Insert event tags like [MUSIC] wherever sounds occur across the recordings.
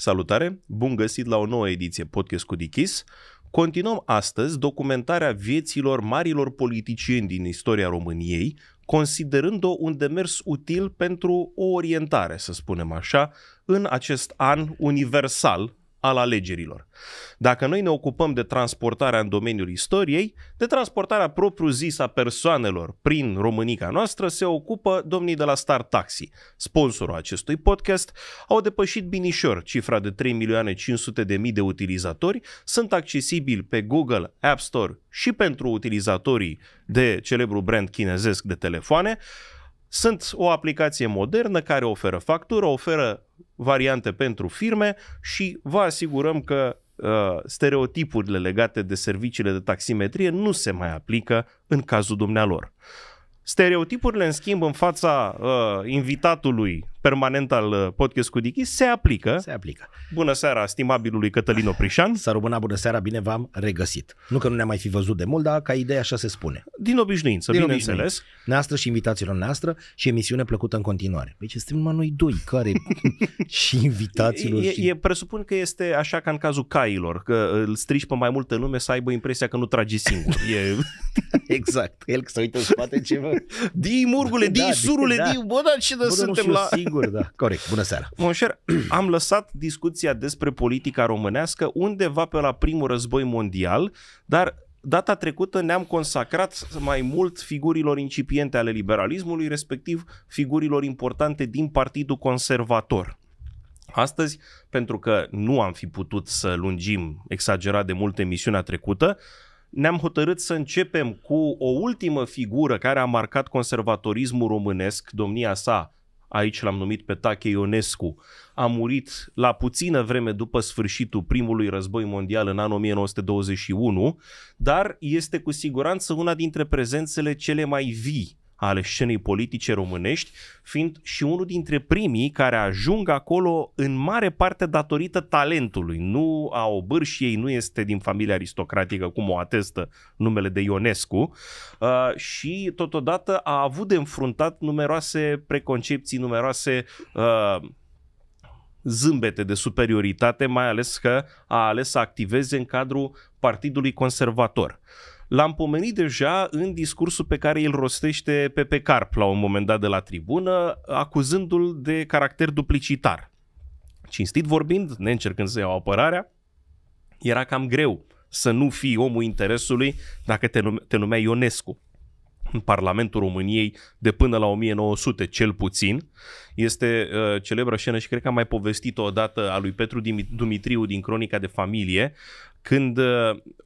Salutare, bun găsit la o nouă ediție Podcast cu Dichis. Continuăm astăzi documentarea vieților marilor politicieni din istoria României, considerând-o un demers util pentru o orientare, să spunem așa, în acest an universal al alegerilor. Dacă noi ne ocupăm de transportarea în domeniul istoriei, de transportarea propriu-zis a persoanelor prin Românica noastră se ocupă domnii de la Star Taxi. Sponsorul acestui podcast au depășit binișor cifra de 3.500.000 de utilizatori, sunt accesibili pe Google App Store și pentru utilizatorii de celebrul brand chinezesc de telefoane, sunt o aplicație modernă care oferă factură, oferă variante pentru firme și vă asigurăm că uh, stereotipurile legate de serviciile de taximetrie nu se mai aplică în cazul dumnealor. Stereotipurile, în schimb, în fața uh, invitatului permanent al uh, podcast cu Dichi se aplică. Se aplică. Bună seara, stimabilului Cătălin Oprișan. Să rămână, bună seara, bine v-am regăsit. Nu că nu ne-am mai fi văzut de mult, dar ca idee așa se spune. Din obișnuință, Din bineînțeles. Obișnuință. Neastră și invitațiilor noastră și emisiune plăcută în continuare. Deci este numai noi doi care [LAUGHS] și invitațiilor e, și... E, presupun că este așa ca în cazul cailor, că îl strici pe mai multă lume să aibă impresia că nu trage singur. E... [LAUGHS] exact. El că se uită în spate ceva. Dii murgule, da, surule, da. di... Bă, da, ce da, suntem la... Singur sigur, da. Corect. Bună seara. Monșer, am lăsat discuția despre politica românească undeva pe la primul război mondial, dar data trecută ne-am consacrat mai mult figurilor incipiente ale liberalismului, respectiv figurilor importante din Partidul Conservator. Astăzi, pentru că nu am fi putut să lungim exagerat de mult emisiunea trecută, ne-am hotărât să începem cu o ultimă figură care a marcat conservatorismul românesc, domnia sa aici l-am numit pe Tache Ionescu, a murit la puțină vreme după sfârșitul primului război mondial în anul 1921, dar este cu siguranță una dintre prezențele cele mai vii ale scenei politice românești, fiind și unul dintre primii care ajung acolo în mare parte datorită talentului. Nu a obârșiei, ei, nu este din familia aristocratică, cum o atestă numele de Ionescu, uh, și totodată a avut de înfruntat numeroase preconcepții, numeroase uh, zâmbete de superioritate, mai ales că a ales să activeze în cadrul Partidului Conservator. Uh, l-am pomenit deja în discursul pe care îl rostește Pepe Carp la un moment dat de la tribună, acuzându-l de caracter duplicitar. Cinstit vorbind, ne încercând să iau apărarea, era cam greu să nu fii omul interesului dacă te, nume- te numeai Ionescu în Parlamentul României de până la 1900 cel puțin. Este uh, celebră scenă și cred că am mai povestit-o odată a lui Petru Dumitriu din Cronica de Familie, când uh,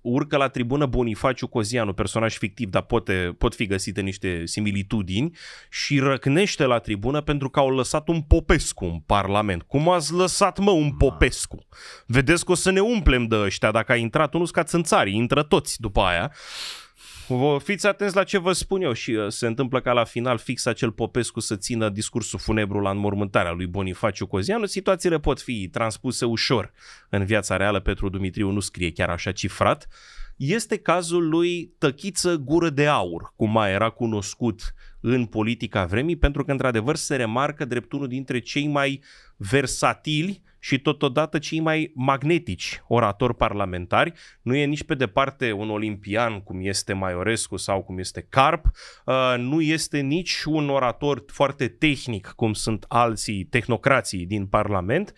urcă la tribună Bonifaciu Cozianu, personaj fictiv, dar poate, pot fi găsite niște similitudini, și răcnește la tribună pentru că au lăsat un Popescu în Parlament. Cum ați lăsat, mă, un Popescu? Vedeți că o să ne umplem de ăștia. Dacă a intrat unul, în țari, intră toți după aia. Uh, Vă fiți atenți la ce vă spun eu și uh, se întâmplă ca la final fix acel Popescu să țină discursul funebru la înmormântarea lui Bonifaciu Cozianu. Situațiile pot fi transpuse ușor în viața reală. Petru Dumitriu nu scrie chiar așa cifrat. Este cazul lui Tăchiță Gură de Aur, cum mai era cunoscut în politica vremii, pentru că într-adevăr se remarcă drept unul dintre cei mai versatili și totodată cei mai magnetici oratori parlamentari. Nu e nici pe departe un olimpian cum este Maiorescu sau cum este Carp, uh, nu este nici un orator foarte tehnic cum sunt alții tehnocrații din Parlament,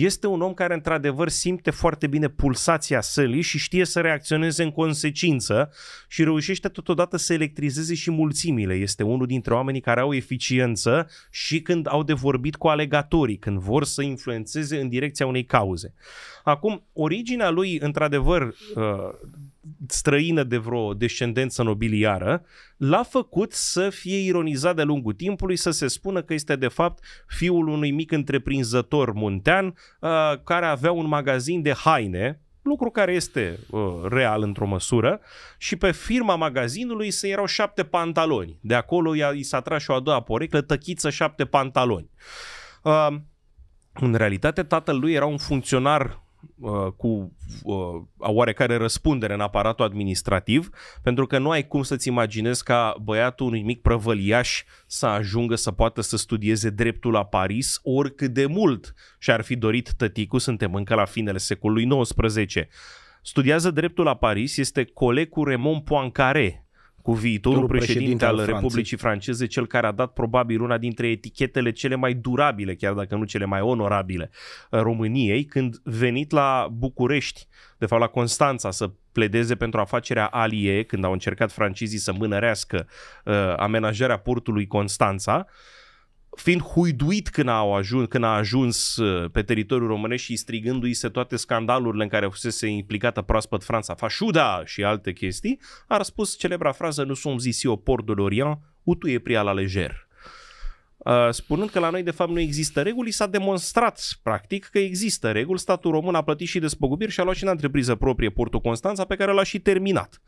este un om care într-adevăr simte foarte bine pulsația sălii și știe să reacționeze în consecință și reușește totodată să electrizeze și mulțimile. Este unul dintre oamenii care au eficiență și când au de vorbit cu alegatorii, când vor să influențeze în direcția unei cauze. Acum, originea lui, într-adevăr, uh, străină de vreo descendență nobiliară, l-a făcut să fie ironizat de lungul timpului, să se spună că este de fapt fiul unui mic întreprinzător muntean uh, care avea un magazin de haine, lucru care este uh, real într-o măsură, și pe firma magazinului se erau șapte pantaloni. De acolo i, i s-a tras și o a doua poreclă, tăchiță șapte pantaloni. Uh, în realitate, tatăl lui era un funcționar Uh, cu o uh, oarecare răspundere în aparatul administrativ, pentru că nu ai cum să-ți imaginezi ca băiatul unui mic prăvăliaș să ajungă să poată să studieze dreptul la Paris oricât de mult și-ar fi dorit tăticu, suntem încă la finele secolului XIX. Studiază dreptul la Paris, este coleg cu Raymond Poincaré, cu viitorul președinte, al Franței. Republicii Franceze, cel care a dat probabil una dintre etichetele cele mai durabile, chiar dacă nu cele mai onorabile, uh, României, când venit la București, de fapt la Constanța, să pledeze pentru afacerea Alie, când au încercat francizii să mânărească uh, amenajarea portului Constanța, uh, fiind huiduit când, au ajuns, când a ajuns uh, pe teritoriul românesc și strigându-i se toate scandalurile în care fusese implicată proaspăt Franța, fașuda și alte chestii, a răspuns celebra frază nu sunt zis eu port de l'Orient, utu e pria la lejer. Uh, spunând că la noi de fapt nu există reguli, s-a demonstrat practic că există reguli, statul român a plătit și despăgubiri și a luat și în întrepriză proprie portul Constanța pe care l-a și terminat.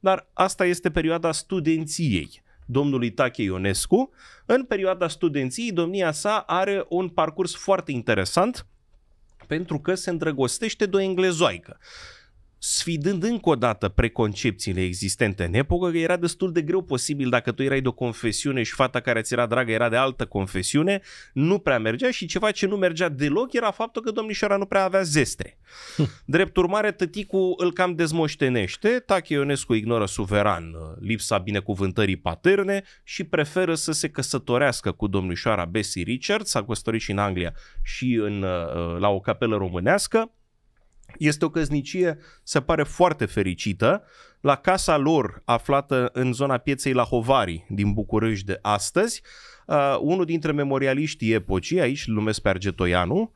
Dar asta este perioada studenției domnului Tache Ionescu. În perioada studenției, domnia sa are un parcurs foarte interesant pentru că se îndrăgostește de o englezoaică sfidând încă o dată preconcepțiile existente în epocă, că era destul de greu posibil dacă tu erai de o confesiune și fata care ți era dragă era de altă confesiune, nu prea mergea și ceva ce nu mergea deloc era faptul că domnișoara nu prea avea zestre. Hm. Drept urmare, tăticul îl cam dezmoștenește, Tache Ionescu ignoră suveran uh, lipsa binecuvântării paterne și preferă să se căsătorească cu domnișoara Bessie Richards, a căsătorit și în Anglia și în, uh, uh, la o capelă românească, este o căsnicie, se pare foarte fericită, la casa lor aflată în zona pieței la Hovari din București de astăzi. Uh, unul dintre memorialiștii epocii, aici îl numesc pe Argetoianu,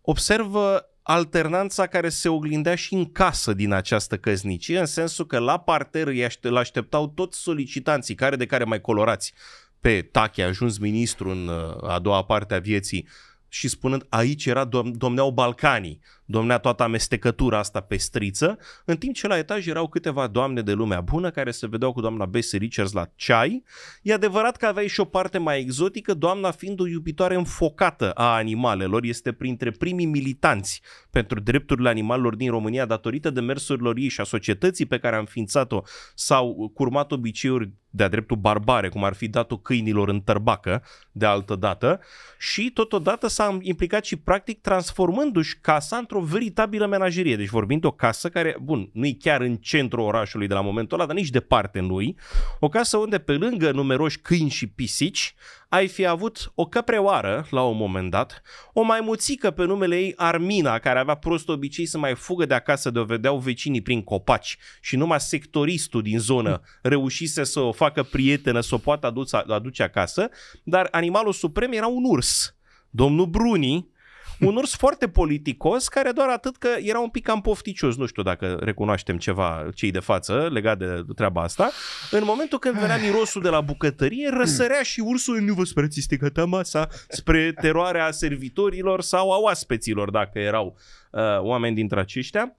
observă alternanța care se oglindea și în casă din această căznicie, în sensul că la parter îi aște- îl așteptau toți solicitanții, care de care mai colorați, pe Tache, a ajuns ministru în uh, a doua parte a vieții, și spunând aici era dom- domneau Balcanii domnea toată amestecătura asta striță, în timp ce la etaj erau câteva doamne de lumea bună care se vedeau cu doamna Bessie Richards la ceai. E adevărat că aveai și o parte mai exotică, doamna fiind o iubitoare înfocată a animalelor, este printre primii militanți pentru drepturile animalelor din România datorită demersurilor ei și a societății pe care am ființat-o sau curmat obiceiuri de-a dreptul barbare, cum ar fi dat-o câinilor în tărbacă de altă dată și totodată s-a implicat și practic transformându-și casa într într-o veritabilă menagerie. Deci vorbim de o casă care, bun, nu e chiar în centrul orașului de la momentul ăla, dar nici departe nu -i. O casă unde pe lângă numeroși câini și pisici, ai fi avut o căpreoară la un moment dat, o maimuțică pe numele ei Armina, care avea prost obicei să mai fugă de acasă de o vedeau vecinii prin copaci și numai sectoristul din zonă [LAUGHS] reușise să o facă prietenă, să o poată aduce, aduce acasă, dar animalul suprem era un urs. Domnul Bruni, un urs foarte politicos, care doar atât că era un pic cam pofticios, nu știu dacă recunoaștem ceva cei de față legat de treaba asta. În momentul când venea mirosul de la bucătărie, răsărea și ursul, nu vă sperați, este gata masa, spre teroarea servitorilor sau a oaspeților, dacă erau uh, oameni dintre aceștia.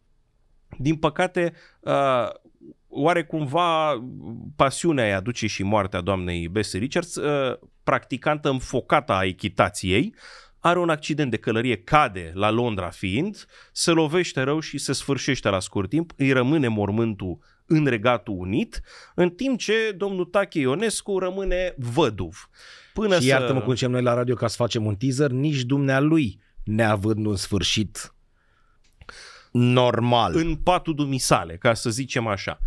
Din păcate, uh, oare cumva pasiunea îi aduce și moartea doamnei Bessie Richards, uh, practicantă înfocată a echitației, are un accident de călărie, cade la Londra fiind, se lovește rău și se sfârșește la scurt timp, îi rămâne mormântul în Regatul Unit, în timp ce domnul Tache Ionescu rămâne văduv. Până și să... iartă-mă cum zicem noi la radio ca să facem un teaser, nici dumnealui neavând un sfârșit normal. În patul dumisale, ca să zicem așa.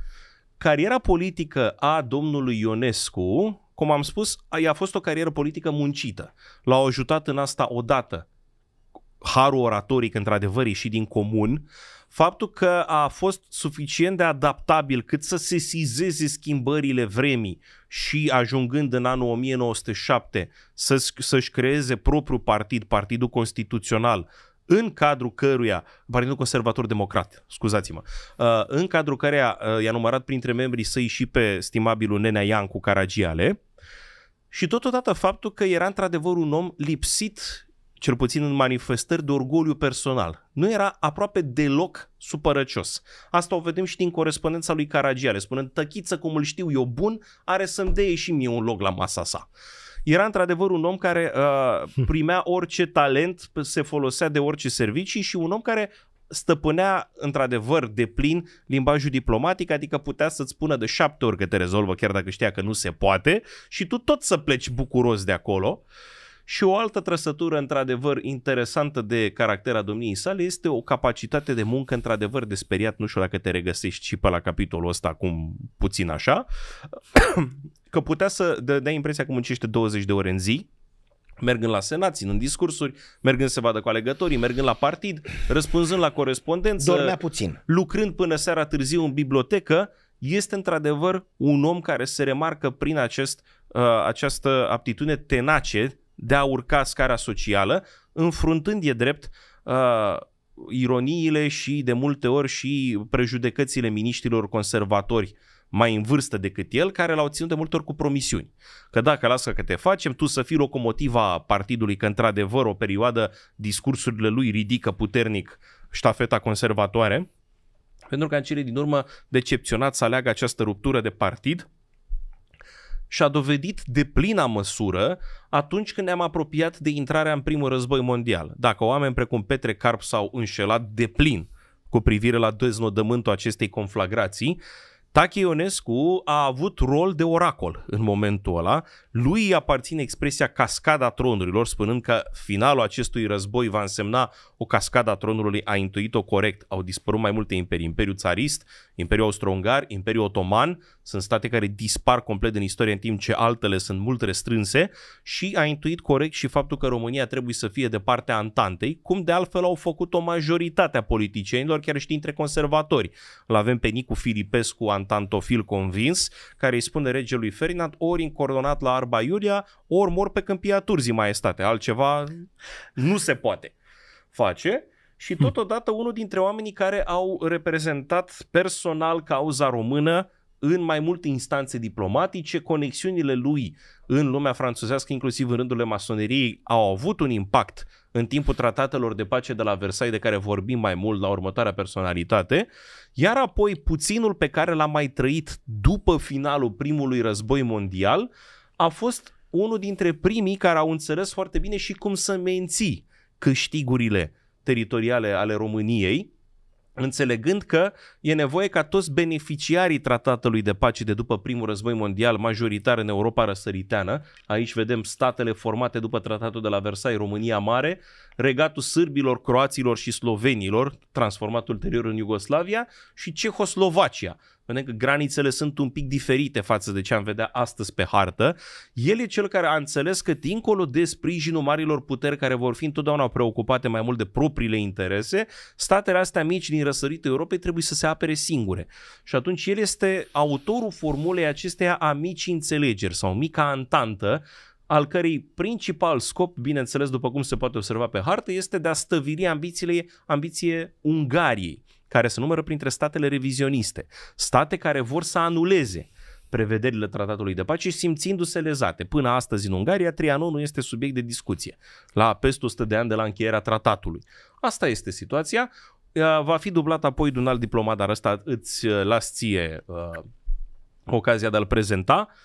Cariera politică a domnului Ionescu cum am spus, i a fost o carieră politică muncită. L-au ajutat în asta odată harul oratoric, într-adevăr, și din comun, faptul că a fost suficient de adaptabil cât să se sizeze schimbările vremii și ajungând în anul 1907 să, să-și creeze propriul partid, Partidul Constituțional, în cadrul căruia, Partidul Conservator Democrat, scuzați-mă, uh, în cadrul căruia uh, i-a numărat printre membrii săi și pe stimabilul Nenea Iancu Caragiale, și totodată faptul că era într-adevăr un om lipsit, cel puțin în manifestări, de orgoliu personal. Nu era aproape deloc supărăcios. Asta o vedem și din corespondența lui Caragiale, spunând, tăchiță cum îl știu eu bun, are să-mi dea și mie un loc la masa sa era într-adevăr un om care uh, primea orice talent, se folosea de orice servicii și un om care stăpânea într-adevăr de plin limbajul diplomatic, adică putea să-ți spună de șapte ori că te rezolvă, chiar dacă știa că nu se poate, și tu tot să pleci bucuros de acolo. Și o altă trăsătură, într-adevăr, interesantă de caracter a domniei sale este o capacitate de muncă, într-adevăr, de speriat. Nu știu dacă te regăsești și pe la capitolul ăsta acum puțin așa, [COUGHS] că putea să dea impresia că muncește 20 de ore în zi, mergând la senat, ținând discursuri, mergând să vadă cu alegătorii, mergând la partid, răspunzând la corespondență, Dormea puțin. lucrând până seara târziu în bibliotecă, este într-adevăr un om care se remarcă prin acest, uh, această aptitudine tenace de a urca scara socială, înfruntând, e drept, uh, ironiile și de multe ori și prejudecățile miniștilor conservatori uh, mai în vârstă decât el, care l-au ținut de multe ori cu promisiuni. Că dacă lasă că te facem, tu să fii locomotiva partidului, că într-adevăr o perioadă discursurile lui ridică puternic ștafeta conservatoare, pentru că în cele din urmă decepționat să aleagă această ruptură de partid și a dovedit de plină măsură atunci când ne-am apropiat de intrarea în primul război mondial. Dacă oameni precum Petre Carp s-au înșelat de plin cu privire la deznodământul acestei conflagrații, uh, Tache Ionescu a avut rol de oracol în momentul ăla. Lui îi aparține expresia cascada tronurilor, spunând că finalul acestui război va însemna o cascada tronurilor. a intuit-o corect. Au dispărut mai multe imperii, Imperiul Țarist, Imperiul Austro-Ungar, Imperiul Otoman, sunt state care dispar complet din istorie în timp ce altele sunt mult restrânse și a intuit corect și faptul că România trebuie să fie de partea antantei, cum de altfel au făcut o majoritate a politicienilor, chiar și dintre conservatori. L-avem pe Nicu Filipescu, antantofil convins, care îi spune regelui Ferdinand ori încordonat la Arba Iulia, ori mor pe câmpia Turzii, maestate. Altceva nu se poate face și hm. totodată unul dintre oamenii care au reprezentat personal cauza română în mai multe instanțe diplomatice, conexiunile lui în lumea franțuzească, inclusiv în rândurile masoneriei, au avut un impact în timpul tratatelor de pace de la Versailles, de care vorbim mai mult la următoarea personalitate, iar apoi puținul pe care l-a mai trăit după finalul primului război mondial a fost unul dintre primii care au înțeles foarte bine și cum să menții câștigurile teritoriale ale României, înțelegând că e nevoie ca toți beneficiarii tratatului de pace de după primul război mondial, majoritar în Europa răsăriteană, aici vedem statele formate după tratatul de la Versailles, România Mare, regatul sârbilor, croaților și slovenilor, transformat ulterior în Iugoslavia, și Cehoslovacia, vedem că granițele sunt un pic diferite față de ce am vedea astăzi pe hartă, el e cel care a înțeles că dincolo de sprijinul marilor puteri care vor fi întotdeauna preocupate mai mult de propriile interese, statele astea mici din răsăritul Europei trebuie să se apere singure. Și atunci el este autorul formulei acesteia a micii înțelegeri sau mica antantă, al cărei principal scop, bineînțeles, după cum se poate observa pe hartă, este de a stăvili ambițiile, ambiție Ungariei care se numără printre statele revizioniste, state care vor să anuleze prevederile tratatului de pace și simțindu-se lezate. Până astăzi în Ungaria, Trianonul este subiect de discuție, la peste 100 de ani de la încheierea tratatului. Asta este situația. Va fi dublat apoi de un alt diplomat, dar ăsta îți uh, las ție uh, ocazia de a-l prezenta. Uh,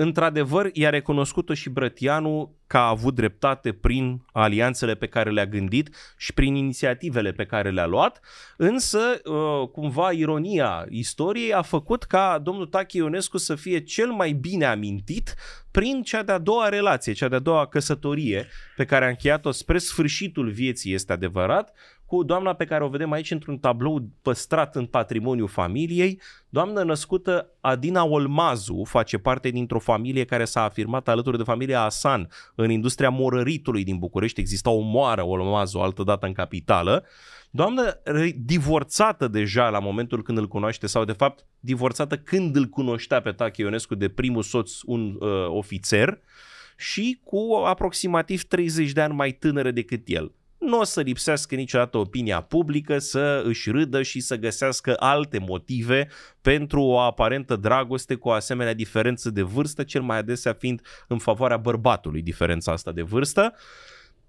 într-adevăr, i-a recunoscut-o și Brătianu că a avut dreptate prin alianțele pe care le-a gândit și prin inițiativele pe care le-a luat, însă, ă, cumva, ironia istoriei a făcut ca domnul Tache Ionescu să fie cel mai bine amintit prin cea de-a doua relație, cea de-a doua căsătorie pe care a încheiat-o spre sfârșitul vieții, este adevărat, cu doamna pe care o vedem aici într-un tablou păstrat în patrimoniul familiei, doamna născută Adina Olmazu, face parte dintr-o familie care s-a afirmat alături de familia Asan în industria morăritului din București, exista o moară Olmazu altădată în capitală, doamnă divorțată deja la momentul când îl cunoaște sau de fapt divorțată când îl cunoștea pe Tache Ionescu de primul soț un uh, ofițer și cu aproximativ 30 de ani mai tânără decât el nu o să lipsească niciodată opinia publică să își râdă și să găsească alte motive pentru o aparentă dragoste cu o asemenea diferență de vârstă, cel mai adesea fiind în favoarea bărbatului diferența asta de vârstă.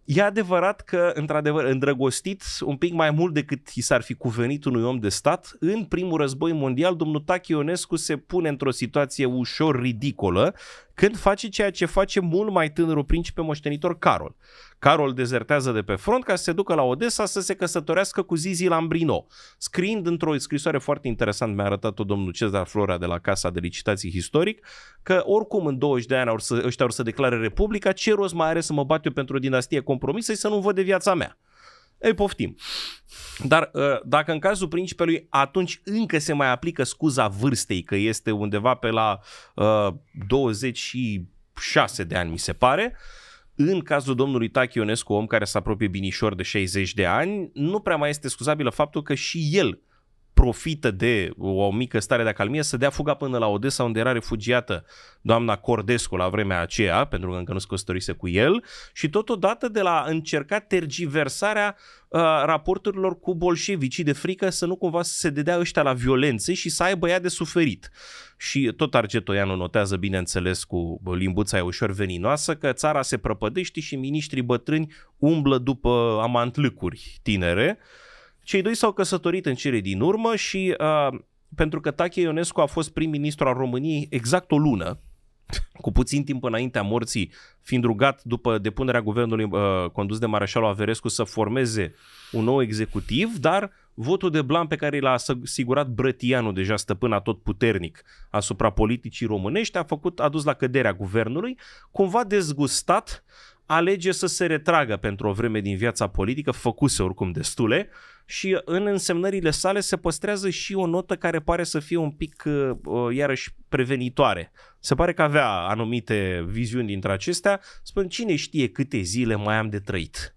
E adevărat că, într-adevăr, îndrăgostit un pic mai mult decât i s-ar fi cuvenit unui om de stat, în primul război mondial, domnul Tachi Ionescu se pune într-o situație ușor ridicolă când face ceea ce face mult mai tânărul principe moștenitor Carol. Carol dezertează de pe front ca să se ducă la Odessa să se căsătorească cu Zizi Lambrino. Scriind într-o scrisoare foarte interesant, mi-a arătat-o domnul Cezar Flora de la Casa de Licitații Historic, că oricum în 20 de ani or să, ăștia or să declare Republica, ce rost mai are să mă bat eu pentru o dinastie compromisă și să nu văd de viața mea. Ei, poftim. Dar ă, dacă în cazul principelui atunci încă se mai aplică scuza vârstei, că este undeva pe la ă, uh, 26 de ani, mi se pare, uh, în cazul domnului Tachi Ionescu, om care se apropie binișor de 60 de ani, nu prea mai este scuzabilă faptul că și el profită de o mică stare de acalmie să dea fuga până la Odessa, unde era refugiată doamna Cordescu la vremea aceea, pentru că încă nu se căsătorise cu el, și totodată de la încerca tergiversarea uh, raporturilor cu bolșevicii de frică să nu cumva să se dedea ăștia la violențe și să aibă ea de suferit. Și tot Argetoianu notează, bineînțeles, cu limbuța e ușor veninoasă, că țara se prăpădește și miniștrii bătrâni umblă după amantlâcuri tinere, uh, cei doi s-au căsătorit în cele din urmă și uh, pentru că Tache Ionescu a fost prim-ministru al României exact o lună, cu puțin timp înaintea morții, fiind rugat după depunerea guvernului uh, condus de Mareșalul Averescu să formeze un nou executiv, dar votul de blan pe care l-a asigurat Brătianu, deja stăpâna tot puternic asupra politicii românești, a făcut, a dus la căderea guvernului, cumva dezgustat alege să se retragă pentru o vreme din viața politică, făcuse oricum destule, și în însemnările sale se păstrează și o notă care pare să fie un pic, uh, uh, iarăși, prevenitoare. Se pare că avea anumite viziuni dintre acestea, spun cine știe câte zile mai am de trăit.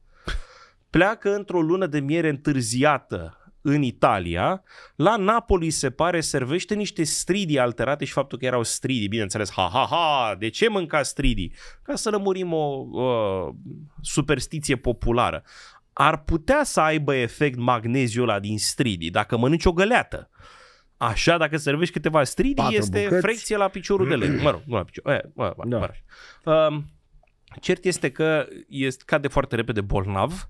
Pleacă într-o lună de miere întârziată în Italia, la Napoli se pare servește niște stridii alterate și faptul că erau stridii, bineînțeles, ha, ha, ha, de ce mânca stridii? Ca să lămurim o uh, superstiție populară. Ar putea să aibă efect magneziul ăla din stridii, dacă mănânci o găleată. Așa, dacă servești câteva stridii, Patru este bucăți. frecție la piciorul de lemn. Mă rog, nu la picior. E, mă, mă, da. mă, mă. Uh, um, cert este că este, cade foarte repede bolnav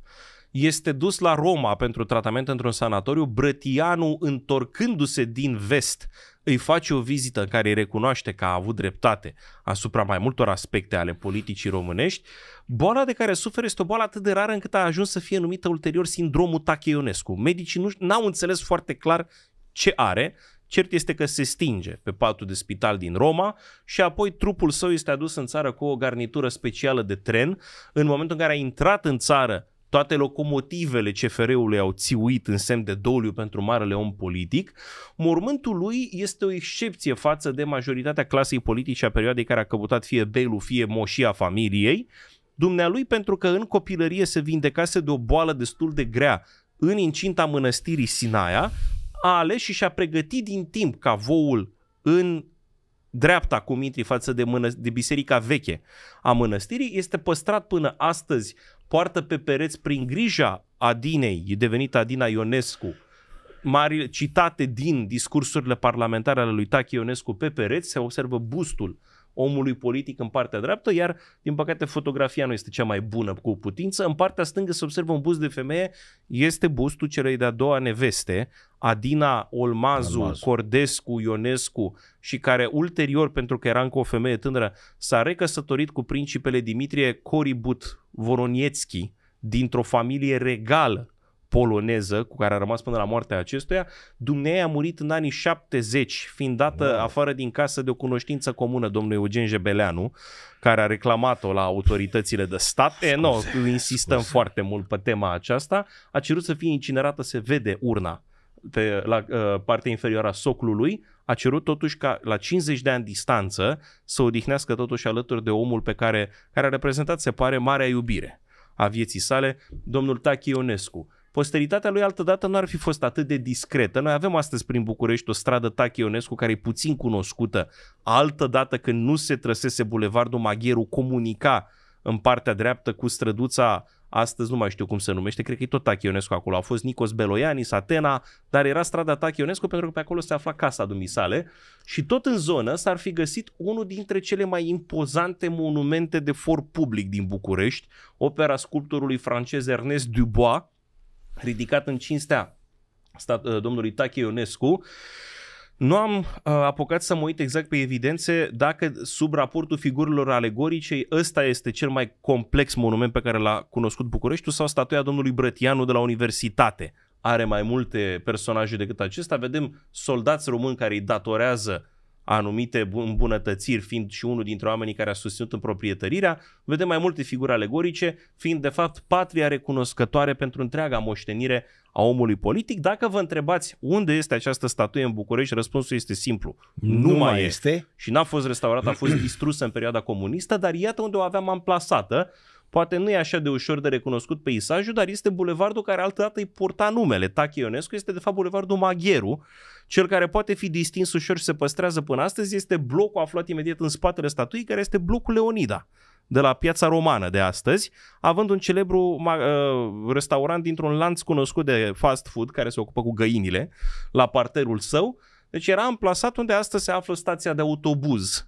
este dus la Roma pentru tratament într-un sanatoriu, Brătianu, întorcându-se din vest, îi face o vizită în care îi recunoaște că a avut dreptate asupra mai multor aspecte ale politicii românești, boala de care suferă este o boală atât de rară încât a ajuns să fie numită ulterior sindromul Tacheionescu. Medicii nu, n-au înțeles foarte clar ce are, Cert este că se stinge pe patul de spital din Roma și apoi trupul său este adus în țară cu o garnitură specială de tren. În momentul în care a intrat în țară, toate locomotivele CFR-ului au țiuit în semn de doliu pentru marele om politic, mormântul lui este o excepție față de majoritatea clasei politice a perioadei care a căutat fie Belu, fie moșia familiei, dumnealui pentru că în copilărie se vindecase de o boală destul de grea în incinta mănăstirii Sinaia, a ales și și-a pregătit din timp cavoul în dreapta cu mitrii față de, mână, de biserica veche a mănăstirii, este păstrat până astăzi poartă pe pereți prin grija Adinei, e devenit Adina Ionescu, mari citate din discursurile parlamentare ale lui Tache Ionescu pe pereți, se observă bustul omului politic în partea dreaptă, iar, din păcate, fotografia nu este cea mai bună cu putință. În partea stângă se observă un bust de femeie, este bustul celei de-a doua neveste, Adina Olmazu, Olmazu, Cordescu, Ionescu și care ulterior, pentru că era încă o femeie tânără, s-a recăsătorit cu principele Dimitrie Coribut Voroniețchi, dintr-o familie regală poloneză cu care a rămas până la moartea acestuia, Dumnezeu a murit în anii 70, fiind dată wow. afară din casă de o cunoștință comună, domnul Eugen Jebeleanu, care a reclamat-o la autoritățile de stat. Scuze, e, nu, no, insistăm scuze. foarte mult pe tema aceasta. A cerut să fie incinerată, se vede urna pe, la uh, partea inferioară a soclului, a cerut totuși ca la 50 de ani distanță să odihnească totuși alături de omul pe care, care a reprezentat, se pare, marea iubire a vieții sale, domnul Tachi Ionescu posteritatea lui altădată nu ar fi fost atât de discretă. Noi avem astăzi prin București o stradă Tache Ionescu care e puțin cunoscută. Altădată când nu se trăsese bulevardul Magheru comunica în partea dreaptă cu străduța astăzi nu mai știu cum se numește, cred că e tot Tachionescu acolo, a fost Nicos Beloianis, Atena, dar era strada Tachionescu pentru că pe acolo se afla casa dumisale și tot în zonă s-ar fi găsit unul dintre cele mai impozante monumente de for public din București, opera sculptorului francez Ernest Dubois, ridicat în cinstea stat, uh, domnului Tache Ionescu, nu am uh, apucat să mă uit exact pe evidențe dacă sub raportul figurilor alegorice ăsta este cel mai complex monument pe care l-a cunoscut Bucureștiul sau statuia domnului Brătianu de la universitate. Are mai multe personaje decât acesta. Vedem soldați români care îi datorează anumite îmbunătățiri, fiind și unul dintre oamenii care a susținut împroprietărirea, vedem mai multe figuri alegorice, fiind de fapt patria recunoscătoare pentru întreaga moștenire a omului politic. Dacă vă întrebați unde este această statuie în București, răspunsul este simplu. Nu, nu mai este. este. Și n-a fost restaurată, a fost distrusă în perioada comunistă, dar iată unde o aveam amplasată. Poate nu e așa de ușor de recunoscut peisajul, dar este bulevardul care altădată îi purta numele. Tache Ionescu este de fapt bulevardul Magheru, cel care poate fi distins ușor și se păstrează până astăzi este blocul aflat imediat în spatele statuii, care este blocul Leonida de la piața romană de astăzi, având un celebru uh, restaurant dintr-un lanț cunoscut de fast food care se ocupă cu găinile la parterul său. Deci era amplasat unde astăzi se află stația de autobuz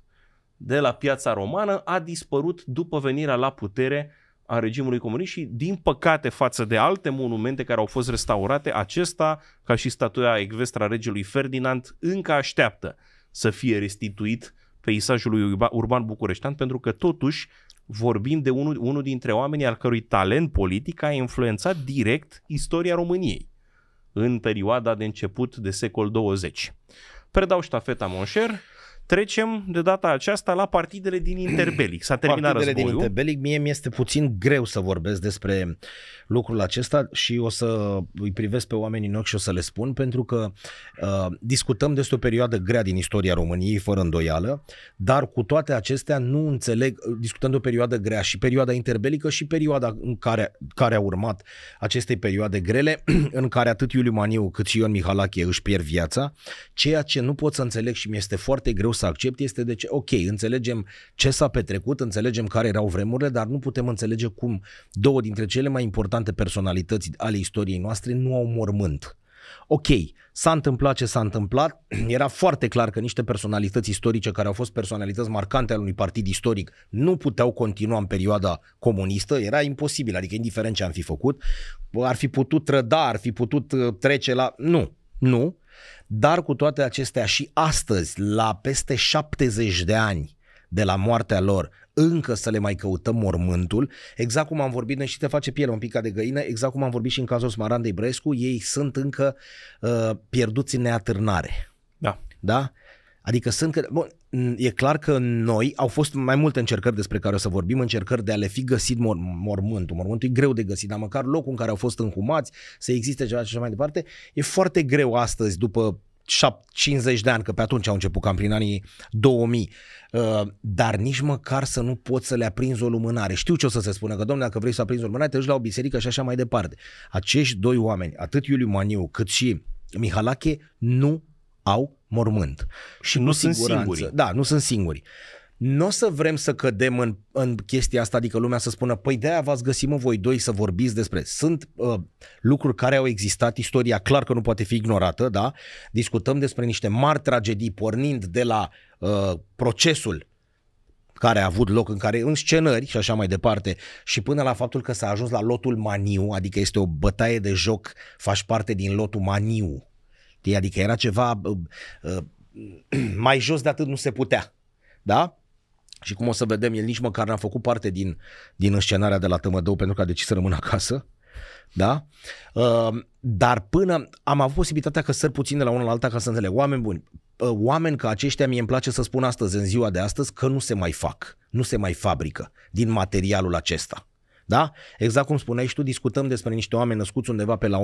de la piața romană, a dispărut după venirea la putere a regimului comunist și, din păcate, față de alte monumente care au fost restaurate, acesta, ca și statuia ecvestra regelui Ferdinand, încă așteaptă să fie restituit peisajului urban bucureștean, pentru că, totuși, vorbim de unul, unul dintre oamenii al cărui talent politic a influențat direct istoria României în perioada de început de secol 20. Predau ștafeta, monșer, Trecem de data aceasta la partidele din interbelic. S-a terminat partidele războiul. din interbelic, mie mi este puțin greu să vorbesc despre lucrul acesta și o să îi privesc pe oamenii în ochi și o să le spun, pentru că uh, discutăm despre o perioadă grea din istoria României, fără îndoială, dar cu toate acestea nu înțeleg, discutăm de o perioadă grea și perioada interbelică și perioada în care, care a urmat acestei perioade grele, [CLEARS THROAT] în care atât Iuliu Maniu cât și Ion Mihalache își pierd viața, ceea ce nu pot să înțeleg și mi este foarte greu să accept este de ce, ok, înțelegem ce s-a petrecut, înțelegem care erau vremurile, dar nu putem înțelege cum două dintre cele mai importante personalități ale istoriei noastre nu au mormânt. Ok, s-a întâmplat ce s-a întâmplat, [CLEARS THROAT] era foarte clar că niște personalități istorice care au fost personalități marcante al unui partid istoric nu puteau continua în perioada comunistă, era imposibil, adică indiferent ce am fi făcut, ar fi putut trăda, ar fi putut uh, trece la... Nu, nu, dar cu toate acestea și astăzi, la peste 70 de ani de la moartea lor, încă să le mai căutăm mormântul, exact cum am vorbit, și te face piele un pic ca de găină, exact cum am vorbit și în cazul Smarandei Brescu, ei sunt încă uh, pierduți în neatârnare. Da. Da? Adică sunt că, bun, e clar că noi au fost mai multe încercări despre care o să vorbim, încercări de a le fi găsit mor- mormântul. Mormântul e greu de găsit, dar măcar locul în care au fost înhumați, să existe ceva și așa mai departe. E foarte greu astăzi, după 50 de ani, că pe atunci au început cam prin anii 2000, uh, dar nici măcar să nu poți să le aprinzi o lumânare. Știu ce o să se spună, că domnule, dacă vrei să aprinzi o lumânare, te duci la o biserică și așa mai departe. Acești doi oameni, atât Iuliu Maniu cât și Mihalache, nu au mormânt. Și nu, sunt singuri. Da, nu sunt singuri. Nu o să vrem să cădem în, în chestia asta, adică lumea să spună, păi de-aia v-ați găsit mă voi doi să vorbiți despre. Sunt uh, lucruri care au existat, istoria clar că nu poate fi ignorată, da? Discutăm despre niște mari tragedii pornind de la uh, procesul care a avut loc în care în scenări și așa mai departe și până la faptul că s-a ajuns la lotul Maniu, adică este o bătaie de joc, faci parte din lotul Maniu. Știi? Adică era ceva [CLEARS THROAT] mai jos de atât nu se putea. Da? Și cum o să vedem, el nici măcar n-a făcut parte din, din înscenarea de la Tămădău pentru că a decis să rămână acasă. Da? Ehm, dar până am avut posibilitatea că săr puțin de la unul la alta ca să înțeleg. Oameni buni, oameni ca aceștia mie îmi place să spun astăzi, în ziua de astăzi, că nu se mai fac, nu se mai fabrică din materialul acesta. Da? Exact cum spuneai și tu, discutăm despre niște oameni născuți undeva pe la 1830-1840,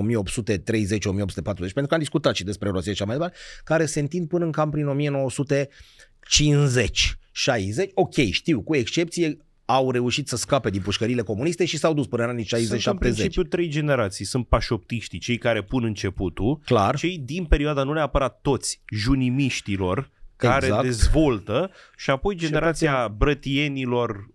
pentru că am discutat și despre Rosie și mai departe, care se întind până în cam prin 1950. 60, ok, știu, cu excepție au reușit să scape din pușcările comuniste și s-au dus până în anii 60 Sunt 70. în principiu trei generații. Sunt pașoptiștii, cei care pun începutul, Clar. cei din perioada, nu neapărat toți, junimiștilor, care exact. dezvoltă și apoi generația și brătienilor,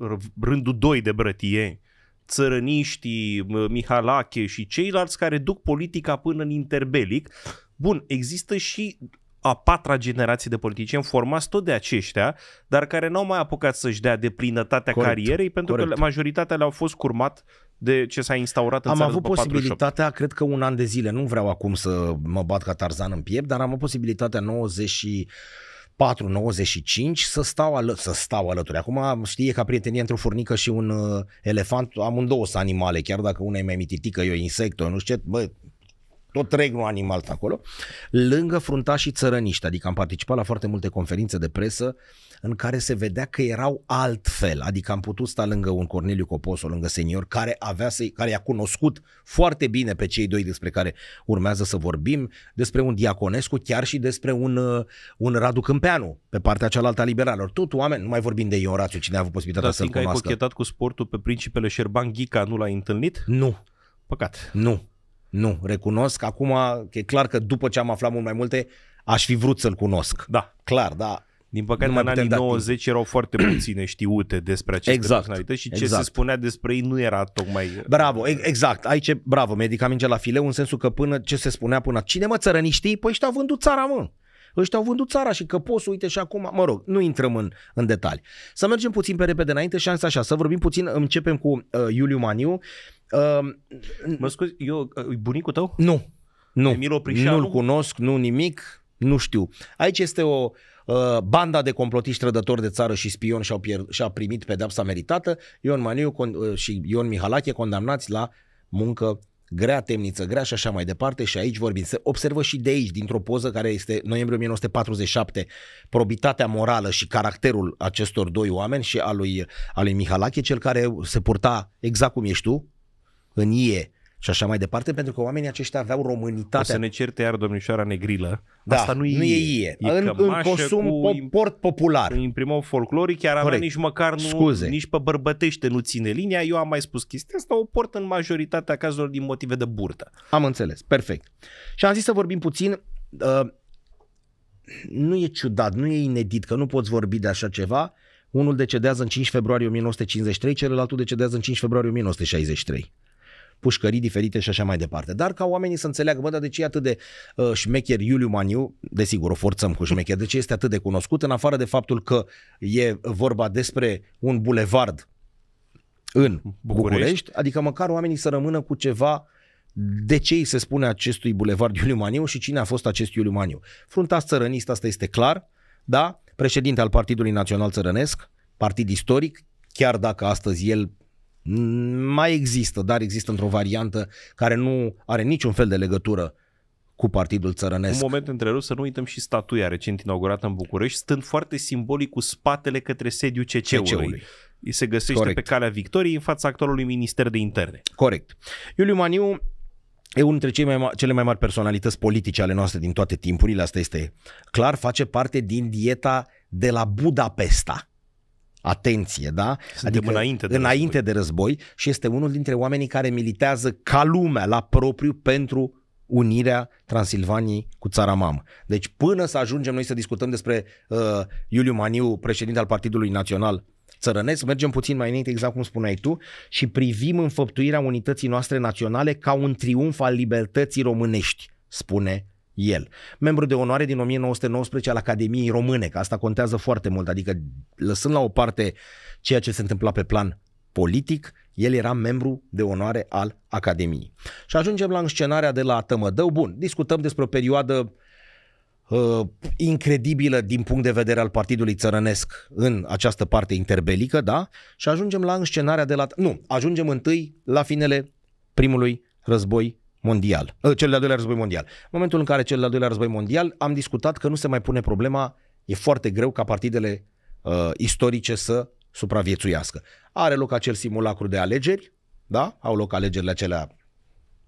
rândul 2 de brătieni, țărăniștii, Mihalache și ceilalți care duc politica până în interbelic. Bun, există și a patra generație de politicieni formați tot de aceștia, dar care n-au mai apucat să-și dea de plinătatea corect, carierei, pentru corect. că majoritatea le-au fost curmat de ce s-a instaurat în Am avut posibilitatea, 48. cred că un an de zile, nu vreau acum să mă bat ca Tarzan în piept, dar am avut posibilitatea 90 și 4,95 să stau, ală- să stau alături. Acum știe ca prietenie între o furnică și un uh, elefant, amândouă sunt animale, chiar dacă una e mai mititică, eu o nu știu ce, bă, tot regnul animal acolo, lângă fruntașii țărăniști, adică am participat la foarte multe conferințe de presă în care se vedea că erau altfel, adică am putut sta lângă un Corneliu Coposo, lângă senior, care, avea să, care i-a cunoscut foarte bine pe cei doi despre care urmează să vorbim, despre un Diaconescu, chiar și despre un, uh, un Radu Câmpeanu, pe partea cealaltă a liberalilor. Tot oameni, nu mai vorbim de Ion Rațiu, cine a avut posibilitatea Dar să-l cunoască. ai cochetat cu sportul pe principele Șerban Ghica, nu l-ai întâlnit? Nu. Păcat. Nu. Nu, recunosc. Acum e clar că după ce am aflat mult mai multe, aș fi vrut să-l cunosc. Da. Clar, da. Din păcate, în anii 90 da timp. erau foarte [CLEARS THROAT] puține știute despre aceste exact. personalități și ce exact. se spunea despre ei nu era tocmai... Bravo, exact. Aici, bravo, medicamente la fileu, în sensul că până ce se spunea până... Cine mă țărăni știi? Păi ăștia au vândut țara, mă. Ăștia au vândut țara și că poți, uite și acum, mă rog, nu intrăm în, în detalii. Să mergem puțin pe repede înainte și am așa, să vorbim puțin, începem cu uh, Iuliu Maniu. Uh, mă scuzi, eu, bunicul tău? Nu, nu, nu-l cunosc, nu nimic, nu știu. Aici este o uh, banda de complotiști trădători de țară și spion și-au pier- și-a primit pedapsa meritată. Ion Maniu con- uh, și Ion Mihalache condamnați la muncă grea, temniță grea și așa mai departe și aici vorbim. Se observă și de aici, dintr-o poză care este noiembrie 1947, probitatea morală și caracterul acestor doi oameni și al lui, al lui Mihalache, cel care se purta exact cum ești tu, în ie și așa mai departe, pentru că oamenii aceștia aveau românitatea. O să ne certe iar domnișoara Negrilă. Da, Asta nu e, nu e e. E în, în consum cu, port popular. Imprimau folcloric, chiar avea nici măcar nu, Scuze. nici pe bărbătește nu ține linia. Eu am mai spus chestia asta, o port în majoritatea cazurilor din motive de burtă. Am înțeles, perfect. Și am zis să vorbim puțin uh, nu e ciudat, nu e inedit că nu poți vorbi de așa ceva. Unul decedează în 5 februarie 1953, celălalt decedează în 5 februarie 1963 pușcării diferite și așa mai departe. Dar ca oamenii să înțeleagă, bă, dar de ce e atât de uh, șmecher Iuliu Maniu, desigur, o forțăm cu șmecher, de ce este atât de cunoscut, în afară de faptul că e vorba despre un bulevard în București, București adică măcar oamenii să rămână cu ceva de ce îi se spune acestui bulevard Iuliu Maniu și cine a fost acest Iuliu Maniu. Frunta țărănist, asta este clar, da? Președinte al Partidului Național Țărănesc, partid istoric, chiar dacă astăzi el mai există, dar există într-o variantă care nu are niciun fel de legătură cu Partidul Țărănesc. Un moment întrerup să nu uităm și statuia recent inaugurată în București, stând foarte simbolic cu spatele către sediul CC-ului. CC-ului. Se găsește Corect. pe calea victoriei în fața actualului minister de interne. Corect. Iuliu Maniu e unul dintre cei mai ma- cele mai mari personalități politice ale noastre din toate timpurile, asta este clar, face parte din dieta de la Budapesta. Atenție, da? Suntem adică înainte, de, înainte război. de război și este unul dintre oamenii care militează ca lumea la propriu pentru unirea Transilvaniei cu țara mamă. Deci până să ajungem noi să discutăm despre uh, Iuliu Maniu, președinte al Partidului Național Țărănesc, mergem puțin mai înainte, exact cum spuneai tu, și privim înfăptuirea unității noastre naționale ca un triumf al libertății românești, spune el. Membru de onoare din 1919 al Academiei Române, că asta contează foarte mult, adică lăsând la o parte ceea ce se întâmpla pe plan politic, el era membru de onoare al Academiei. Și ajungem la înscenarea de la Tămădău. Bun, discutăm despre o perioadă uh, incredibilă din punct de vedere al Partidului Țărănesc în această parte interbelică, da? Și ajungem la înscenarea de la... Nu, ajungem întâi la finele primului război mondial, ă, cel de-al doilea război mondial. În momentul în care cel de-al doilea război mondial, am discutat că nu se mai pune problema, e foarte greu ca partidele uh, istorice să supraviețuiască. Are loc acel simulacru de alegeri, da? Au loc alegerile acelea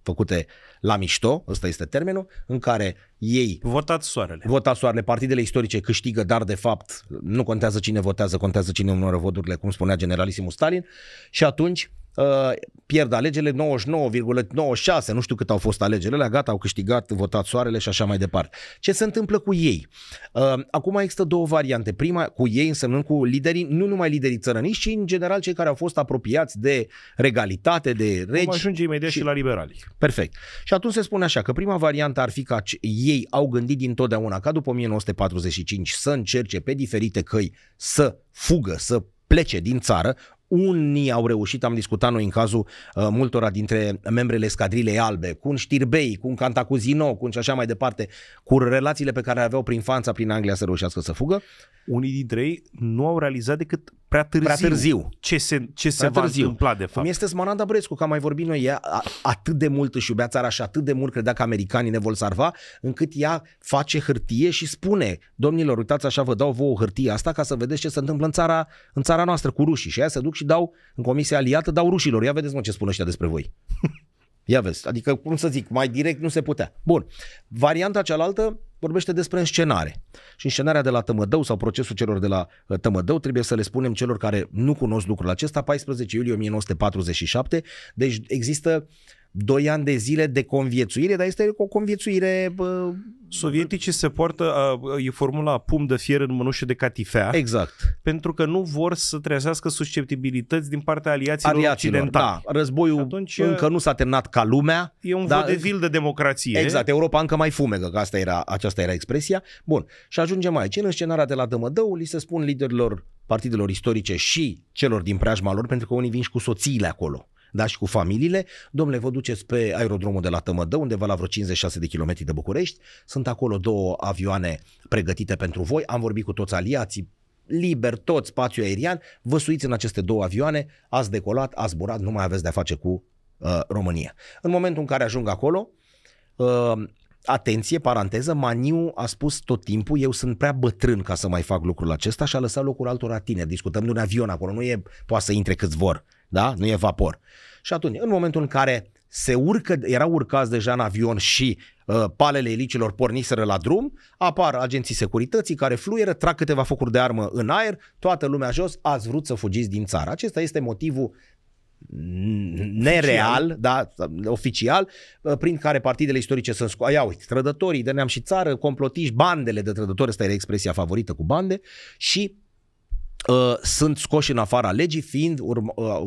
făcute la mișto, ăsta este termenul, în care ei... Votat soarele. Votat soarele, partidele istorice câștigă, dar de fapt nu contează cine votează, contează cine numără voturile, cum spunea generalisimul Stalin. Și atunci Uh, pierd alegerile 99,96, nu știu cât au fost alegerile alea, gata, au câștigat, votat soarele și așa mai departe. Ce se întâmplă cu ei? Uh, acum există două variante. Prima, cu ei însemnând cu liderii, nu numai liderii țărăniști, ci în general cei care au fost apropiați de regalitate, de regi. Cum ajunge imediat și, și la liberali. Perfect. Și atunci se spune așa, că prima variantă ar fi ca ei au gândit dintotdeauna ca după 1945 să încerce pe diferite căi să fugă, să plece din țară, unii au reușit, am discutat noi în cazul uh, multora dintre membrele scadrilei albe, cu un Știrbei, cu un Cantacuzino, cu un și așa mai departe, cu relațiile pe care le aveau prin Franța, prin Anglia să reușească să fugă. Unii dintre ei nu au realizat decât prea târziu, prea târziu. ce se, ce se va târziu. întâmpla de fapt. mi este Smananda Brescu, că am mai vorbit noi, ea atât de mult își iubea țara și atât de mult credea că americanii ne vor salva, încât ea face hârtie și spune, domnilor, uitați așa, vă dau vouă hârtie asta ca să vedeți ce se întâmplă în țara, în țara noastră cu rușii. Și ea se duc și dau în comisia aliată, dau rușilor. Ia vedeți mă ce spun ăștia despre voi. [LAUGHS] Ia vezi, adică cum să zic, mai direct nu se putea. Bun, varianta cealaltă vorbește despre înscenare. Și înscenarea de la Tămădău sau procesul celor de la uh, Tămădău trebuie să le spunem celor care nu cunosc lucrul acesta, 14 iulie 1947, deci există uh, doi ani de zile de conviețuire, dar este o conviețuire... Bă... Sovieticii se poartă, e formula pum de fier în mânușă de catifea. Exact. Pentru că nu vor să trezească susceptibilități din partea aliaților, aliaților occidentali. Da, războiul atunci, încă nu s-a terminat ca lumea. E un da, vodevil de democrație. Exact, Europa încă mai fumegă, că asta era, aceasta era expresia. Bun, și ajungem aici. În scenarea de la Dămădău, li se spun liderilor partidelor istorice și celor din preajma lor, pentru că unii vin și cu soțiile acolo da, și cu familiile, domnule, vă duceți pe aerodromul de la Tămădă, undeva la vreo 56 de kilometri de București, sunt acolo două avioane pregătite pentru voi, am vorbit cu toți aliații, liber tot spațiul aerian, vă suiți în aceste două avioane, ați decolat, ați zburat, nu mai aveți de-a face cu uh, România. În momentul în care ajung acolo, uh, atenție, paranteză, Maniu a spus tot timpul, eu sunt prea bătrân ca să mai fac lucrul acesta și a lăsat locul altora tineri. Discutăm de un avion acolo, nu e, poate să intre câți vor da? Nu e vapor. Și atunci, în momentul în care se urcă, erau urcați deja în avion și uh, palele elicilor porniseră la drum, apar agenții securității care fluieră, trag câteva focuri de armă în aer, toată lumea jos, ați vrut să fugiți din țară. Acesta este motivul nereal, oficial. da, oficial, uh, prin care partidele istorice sunt scoate. Ia uite, trădătorii de neam și țară, complotiști, bandele de trădători, asta era expresia favorită cu bande, și Uh, sunt scoși în afara legii, fiind uh,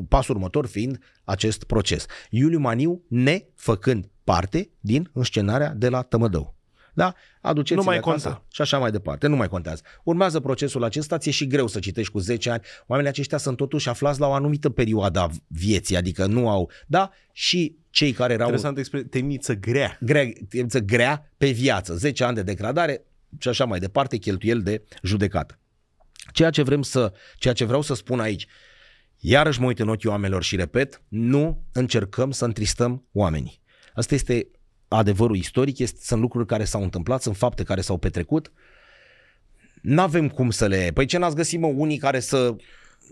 pasul următor fiind acest proces. Iuliu Maniu ne făcând parte din înscenarea de la Tămădău. Da? aduceți nu mai contează. conta. și așa mai departe. Nu mai contează. Urmează procesul acesta, ți-e și greu să citești cu 10 ani. Oamenii aceștia sunt totuși aflați la o anumită perioadă a vieții, adică nu au, da? Și cei care erau... Interesant expres, temniță grea. grea. Temniță grea pe viață. 10 ani de degradare și așa mai departe, cheltuiel de judecată. Ceea ce, vrem să, ceea ce vreau să spun aici, iarăși mă uit în ochii oamenilor și repet, nu încercăm să întristăm oamenii. Asta este adevărul istoric, este, sunt lucruri care s-au întâmplat, sunt fapte care s-au petrecut. Nu avem cum să le... Păi ce n-ați găsit, mă, unii care să...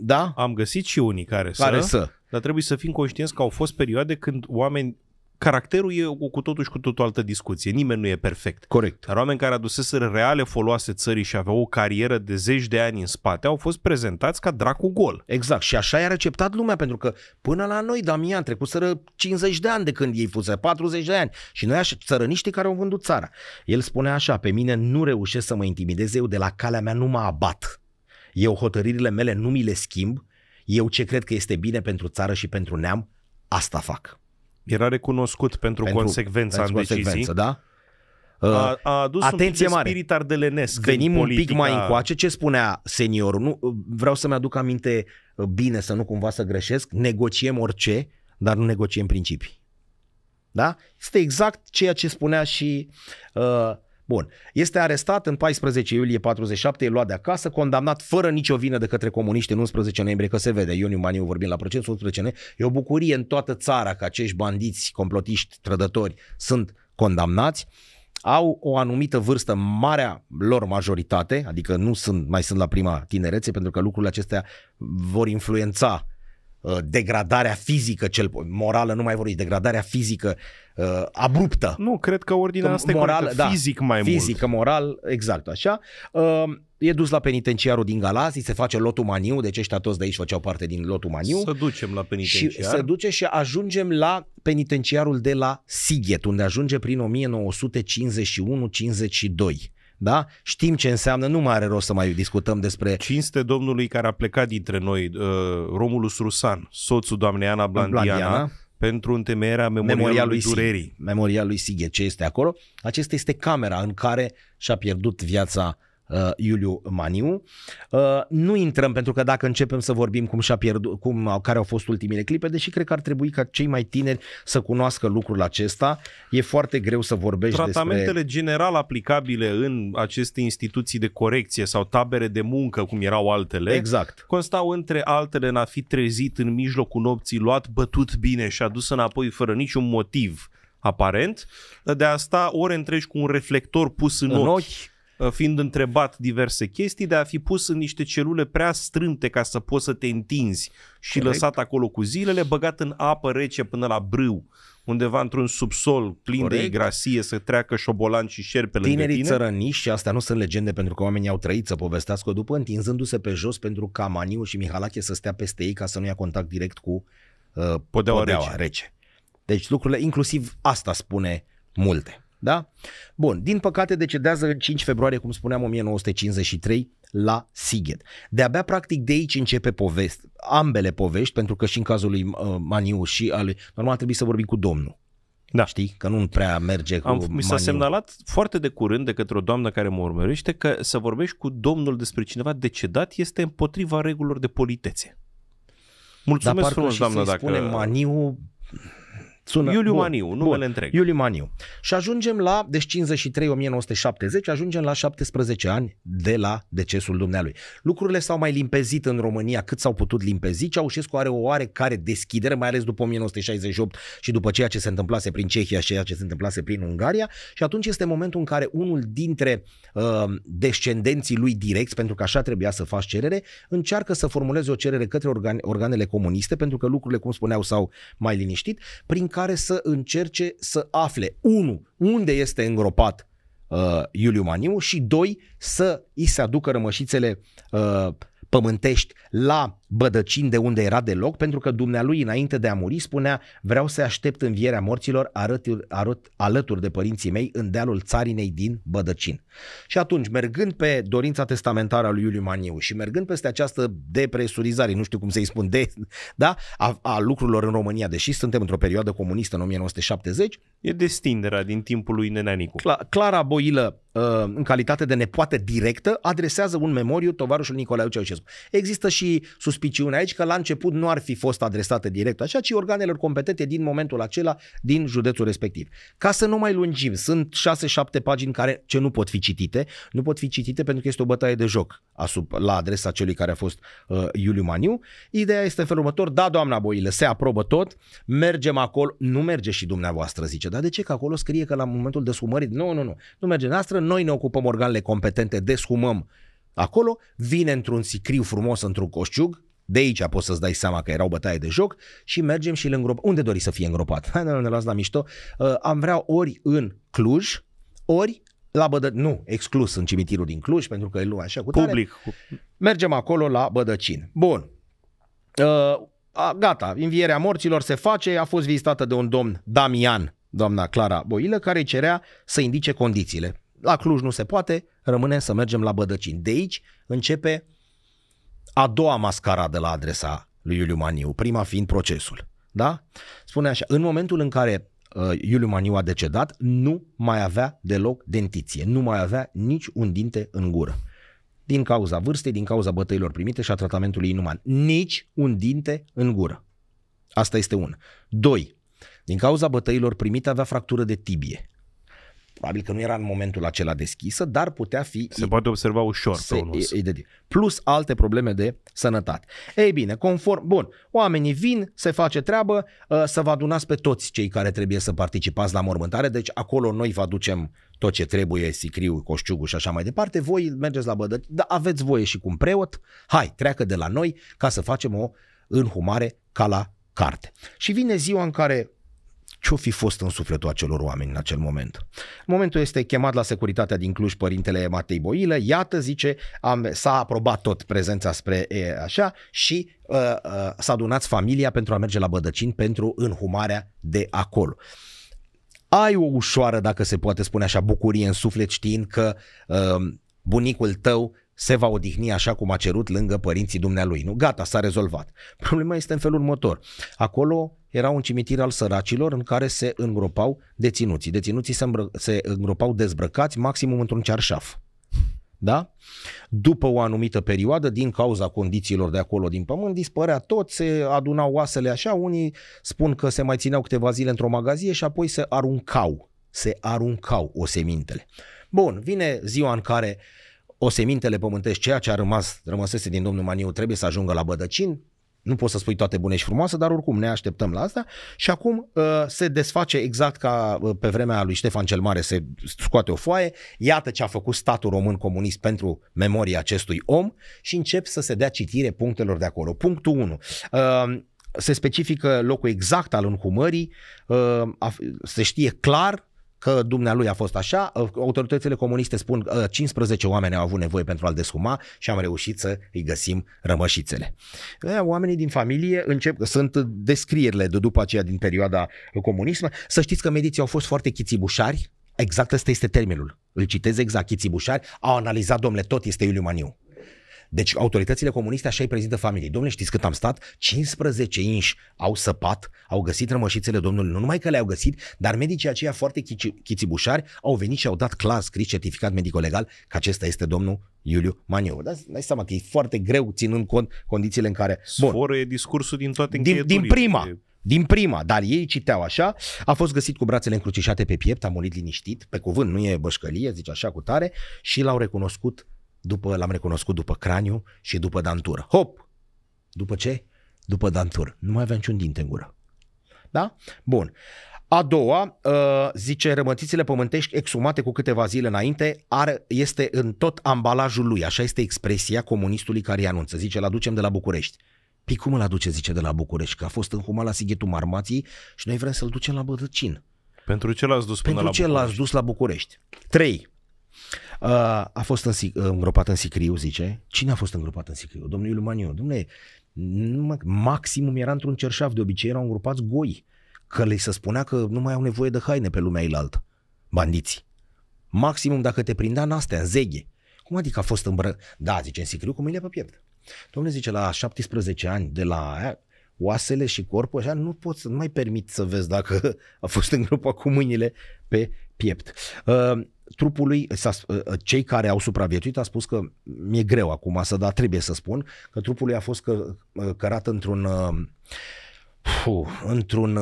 Da? Am găsit și unii care, care să, să, dar trebuie să fim conștienți că au fost perioade când oameni Caracterul e o, cu totul și cu totul altă discuție. Nimeni nu e perfect. Corect. Dar oameni care aduseseră reale foloase țării și aveau o carieră de zeci de ani în spate au fost prezentați ca dracu gol. Exact. Și așa i-a receptat lumea, pentru că până la noi, Damian, trecuseră 50 de ani de când ei fuse, 40 de ani. Și noi așa, țărăniștii care au vândut țara. El spunea așa, pe mine nu reușesc să mă intimidez, eu de la calea mea nu mă abat. Eu hotărârile mele nu mi le schimb, eu ce cred că este bine pentru țară și pentru neam, asta fac era recunoscut pentru, pentru consecvența pentru în consecvență, decizii. Da? A, uh, a adus Atenție un mare. spirit ardelenesc Venim un pic mai încoace. Ce spunea seniorul? Nu, vreau să-mi aduc aminte uh, bine, să nu cumva să greșesc. Negociem orice, dar nu negociem principii. Da? Este exact ceea ce spunea și uh, Bun. Este arestat în 14 iulie 47, e luat de acasă, condamnat fără nicio vină de către comuniști în 11 noiembrie, că se vede, Ioniu Maniu vorbim la proces, 11 noiembrie. E o bucurie în toată țara că acești bandiți, complotiști, trădători sunt condamnați au o anumită vârstă, marea lor majoritate, adică nu sunt, mai sunt la prima tinerețe, pentru că lucrurile acestea vor influența Uh, degradarea fizică, cel morală, nu mai vorbim, degradarea fizică uh, abruptă. Nu, cred că ordinea asta moral, e corectă, da, fizic mai fizică, mult. Fizică, moral, exact, așa. Uh, e dus la penitenciarul din Galați, se face lotul Maniu, deci ăștia toți de aici făceau parte din lotul Maniu. Să ducem la penitenciar. Și să duce și ajungem la penitenciarul de la Sighet, unde ajunge prin 1951-52 da? Știm ce înseamnă, nu mai are rost să mai discutăm despre... Cinste domnului care a plecat dintre noi, uh, Romulus Rusan, soțul doamnei Ana Blandiana, Blandiana pentru întemeierea memorialului, memorialului durerii. Memoria lui Sighe, ce este acolo? Acesta este camera în care și-a pierdut viața uh, Iuliu Maniu. Uh, nu intrăm pentru că dacă începem să vorbim cum și-a pierdut, cum, care au fost ultimile clipe, deși cred că ar trebui ca cei mai tineri să cunoască lucrul acesta, e foarte greu să vorbești Tratamentele despre... general aplicabile în aceste instituții de corecție sau tabere de muncă, cum erau altele, exact. constau între altele în a fi trezit în mijlocul nopții, luat bătut bine și adus înapoi fără niciun motiv aparent, de asta ori întregi cu un reflector pus în, în ochi, ochi Uh, fiind întrebat diverse chestii, de a fi pus în niște celule prea strânte ca să poți să te întinzi și Correct. lăsat acolo cu zilele, băgat în apă rece până la brâu, undeva într-un subsol plin Correct. de igrasie să treacă șobolan și șerpe Tinerii lângă tine. țărăniși, și asta nu sunt legende pentru că oamenii au trăit să povestească după, întinzându-se pe jos pentru ca Maniu și Mihalache să stea peste ei ca să nu ia contact direct cu uh, podeaua, podeaua rece. rece. Deci lucrurile, inclusiv asta spune multe. Da? Bun, din păcate decedează în 5 februarie, cum spuneam, 1953 la Siget. De-abia practic de aici începe povest. ambele povești, pentru că și în cazul lui uh, Maniu și al lui, normal trebuie să vorbim cu domnul. Da. Știi? Că nu prea merge cu Am, Mi s-a maniu. semnalat foarte de curând de către o doamnă care mă urmărește că să vorbești cu domnul despre cineva decedat este împotriva regulilor de politețe. Mulțumesc da, frumos, doamnă, dacă... spune maniu Sună, Iuliu bun, Maniu, numele bun, întreg. Iuliu Maniu. Și ajungem la, deci 53 1970, ajungem la 17 ani de la decesul dumnealui. Lucrurile s-au mai limpezit în România cât s-au putut limpezi. Ceaușescu are o oarecare deschidere, mai ales după 1968 și după ceea ce se întâmplase prin Cehia și ceea ce se întâmplase prin Ungaria. Și atunci este momentul în care unul dintre uh, descendenții lui direct, pentru că așa trebuia să faci cerere, încearcă să formuleze o cerere către organ- organele comuniste, pentru că lucrurile, cum spuneau, s-au mai liniștit, prin care să încerce să afle, unu, unde este îngropat uh, Iuliu Maniu și, doi, să îi se aducă rămășițele uh, pământești la Bădăcin de unde era deloc, pentru că dumnealui înainte de a muri spunea vreau să aștept învierea morților arături, arăt, alături de părinții mei în dealul țarinei din Bădăcin. Și atunci, mergând pe dorința testamentară a lui Iuliu Maniu și mergând peste această depresurizare, nu știu cum să-i spun, de, [LAUGHS] da, a, a lucrurilor în România, deși suntem într-o perioadă comunistă în 1970. E destinderea din timpul lui Nenanicu. Cla- Clara Boilă Uh, în calitate de nepoată directă, adresează un memoriu tovarășul Nicolae Ceaușescu. Există și suspiciune aici că la început nu ar fi fost adresată direct, așa ci organelor competente din momentul acela din județul respectiv. Ca să nu mai lungim, sunt 6-7 pagini care ce nu pot fi citite, nu pot fi citite pentru că este o bătaie de joc asup, la adresa celui care a fost uh, Iuliu Maniu. Ideea este în felul următor, da, doamna Boile, se aprobă tot, mergem acolo, nu merge și dumneavoastră, zice, dar de ce? Că acolo scrie că la momentul desumării, nu, nu, nu, nu merge noastră, noi ne ocupăm organele competente, deshumăm acolo, vine într-un sicriu frumos, într-un coșciug, de aici poți să-ți dai seama că erau bătaie de joc și mergem și îl îngropăm. Unde dori să fie îngropat? Hai, ne las la mișto. Uh, am vrea ori în Cluj, ori la Bădă... Nu, exclus în cimitirul din Cluj, pentru că e lumea așa cu tare. Public. Mergem acolo la Bădăcin. Bun. Uh, gata, învierea morților se face, a fost vizitată de un domn Damian, doamna Clara Boilă, care cerea să indice condițiile la Cluj nu se poate, rămâne să mergem la Bădăcini. De aici începe a doua mascaradă la adresa lui Iuliu Maniu, prima fiind procesul. Da? Spune așa, în momentul în care uh, Iuliu Maniu a decedat, nu mai avea deloc dentiție, nu mai avea nici un dinte în gură. Din cauza vârstei, din cauza bătăilor primite și a tratamentului inuman. Nici un dinte în gură. Asta este un. Doi, din cauza bătăilor primite avea fractură de tibie. Probabil că nu era în momentul acela deschisă, dar putea fi... Se poate observa ușor se, pronunț. Plus alte probleme de sănătate. Ei bine, conform... Bun, oamenii vin, se face treabă, uh, să vă adunați pe toți cei care trebuie să participați la mormântare, deci acolo noi vă aducem tot ce trebuie, sicriu, coșciugul și așa mai departe, voi mergeți la bădăci, dar aveți voie și cum preot, hai, treacă de la noi ca să facem o înhumare ca la carte. Și vine ziua în care ce-o fi fost în sufletul acelor oameni în acel moment. În momentul este chemat la securitatea din Cluj părintele Matei Boilă, iată, zice, am, s-a aprobat tot prezența spre e, așa și uh, uh, s-a adunat familia pentru a merge la Bădăcin pentru înhumarea de acolo. Ai o ușoară, dacă se poate spune așa, bucurie în suflet știind că uh, bunicul tău se va odihni așa cum a cerut lângă părinții dumnealui. Nu? Gata, s-a rezolvat. Problema este în felul următor. Acolo era un cimitir al săracilor în care se îngropau deținuții. Deținuții se, îmbră- se îngropau dezbrăcați maximum într-un cearșaf. Da? După o anumită perioadă, din cauza condițiilor de acolo din pământ, dispărea tot, se adunau oasele așa, unii spun că se mai țineau câteva zile într-o magazie și apoi se aruncau, se aruncau osemintele. Bun, vine ziua în care uh, o semintele pământești, ceea ce a rămas, rămăsese din domnul Maniu, trebuie să ajungă la Bădăcin, nu poți să spui toate bune și frumoase, dar oricum ne așteptăm la asta și acum uh, se desface exact ca uh, pe vremea lui Ștefan cel Mare se scoate o foaie, iată ce a făcut statul român comunist pentru memoria acestui om și încep să se dea citire punctelor de acolo. Punctul 1. Uh, se specifică locul exact al înhumării, se știe clar că dumnealui a fost așa, autoritățile comuniste spun că 15 oameni au avut nevoie pentru a-l deshuma și am reușit să îi găsim rămășițele. Oamenii din familie încep, sunt descrierile de după aceea din perioada comunismă. Să știți că mediții au fost foarte chițibușari, exact ăsta este termenul, îl citez exact, chițibușari, au analizat, domnule, tot este Iuliu Maniu. Deci autoritățile comuniste așa îi prezintă familiei. Domnule, știți cât am stat? 15 inși au săpat, au găsit rămășițele domnului. Nu numai că le-au găsit, dar medicii aceia foarte chițibușari au venit și au dat clar scris certificat medico-legal că acesta este domnul Iuliu Maniu. Da, dai seama că e foarte greu ținând cont condițiile în care... Bun, Sforă e discursul din toate din, din prima. E... Din prima, dar ei citeau așa, a fost găsit cu brațele încrucișate pe piept, a murit liniștit, pe cuvânt, nu e bășcălie, zice așa cu tare, și l-au recunoscut după, l-am recunoscut după craniu și după dantură. Hop! După ce? După dantură. Nu mai aveam niciun dinte în gură. Da? Bun. A doua, uh, zice, rămătițele pământești exumate cu câteva zile înainte are, este în tot ambalajul lui. Așa este expresia comunistului care îi anunță. Zice, îl aducem de la București. Păi cum îl aduce, zice, de la București? Că a fost înhumat la Sighetul Marmației și noi vrem să-l ducem la Bădăcin. Pentru ce l-ați dus până Pentru la ce București? l-ați dus la București? Trei. Uh, a fost în, îngropat în sicriu, zice. Cine a fost îngropat în sicriu? Domnul Iuliu Domnule, maximum era într-un cerșaf, de obicei erau îngropați goi, că le se spunea că nu mai au nevoie de haine pe lumea ilaltă, bandiții. Maximum dacă te prindea în astea, în zeghe. Cum adică a fost îmbră... Da, zice, în sicriu cu mâinile pe piept. Domnule zice, la 17 ani de la aia, oasele și corpul așa, nu pot să nu mai permit să vezi dacă a fost îngropat cu mâinile pe piept. Uh, trupului, ă, cei care au supraviețuit a spus că mi-e greu acum să da, trebuie să spun, că trupul lui a fost că, ă, cărat într-un ă, într-un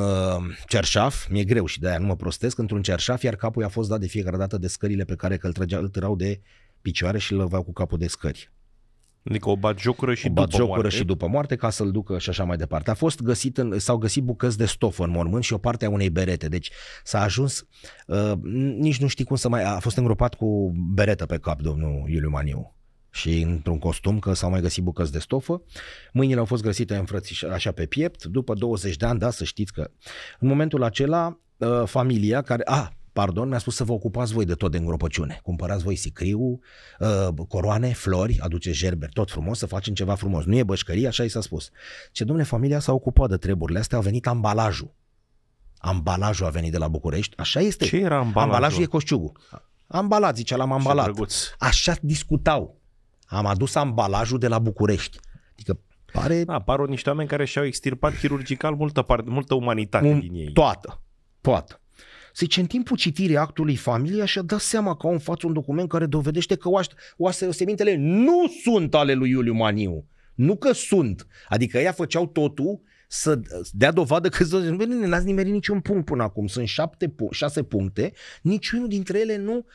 cerșaf, mi-e greu și de-aia nu mă prostesc, într-un cerșaf, iar capul i-a fost dat de fiecare dată de scările pe care că îl, trăgea, îl de picioare și îl lăveau cu capul de scări. Adică o bat jocură și, o bat după, jocură moarte. și după moarte ca să-l ducă și așa mai departe. A fost găsit în, s-au găsit bucăți de stofă în mormânt și o parte a unei berete. Deci s-a ajuns, uh, nici nu știi cum să mai... A fost îngropat cu beretă pe cap domnul Iuliu Maniu și într-un costum că s-au mai găsit bucăți de stofă. Mâinile au fost găsite înfrățișate așa pe piept. După 20 de ani, da, să știți că în momentul acela uh, familia care... A, pardon, mi-a spus să vă ocupați voi de tot de îngropăciune. Cumpărați voi sicriu, uh, coroane, flori, aduce gerber, tot frumos, să facem ceva frumos. Nu e bășcărie, așa i s-a spus. Ce domnule, familia s-a ocupat de treburile astea, a venit ambalajul. Ambalajul a venit de la București, așa este. Ce era ambalajul? Ambalajul e coșciugul. Ambalat, zicea, l-am ambalat. Așa discutau. Am adus ambalajul de la București. Adică pare... Da, par niște oameni care și-au extirpat chirurgical multă, multă umanitate din ei. Toată, toată ce în timpul citirii actului familia și-a dat seama că au în față un document care dovedește că oasemintele nu sunt ale lui Iuliu Maniu. Nu că sunt. Adică ea făceau totul să dea dovadă că nu n-ați nimerit niciun punct până acum. Sunt șapte, șase puncte, niciunul dintre ele nu...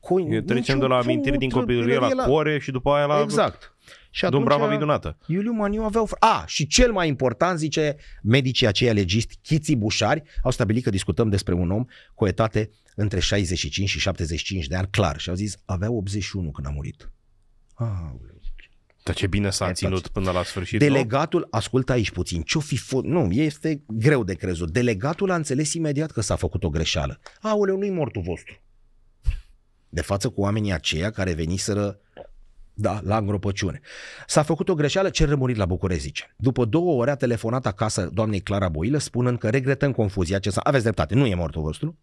Co- trecem de la amintiri din copilărie la core și după aia la... Exact. Și atunci, Dumbrava minunată. Iuliu Maniu avea o... A, și cel mai important, zice medicii aceia legiști, Chiții Bușari, au stabilit că discutăm despre un om cu etate între 65 și 75 de ani, clar. Și au zis, avea 81 când a murit. Aoleu. Dar ce bine s-a Iertați. ținut până la sfârșit. Delegatul, nu? ascultă aici puțin, ce-o fi fost, nu, este greu de crezut. Delegatul a înțeles imediat că s-a făcut o greșeală. Aoleu, nu-i mortul vostru. De față cu oamenii aceia care veniseră da, la îngropăciune. S-a făcut o greșeală, cer rămurit la București, zice. După două ore a telefonat acasă doamnei Clara Boilă, spunând că regretăm confuzia ce s-a... Aveți dreptate, nu e mortul vostru.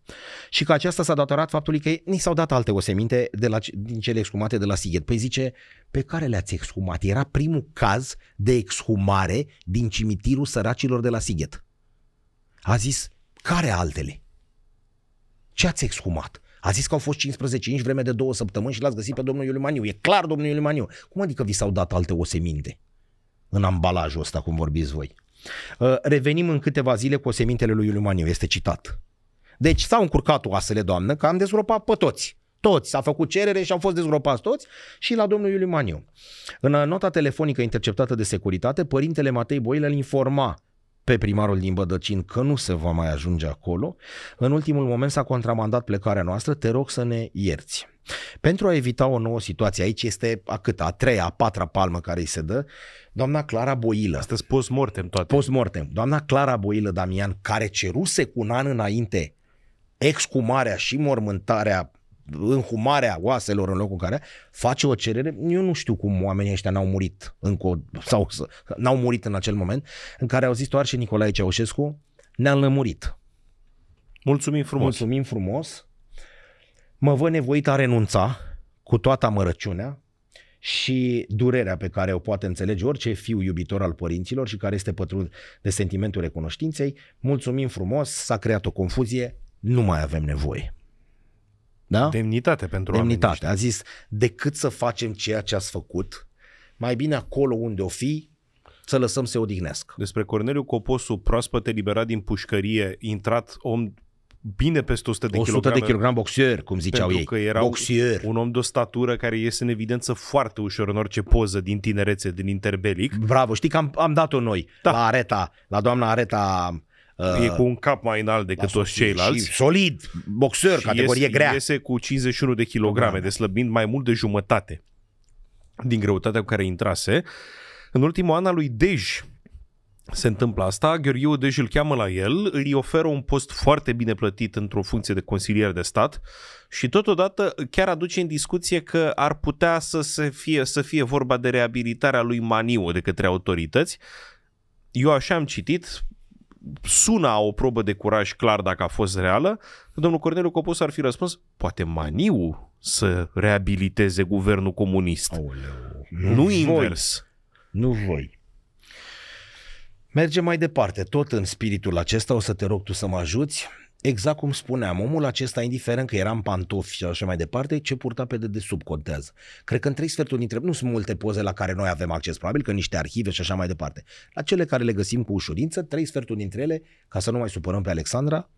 Și că aceasta s-a datorat faptului că ni s-au dat alte oseminte de la, din cele exhumate de la Sighet. Păi zice, pe care le-ați exhumat? Era primul caz de exhumare din cimitirul săracilor de la Sighet. A zis, care altele? Ce ați exhumat? A zis că au fost 15 inși vreme de două săptămâni și l-ați găsit pe domnul Iuliu Maniu. E clar domnul Iuliu Maniu. Cum adică vi s-au dat alte oseminte în ambalajul ăsta, cum vorbiți voi? Uh, revenim în câteva zile cu osemintele lui Iuliu Maniu. Este citat. Deci s-au încurcat oasele, doamnă, că am dezgropat pe toți toți, s-a făcut cerere și au fost dezgropați toți și la domnul Iuliu Maniu. În nota telefonică interceptată de securitate, părintele Matei Boilă îl informa pe primarul din Bădăcin că nu se va mai ajunge acolo. În ultimul moment s-a contramandat plecarea noastră, te rog să ne ierți. Pentru a evita o nouă situație, aici este a câta, a treia, a patra palmă care îi se dă, doamna Clara Boilă. Astăzi post-mortem toate. Post-mortem. Doamna Clara Boilă Damian, care ceruse cu un an înainte excumarea și mormântarea înhumarea oaselor în locul în care face o cerere, eu nu știu cum oamenii ăștia n-au murit încă, sau n-au murit în acel moment, în care au zis doar și Nicolae Ceaușescu, ne-am lămurit. Mulțumim frumos. Mulțumim frumos. Mă văd nevoit a renunța cu toată amărăciunea și durerea pe care o poate înțelege orice fiu iubitor al părinților și care este pătrund de sentimentul recunoștinței. Mulțumim frumos, s-a creat o confuzie, nu mai avem nevoie. Da? Demnitate pentru Demnitate. Oameni, a zis, decât să facem ceea ce ați făcut, mai bine acolo unde o fi, să lăsăm să odihnească. Despre Corneliu Coposu, proaspăt eliberat din pușcărie, intrat om bine peste 100 de 100 kg. de kg boxier, cum ziceau pentru ei. Că era boxier. Un, un om de o statură care iese în evidență foarte ușor în orice poză din tinerețe, din interbelic. Bravo, știi că am, am dat-o noi da. la Areta, la doamna Areta Uh, e cu un cap mai înalt decât toți ceilalți. Și solid, boxer, și categorie ies, grea. iese cu 51 de kilograme, de slăbind mai mult de jumătate din greutatea cu care intrase. În ultimul an al lui Dej se întâmplă asta, Gheorghiu Dej îl cheamă la el, îi oferă un post foarte bine plătit într-o funcție de consilier de stat și totodată chiar aduce în discuție că ar putea să, se fie, să fie vorba de reabilitarea lui Maniu de către autorități. Eu așa am citit, sună o probă de curaj clar dacă a fost reală, domnul Corneliu Copos ar fi răspuns, poate maniu să reabiliteze guvernul comunist. Aoleu, nu, nu voi. Nu voi. Mergem mai departe, tot în spiritul acesta, o să te rog tu să mă ajuți exact cum spuneam, omul acesta, indiferent că era în pantofi și așa mai departe, ce purta pe dedesubt contează. Cred că în trei sferturi dintre, nu sunt multe poze la care noi avem acces, probabil că niște arhive și așa mai departe. La cele care le găsim cu ușurință, trei sferturi dintre ele, ca să nu mai supărăm pe Alexandra,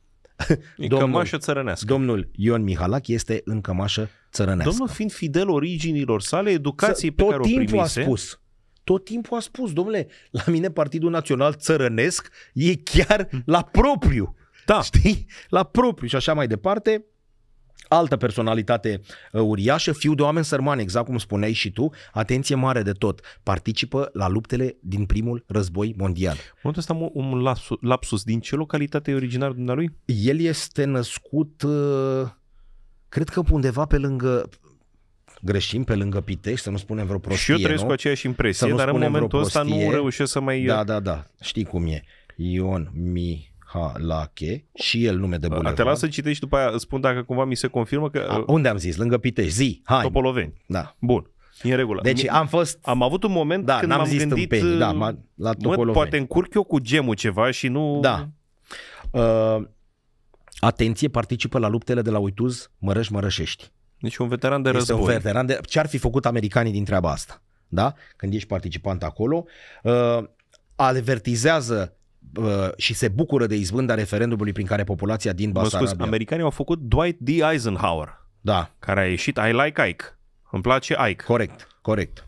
în [LAUGHS] domnul, cămașă țărănească. Domnul Ion Mihalac este în cămașă țărănească. Domnul fiind fidel originilor sale, educației pe care o primise... Tot timpul a spus, tot timpul a spus, domnule, la mine Partidul Național Țărănesc e chiar la propriu. Da. Știi? La propriu și așa mai departe. Altă personalitate uh, uriașă, fiu de oameni sărmani, exact cum spuneai și tu, atenție mare de tot, participă la luptele din primul război mondial. În momentul ăsta am un lapsus, din ce localitate e originar dumnealui? El este născut, uh, cred că undeva pe lângă, greșim pe lângă Pitești, să nu spunem vreo prostie. Și eu trăiesc nu? cu aceeași impresie, dar în momentul ăsta nu reușesc să mai... Da, da, da, știi cum e. Ion, mi, Halache, și el nume de bulevard. A te las să citești după aia, spun dacă cumva mi se confirmă că... A, unde am zis? Lângă Pitești, zi, hai. Topoloveni. Da. Bun. E în regulă. Deci am fost... Am avut un moment da, când am zis gândit... Tâmpeni, da, uh, la Topoloveni. Mă, poate încurc eu cu gemul ceva și nu... Da. Uh, atenție, participă la luptele de la Uituz, Mărăși, Mărășești. Deci un veteran de război. Este un veteran de... Ce-ar fi făcut americanii din treaba asta? Da? Când ești participant acolo. Uh, avertizează Uh, și se bucură de izbânda referendumului prin care populația din Basarabia... Mă americanii au făcut Dwight D. Eisenhower, da. care a ieșit I like Ike. Îmi place Ike. Corect, corect.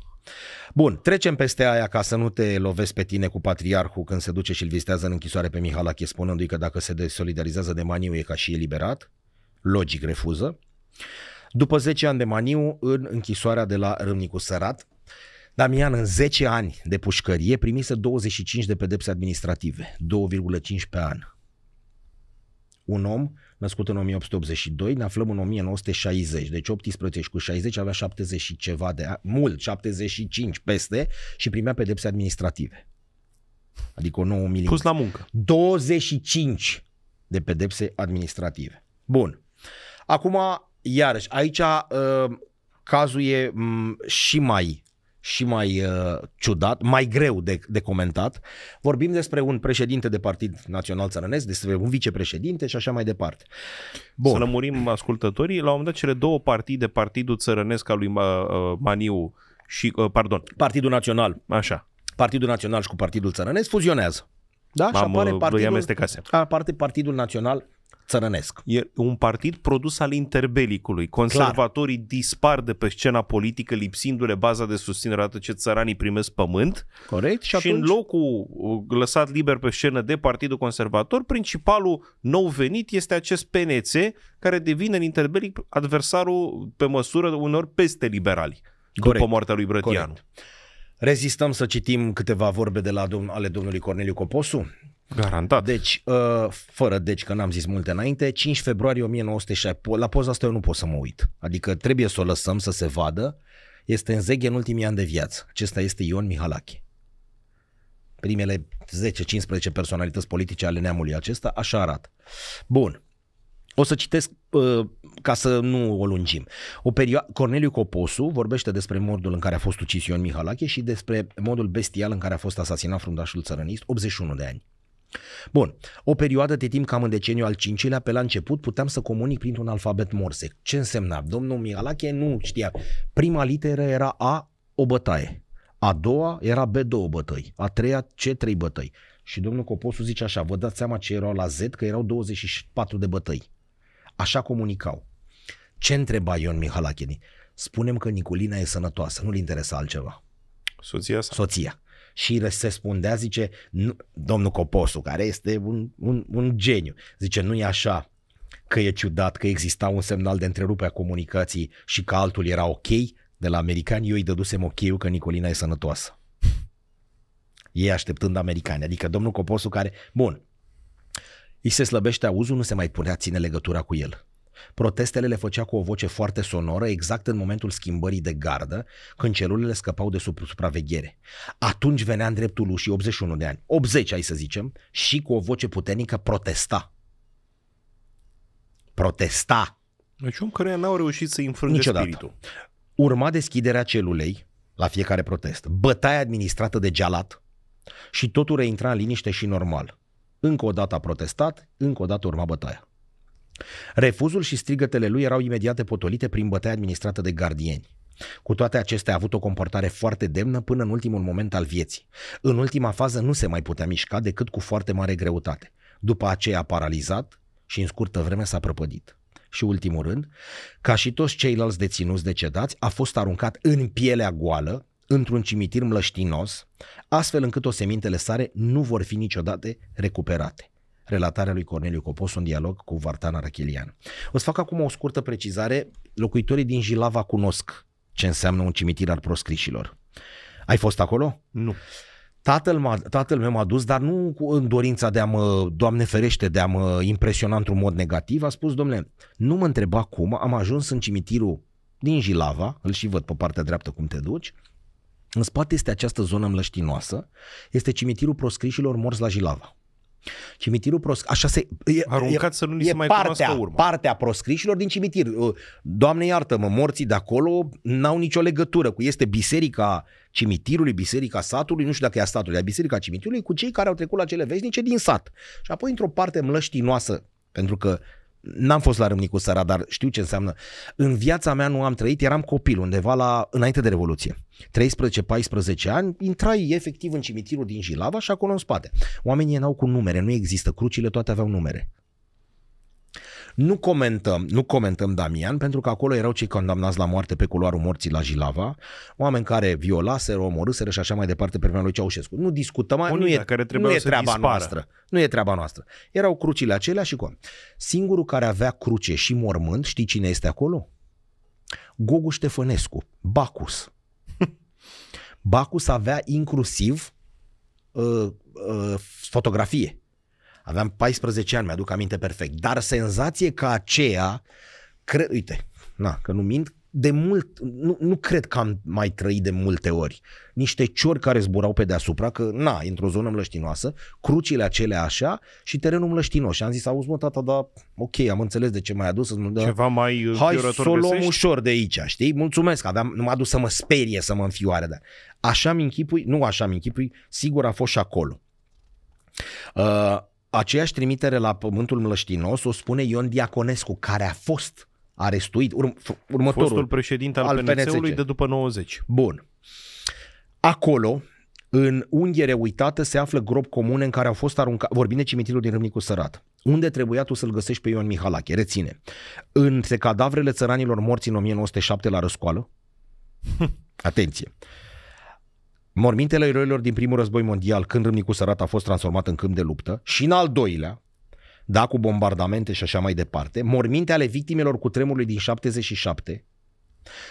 Bun, trecem peste aia ca să nu te lovesc pe tine cu patriarhul când se duce și îl vizitează în închisoare pe Mihalache, spunându-i că dacă se desolidarizează de Maniu e ca și eliberat. Logic refuză. După 10 ani de Maniu, în închisoarea de la Râmnicu Sărat, Damian, în 10 ani de pușcărie, primise 25 de pedepse administrative, 2,5 pe an. Un om născut în 1882, ne aflăm în 1960, deci 18 și cu 60 avea 70 și ceva de ani, mult, 75 peste și primea pedepse administrative. Adică 9 mm. Pus la muncă. 25 de pedepse administrative. Bun. Acum, iarăși, aici uh, cazul e și mai și mai uh, ciudat, mai greu de, de comentat. Vorbim despre un președinte de Partid Național Țărănesc, despre un vicepreședinte și așa mai departe. Bun. Să lămurim ascultătorii, la un moment dat cele două partide, Partidul Țărănesc al lui uh, Maniu și, uh, pardon, Partidul Național. Așa. Partidul Național și cu Partidul Țărănesc fuzionează. Da? și apare partidul, Apare Partidul Național țărănesc. E un partid produs al interbelicului. Conservatorii Clar. dispar de pe scena politică lipsindu-le baza de susținere atât ce țăranii primesc pământ. Corect. Și, și atunci... în locul uh, lăsat liber pe scenă de Partidul Conservator, principalul nou venit este acest PNC care devine în interbelic adversarul pe măsură unor peste liberali Corect. după moartea lui Brătianu. Corect. Rezistăm să citim câteva vorbe de la domn, ale domnului Corneliu Coposu. Garantat. Deci, uh, fără deci că n-am zis multe înainte, 5 februarie 1906, la poza asta eu nu pot să mă uit. Adică trebuie să o lăsăm să se vadă. Este în zeghe în ultimii ani de viață. Acesta este Ion Mihalache. Primele 10-15 personalități politice ale neamului acesta așa arată. Bun. O să citesc uh, ca să nu o lungim. O perio- Corneliu Coposu vorbește despre modul în care a fost ucis Ion Mihalache și despre modul bestial în care a fost asasinat frundașul țărănist, 81 de ani. Bun, o perioadă de timp cam în deceniu al cincilea, pe la început, puteam să comunic printr-un alfabet morse. Ce însemna? Domnul Mihalache nu știa. Prima literă era A, o bătaie. A doua era B, două bătăi. A treia, C, trei bătăi. Și domnul Coposu zice așa, vă dați seama ce erau la Z, că erau 24 de bătăi. Așa comunicau. Ce întreba Ion Mihalacheni? Spunem că Niculina e sănătoasă, nu-l interesa altceva. Soția sa. Soția și se spundea, zice, nu, domnul Coposu, care este un, un, un geniu, zice, nu e așa că e ciudat că exista un semnal de întrerupe a comunicației și că altul era ok, de la americani eu îi dădusem ok că Nicolina e sănătoasă. Ei așteptând americani, adică domnul Coposu care, bun, îi se slăbește auzul, nu se mai punea ține legătura cu el. Protestele le făcea cu o voce foarte sonoră, exact în momentul schimbării de gardă, când celulele scăpau de sub supraveghere. Atunci venea în dreptul ușii 81 de ani, 80 ai să zicem, și cu o voce puternică protesta. Protesta. Deci om care n-au reușit să înfrânge Niciodată. spiritul. Urma deschiderea celulei la fiecare protest, bătaia administrată de gealat și totul reintra în liniște și normal. Încă o dată a protestat, încă o dată urma bătaia. Refuzul și strigătele lui erau imediate potolite prin bătaia administrată de gardieni. Cu toate acestea a avut o comportare foarte demnă până în ultimul moment al vieții. În ultima fază nu se mai putea mișca decât cu foarte mare greutate. După aceea a paralizat și în scurtă vreme s-a prăpădit. Și ultimul rând, ca și toți ceilalți deținuți decedați, a fost aruncat în pielea goală, într-un cimitir mlăștinos, astfel încât osemintele sare nu vor fi niciodată recuperate relatarea lui Corneliu Copos, un dialog cu Vartan Arachelian. O să fac acum o scurtă precizare. Locuitorii din Jilava cunosc ce înseamnă un cimitir al proscrișilor. Ai fost acolo? Nu. Tatăl, tatăl meu m-a dus, dar nu în dorința de a mă, Doamne ferește, de a mă impresiona într-un mod negativ, a spus, domnule, nu mă întreba cum, am ajuns în cimitirul din Jilava, îl și văd pe partea dreaptă cum te duci, în spate este această zonă mlăștinoasă, este cimitirul proscrișilor morți la Jilava. Cimitirul prosc... așa se... E, Aruncat e, să nu li se mai partea, urma. partea proscrișilor din cimitir. Uh, Doamne iartă-mă, morții de acolo n-au nicio legătură cu... Este biserica cimitirului, biserica satului, nu știu dacă e a statului, a biserica cimitirului, cu cei care au trecut la cele veșnice din sat. Și apoi într-o parte mlăștinoasă, pentru că N-am fost la Râmnicu Săra, dar știu ce înseamnă. În viața mea nu am trăit, eram copil undeva la, înainte de Revoluție. 13-14 ani, intrai efectiv în cimitirul din Jilava și acolo în spate. Oamenii erau cu numere, nu există, crucile toate aveau numere. Nu comentăm, nu comentăm Damian, pentru că acolo erau cei condamnați la moarte pe culoarul morții la Jilava, oameni care violaseră, omorâseră și așa mai departe pe vremea lui Ceaușescu. Nu discutăm, nu e, care nu e treaba dispară. noastră. Nu e treaba noastră. Erau crucile acelea și cum. Singurul care avea cruce și mormânt, știi cine este acolo? Gogu Ștefănescu, Bacus. [LAUGHS] Bacus avea inclusiv uh, uh, fotografie Aveam 14 ani, mi-aduc aminte perfect. Dar senzație ca aceea, cre- uite, na, că nu mint, de mult, nu, nu cred că am mai trăit de multe ori. Niște ciori care zburau pe deasupra, că na, într-o zonă mlăștinoasă, crucile acelea așa și terenul mlăștinos. Și am zis, auzi mă tata, da, ok, am înțeles de ce m-ai adus. Da, Ceva mai uh, Hai să o luăm ușor de aici, știi? Mulțumesc, aveam, nu m-a dus să mă sperie, să mă înfioare. Dar așa mi închipui, nu așa mi închipui, sigur a fost și acolo. Uh, Aceeași trimitere la Pământul Mlăștinos o spune Ion Diaconescu, care a fost arestuit, urm- următorul Fostul președinte al, al PNC-ului de după 90. Bun. Acolo, în unghiere uitată se află grob comune în care au fost aruncați, vorbind de cimitirul din Râmnicu Sărat, unde trebuia tu să-l găsești pe Ion Mihalache, reține. Între cadavrele țăranilor morți în 1907 la răscoală, [LAUGHS] atenție, Mormintele eroilor din primul război mondial, când Râmnicu Sărat a fost transformat în câmp de luptă, și în al doilea, da, cu bombardamente și așa mai departe, morminte ale victimelor cu tremurului din 77,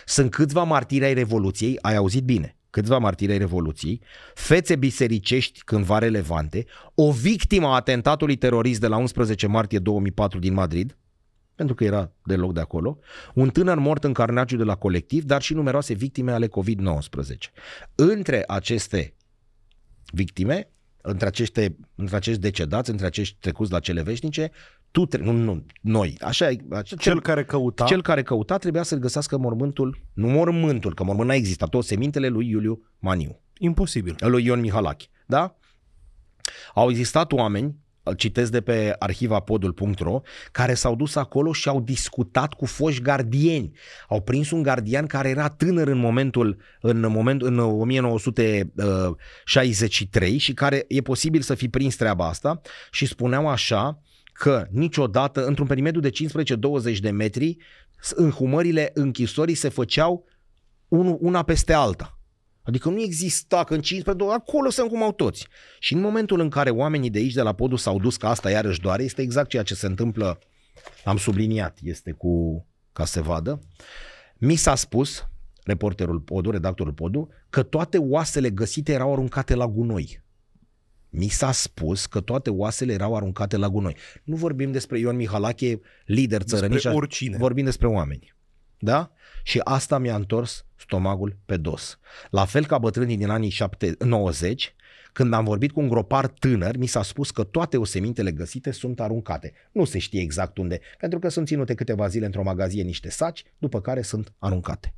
sunt câțiva martiri ai Revoluției, ai auzit bine, câțiva martiri ai Revoluției, fețe bisericești cândva relevante, o victimă a atentatului terorist de la 11 martie 2004 din Madrid, pentru că era deloc de acolo, un tânăr mort în carnaciu de la colectiv, dar și numeroase victime ale COVID-19. Între aceste victime, între, aceste, între acești decedați, între acești trecuți la cele veșnice, tu tre- nu, nu, noi, așa, așa cel, cel care căuta cel care căuta trebuia să-l găsească mormântul, nu mormântul, că mormânt n-a existat, tot semintele lui Iuliu Maniu. Imposibil. Lui Ion Mihalachi. da? Au existat oameni citesc de pe arhivapodul.ro, care s-au dus acolo și au discutat cu foști gardieni. Au prins un gardian care era tânăr în momentul, în, moment, în 1963 uh, și care e posibil să fi prins treaba asta și spuneau așa, că niciodată, într-un perimetru de 15-20 de metri, înhumările închisorii se făceau una peste alta. Adică nu exista că în 15, acolo sunt cum au toți. Și în momentul în care oamenii de aici, de la podul, s-au dus că asta iarăși doare, este exact ceea ce se întâmplă, am subliniat, este cu, ca se vadă, mi s-a spus, reporterul Podu, redactorul Podu, că toate oasele găsite erau aruncate la gunoi. Mi s-a spus că toate oasele erau aruncate la gunoi. Nu vorbim despre Ion Mihalache, lider țărănișa, oricine. vorbim despre oameni. Da? Și asta mi-a întors stomacul pe dos. La fel ca bătrânii din anii 90, când am vorbit cu un gropar tânăr, mi s-a spus că toate osemintele găsite sunt aruncate. Nu se știe exact unde, pentru că sunt ținute câteva zile într-o magazie niște saci, după care sunt aruncate.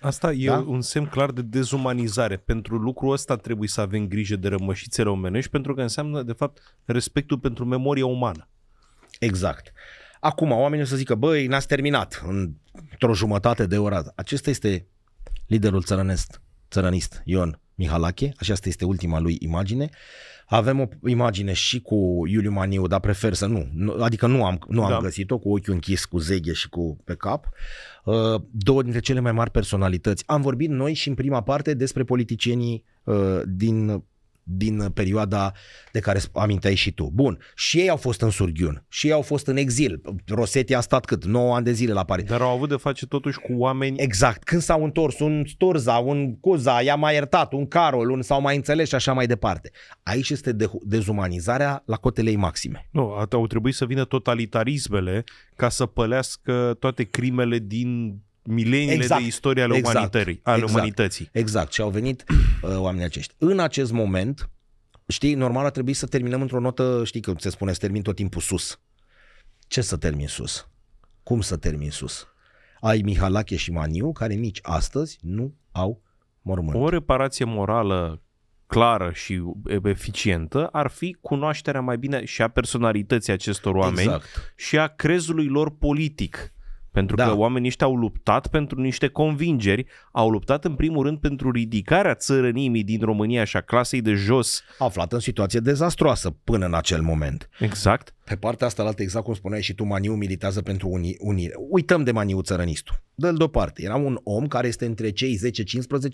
Asta e da? un semn clar de dezumanizare. Pentru lucrul ăsta trebuie să avem grijă de rămășițele omenești, pentru că înseamnă, de fapt, respectul pentru memoria umană. Exact. Acum, oamenii o să zică, băi, n-ați terminat într-o jumătate de oră. Acesta este liderul țărănest, țărănist, Ion Mihalache, aceasta este ultima lui imagine. Avem o imagine și cu Iuliu Maniu, dar prefer să nu, adică nu am, nu am da. găsit-o, cu ochiul închis, cu zeghe și cu pe cap. Uh, două dintre cele mai mari personalități. Am vorbit noi și în prima parte despre politicienii uh, din din uh, perioada de care aminteai și tu. Bun, și ei au fost în surghiun, și ei au fost în exil. Rosetti a stat cât? 9 ani de zile la Paris. Dar au avut de face totuși cu oameni... Exact, când s-au întors, un Sturza, un Cuza, i-a mai iertat, un Carol, un s-au mai înțeles și așa mai departe. Aici este de- dezumanizarea la cotele maxime. Nu, au trebuit să vină totalitarismele ca să pălească toate crimele din mileniile exact, de istorie ale, exact, umanitării, ale exact, umanității. Exact, și au venit Uh, oamenii acești. În acest moment, știi, normal ar trebui să terminăm într-o notă, știi că se spune să termin tot timpul sus. Ce să termin sus? Cum să termin sus? Ai Mihalache și Maniu, care nici astăzi nu au mormânt. O reparație morală clară și eficientă ar fi cunoașterea mai bine și a personalității acestor oameni exact. și a crezului lor politic. Pentru da. că oamenii ăștia au luptat pentru niște convingeri, au luptat în primul rând pentru ridicarea țărănimii din România și a clasei de jos. Aflat în situație dezastroasă până în acel moment. Exact. Pe partea asta, la exact cum spuneai și tu, Maniu militează pentru unii. Uităm de Maniu țărănistul. Dă-l deoparte. Era un om care este între cei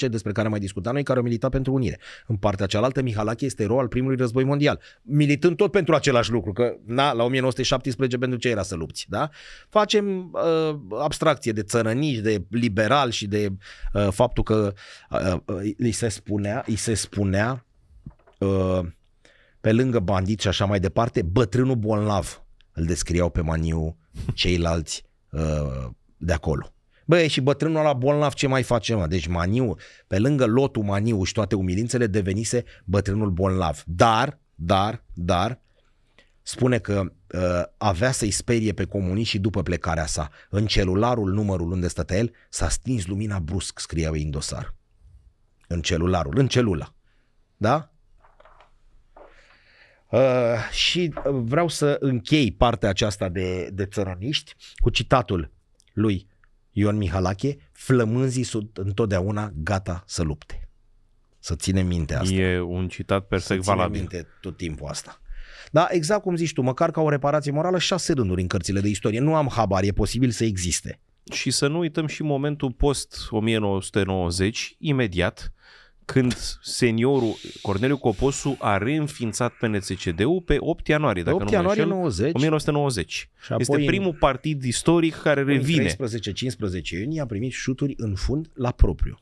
10-15 despre care mai discutam noi, care au militat pentru unire. În partea cealaltă, Mihalache este erou al primului război mondial, militând tot pentru același lucru, că na, la 1917 pentru ce era să lupți, da? Facem uh, abstracție de țărănici, de liberal și de uh, faptul că uh, uh, îi se spunea, îi se spunea uh, pe lângă bandit și așa mai departe, bătrânul bolnav îl descriau pe maniu ceilalți uh, de acolo. Băi, și bătrânul la bolnav ce mai face, mă? Deci Maniu, pe lângă lotul Maniu și toate umilințele, devenise bătrânul bolnav. Dar, dar, dar, spune că uh, avea să-i sperie pe comuniști și după plecarea sa. În celularul, numărul unde stătea el, s-a stins lumina brusc, scria ei în dosar. În celularul, în celula. Da? Uh, și uh, vreau să închei partea aceasta de, de țărăniști cu citatul lui Ion Mihalache, flămânzii sunt întotdeauna gata să lupte. Să ținem minte asta. E un citat perfect să valabil. minte tot timpul asta. Da, exact cum zici tu, măcar ca o reparație morală, șase rânduri în cărțile de istorie. Nu am habar, e posibil să existe. Și să nu uităm și momentul post-1990, imediat, când seniorul Corneliu Coposu a reînființat PNCCD-ul pe 8 ianuarie, dacă 8 ianuarie nu mă înșel, 90. 1990. Și este primul în, partid istoric care revine. 13-15 iunie a primit șuturi în fund la propriu.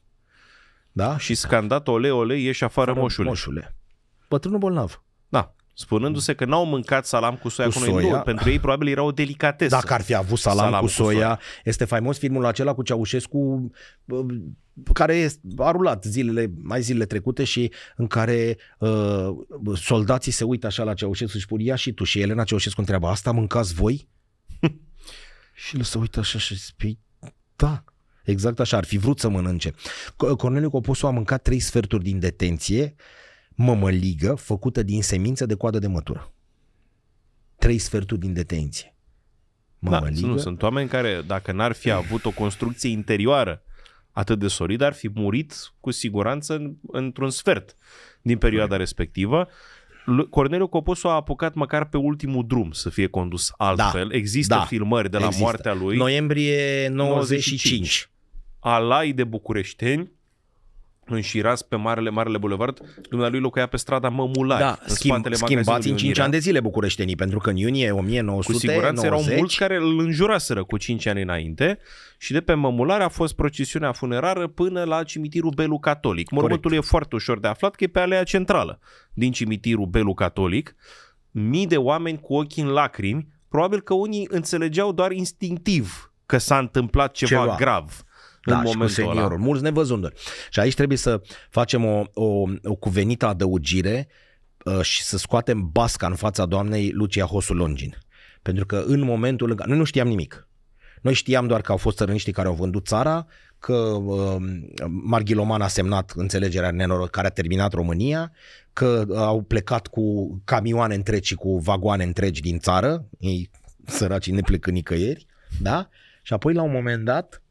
Da? Și scandat ole ole ieși afară afară moșule. moșule. Bătrânul bolnav. Da spunându-se că n-au mâncat salam cu soia, cu, cu noi soia. Nu, pentru ei probabil era o delicatesă. Dacă ar fi avut salam, salam cu, soia, cu soia, este faimos filmul acela cu Ceaușescu care a rulat zilele, mai zilele trecute și în care uh, soldații se uită așa la Ceaușescu și spun ia și tu și Elena Ceaușescu întreabă asta mâncați voi? [LAUGHS] și el se uită așa și spui da, exact așa, ar fi vrut să mănânce. Corneliu Coposu a mâncat trei sferturi din detenție, uh, mămăligă făcută din semințe de coadă de mătură. Trei sferturi din detenție. Mămăligă. Da, sunt, sunt oameni care, dacă n-ar fi avut o construcție interioară atât de solidă, ar fi murit cu siguranță în, într-un sfert din perioada respectivă. Corneliu Coposu a apucat măcar pe ultimul drum să fie condus da. altfel. Da, Există da, filmări de la există. moartea lui. Noiembrie 95. 95. Alai de bucureșteni înșirați pe Marele, Marele Boulevard, dumnealui locuia pe strada Mămulari, da, în schimb, spatele schimbați în 5 ani de zile bucureștenii, pentru că în iunie 1990... Cu siguranță erau mulți care îl înjuraseră cu 5 ani înainte și de pe Mămulari a fost procesiunea funerară până la cimitirul Belu Catolic. Mormântul e foarte ușor de aflat că e pe alea centrală din cimitirul Belu Catolic. Mii de oameni cu ochii în lacrimi, probabil că unii înțelegeau doar instinctiv că s-a întâmplat ceva, ceva. grav da, în și cu seniorul, ăla. mulți nevăzunduri. Și aici trebuie să facem o, o, o cuvenită adăugire uh, și să scoatem basca în fața doamnei Lucia Hosulongin. Pentru că în momentul în care... Noi nu știam nimic. Noi știam doar că au fost țărăniștii care au vândut țara, că uh, Marghiloman a semnat înțelegerea nenoră care a terminat România, că uh, au plecat cu camioane întregi și cu vagoane întregi din țară, ei săracii ne nicăieri, da? Și apoi la un moment dat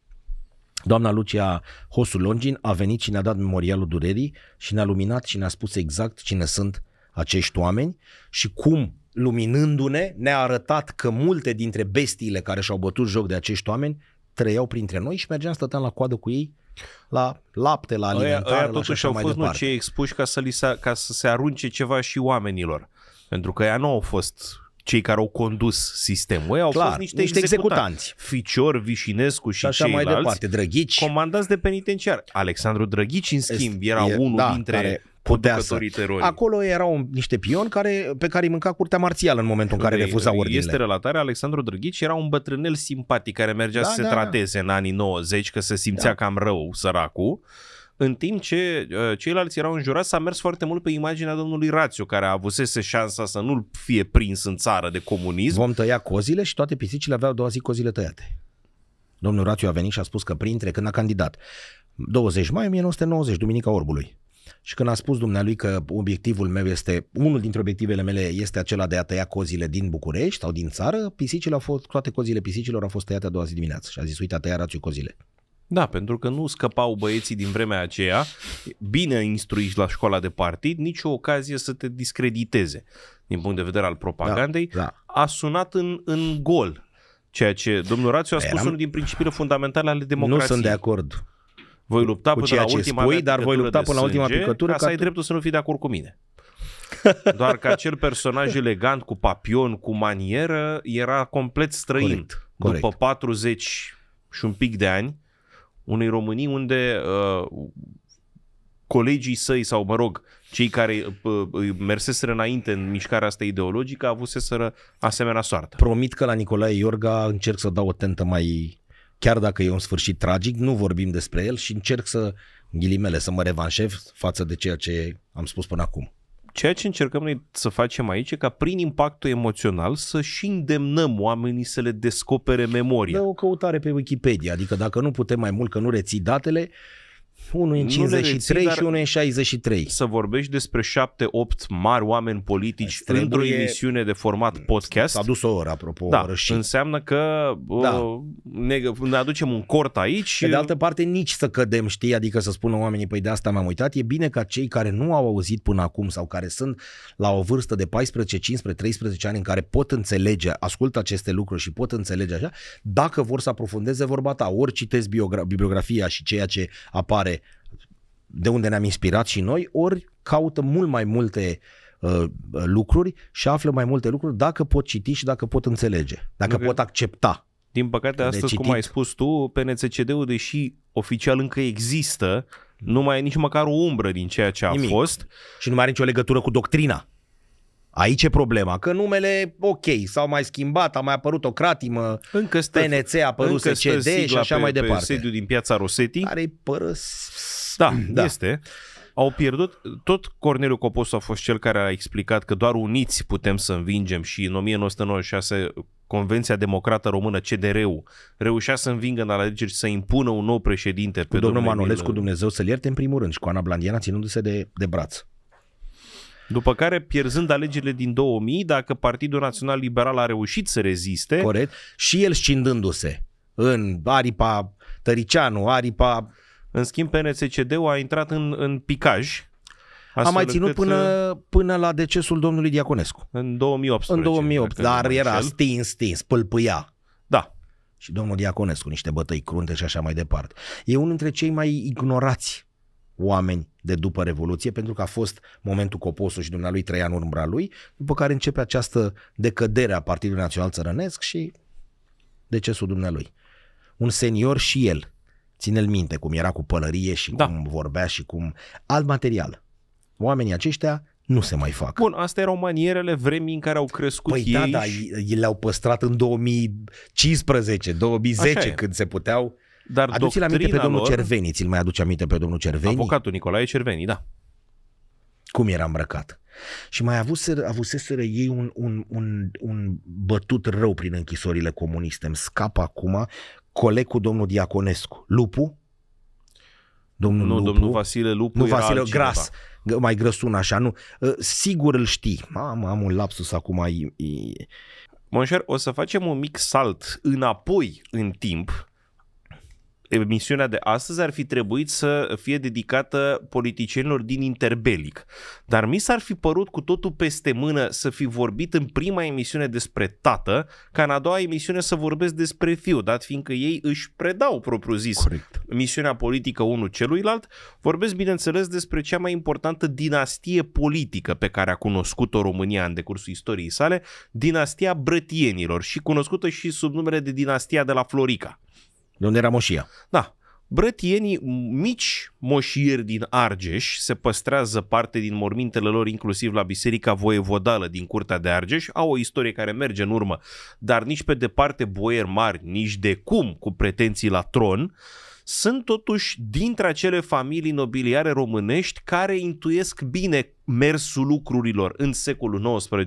Doamna Lucia Hosu Longin a venit și ne-a dat memorialul durerii și ne-a luminat și ne-a spus exact cine sunt acești oameni și cum, luminându-ne, ne-a arătat că multe dintre bestiile care și-au bătut joc de acești oameni trăiau printre noi și mergeam, stăteam la coadă cu ei la lapte, la alimentare, aia, aia la totuși au fost nu cei expuși ca să, li sa, ca să se arunce ceva și oamenilor. Pentru că ea nu au fost cei care au condus sistemul. Ei au Clar, fost niște, niște executanți. Ficior, Vișinescu și, și așa ceilalți, mai departe, Drăghici. Comandați de penitenciar. Alexandru Drăghici, în schimb, este, era e, unul da, dintre care putea să... Acolo erau niște pion care, pe care îi mânca curtea marțială în momentul în care refuza ordinele. Este relatarea, Alexandru Drăghici era un bătrânel simpatic care mergea da, să da, se trateze da. în anii 90, că se simțea da. cam rău săracul în timp ce uh, ceilalți erau înjurați, s-a mers foarte mult pe imaginea domnului Rațiu, care avusese șansa să nu-l fie prins în țară de comunism. Vom tăia cozile și toate pisicile aveau două zi cozile tăiate. Domnul Rațiu a venit și a spus că printre când a candidat. 20 mai 1990, Duminica Orbului. Și când a spus dumnealui că obiectivul meu este, unul dintre obiectivele mele este acela de a tăia cozile din București sau din țară, pisicile au fost, toate cozile pisicilor au fost tăiate a doua zi dimineață. Și a zis, uite, a tăiat rațiu cozile. Da, pentru că nu scăpau băieții din vremea aceea, bine instruiți la școala de partid, nicio ocazie să te discrediteze din punct de vedere al propagandei, da, da. a sunat în, în gol. Ceea ce domnul Rațiu a păi spus Eram... unul din principiile fundamentale ale democrației. Nu sunt de acord. Voi lupta cu până ceea la ce ultima spui, dar voi lupta până la ultima picătură ca, ca să ai tu... dreptul să nu fii de acord cu mine. [LAUGHS] Doar că acel personaj elegant cu papion, cu manieră, era complet străin. Corect, corect. După 40 și un pic de ani, unei Românii unde uh, colegii săi sau, mă rog, cei care uh, merseseră înainte în mișcarea asta ideologică avuseseră asemenea soartă. Promit că la Nicolae Iorga încerc să dau o tentă mai... Chiar dacă e un sfârșit tragic, nu vorbim despre el și încerc să, ghilimele, să mă revanșez față de ceea ce am spus până acum. Ceea ce încercăm noi să facem aici e ca prin impactul emoțional să și îndemnăm oamenii să le descopere memoria. Dă o căutare pe Wikipedia, adică dacă nu putem mai mult, că nu reții datele, unul în 53 reții, și unul în 63. Să vorbești despre 7-8 mari oameni politici Trebuie... într-o emisiune de format mm, podcast. S-a dus o oră, apropo, da, oră și... înseamnă că uh, da. ne, ne aducem un cort aici. Pe de altă parte, nici să cădem, știi, adică să spună oamenii, păi de asta m-am uitat. E bine ca cei care nu au auzit până acum sau care sunt la o vârstă de 14, 15, 13 ani în care pot înțelege, ascultă aceste lucruri și pot înțelege așa, dacă vor să aprofundeze vorba ta, ori citesc biogra- bibliografia și ceea ce apare de unde ne-am inspirat și noi, ori caută mult mai multe uh, lucruri și află mai multe lucruri dacă pot citi și dacă pot înțelege, dacă pot accepta. Din păcate, astăzi, citit. cum ai spus tu, PNCCD-ul, deși oficial încă există, nu mai e nici măcar o umbră din ceea ce a Nimic. fost. Și nu mai are nicio legătură cu doctrina. Aici e problema, că numele, ok, s-au mai schimbat, a mai apărut o cratimă, încă stă, PNC a apărut încă CD și așa pe, mai departe. Pe sediu din piața Rosetti. Care e părăs... Da, da, este. Au pierdut, tot Corneliu Coposu a fost cel care a explicat că doar uniți putem să învingem și în 1996 Convenția Democrată Română, CDR-ul, reușea să învingă în alegeri și să impună un nou președinte. Cu pe domnul Manolescu, Dumnezeu să-l ierte în primul rând și cu Ana Blandiana ținându-se de, de braț. După care, pierzând alegerile din 2000, dacă Partidul Național Liberal a reușit să reziste... Corect. Și el scindându-se în aripa Tăricianu, aripa... În schimb, PNCCD-ul a intrat în, în picaj. A mai ținut până, uh, până la decesul domnului Diaconescu. În 2008. În 2008, dar era stins, stins, pâlpâia. Da. Și domnul Diaconescu, niște bătăi crunte și așa mai departe. E unul dintre cei mai ignorați oameni de după Revoluție, pentru că a fost momentul Coposul și dumnealui trei ani în umbra lui, după care începe această decădere a Partidului Național Țărănesc și decesul dumnealui. Un senior și el, ține-l minte cum era cu pălărie și da. cum vorbea și cum... Alt material. Oamenii aceștia nu se mai fac. Bun, astea erau manierele vremii în care au crescut păi da, ei. Păi da, da, și... le-au păstrat în 2015, 2010, când se puteau dar aduce l aminte pe domnul lor, Cerveni, ți-l mai aduce aminte pe domnul Cerveni? Avocatul Nicolae Cerveni, da. Cum era îmbrăcat. Și mai avuseră, avuseseră ei un, un, un, un bătut rău prin închisorile comuniste. Îmi scapă acum colegul domnul Diaconescu. Lupu? Domnul nu, Lupu? domnul Vasile Lupu nu, Vasile, altcineva. gras mai grăsun așa, nu? Ă, sigur îl știi. Am, am un lapsus acum. E... Monșer, o să facem un mic salt înapoi în timp emisiunea de astăzi ar fi trebuit să fie dedicată politicienilor din interbelic. Dar mi s-ar fi părut cu totul peste mână să fi vorbit în prima emisiune despre tată, ca în a doua emisiune să vorbesc despre fiu, dat fiindcă ei își predau propriu zis Corect. misiunea politică unul celuilalt. Vorbesc, bineînțeles, despre cea mai importantă dinastie politică pe care a cunoscut-o România în decursul istoriei sale, dinastia brătienilor și cunoscută și sub numele de dinastia de la Florica. De unde era moșia. Da. Brătienii mici moșieri din Argeș se păstrează parte din mormintele lor inclusiv la Biserica Voievodală din Curtea de Argeș, au o istorie care merge în urmă, dar nici pe departe boieri mari, nici de cum cu pretenții la tron, sunt totuși dintre acele familii nobiliare românești care intuiesc bine mersul lucrurilor în secolul XIX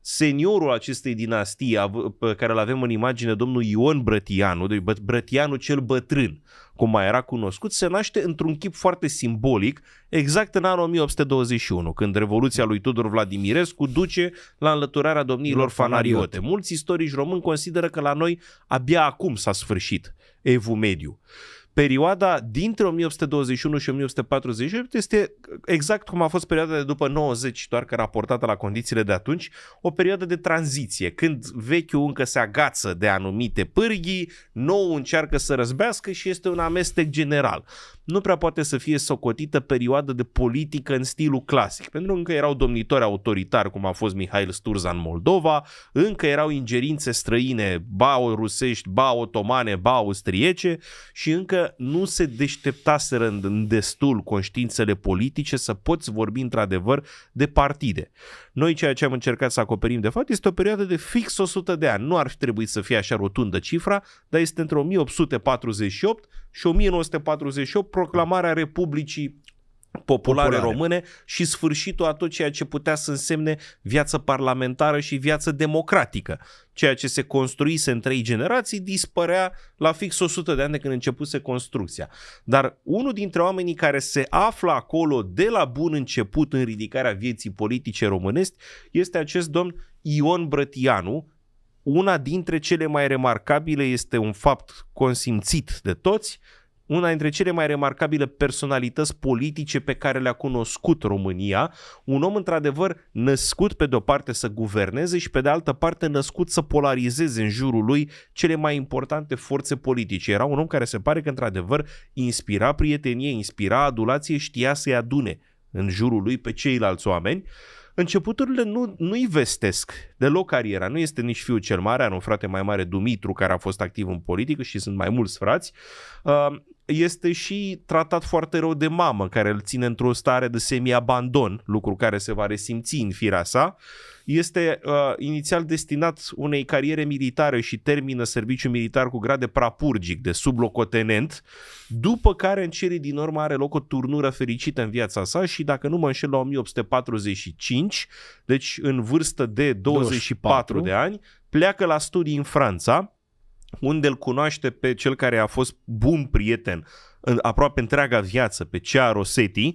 seniorul acestei dinastii pe care îl avem în imagine, domnul Ion Brătianu, de Brătianu cel bătrân, cum mai era cunoscut, se naște într-un chip foarte simbolic, exact în anul 1821, când Revoluția lui Tudor Vladimirescu duce la înlăturarea domniilor fanariote. Mulți istorici români consideră că la noi abia acum s-a sfârșit evul mediu. Uh, perioada dintre 1821 și 1848 este exact cum a fost perioada de după 90, doar că raportată la condițiile de atunci, o perioadă de tranziție, când vechiul încă se agață de anumite pârghii, nou încearcă să răzbească și este un amestec general nu prea poate să fie socotită perioadă de politică în stilul clasic, pentru că încă erau domnitori autoritari, cum a fost Mihail Sturza în Moldova, încă erau ingerințe străine, ba rusești, ba otomane, ba austriece și încă nu se deșteptaseră în destul conștiințele politice să poți vorbi într-adevăr de partide. Noi ceea ce am încercat să acoperim de fapt este o perioadă de fix 100 de ani. Nu ar fi trebuit să fie așa rotundă cifra, dar este între 1848 și 1948 proclamarea Republicii Populare, populare române și sfârșitul a tot ceea ce putea să însemne viață parlamentară și viață democratică. Ceea ce se construise în trei generații dispărea la fix 100 de ani de când începuse construcția. Dar unul dintre oamenii care se află acolo de la bun început în ridicarea vieții politice românești este acest domn Ion Brătianu, una dintre cele mai remarcabile este un fapt consimțit de toți, una dintre cele mai remarcabile personalități politice pe care le-a cunoscut România, un om într-adevăr născut pe de-o parte să guverneze și pe de altă parte născut să polarizeze în jurul lui cele mai importante forțe politice. Era un om care se pare că într-adevăr inspira prietenie, inspira adulație, știa să-i adune în jurul lui pe ceilalți oameni. Uh, începuturile nu, nu-i vestesc deloc cariera. Nu este nici fiul cel mare, are un frate mai mare, Dumitru, care a fost activ în politică și sunt mai mulți frați. Uh, este și tratat foarte rău de mamă, care îl ține într-o stare de semi-abandon, lucru care se va resimți în firea sa. Este uh, inițial destinat unei cariere militare și termină serviciu militar cu grade prapurgic de sublocotenent, după care în cerii din urmă are loc o turnură fericită în viața sa și, dacă nu mă înșel, la 1845, deci în vârstă de 24, 24. de ani, pleacă la studii în Franța, unde îl cunoaște pe cel care a fost bun prieten în aproape întreaga viață, pe Cea Rosetti,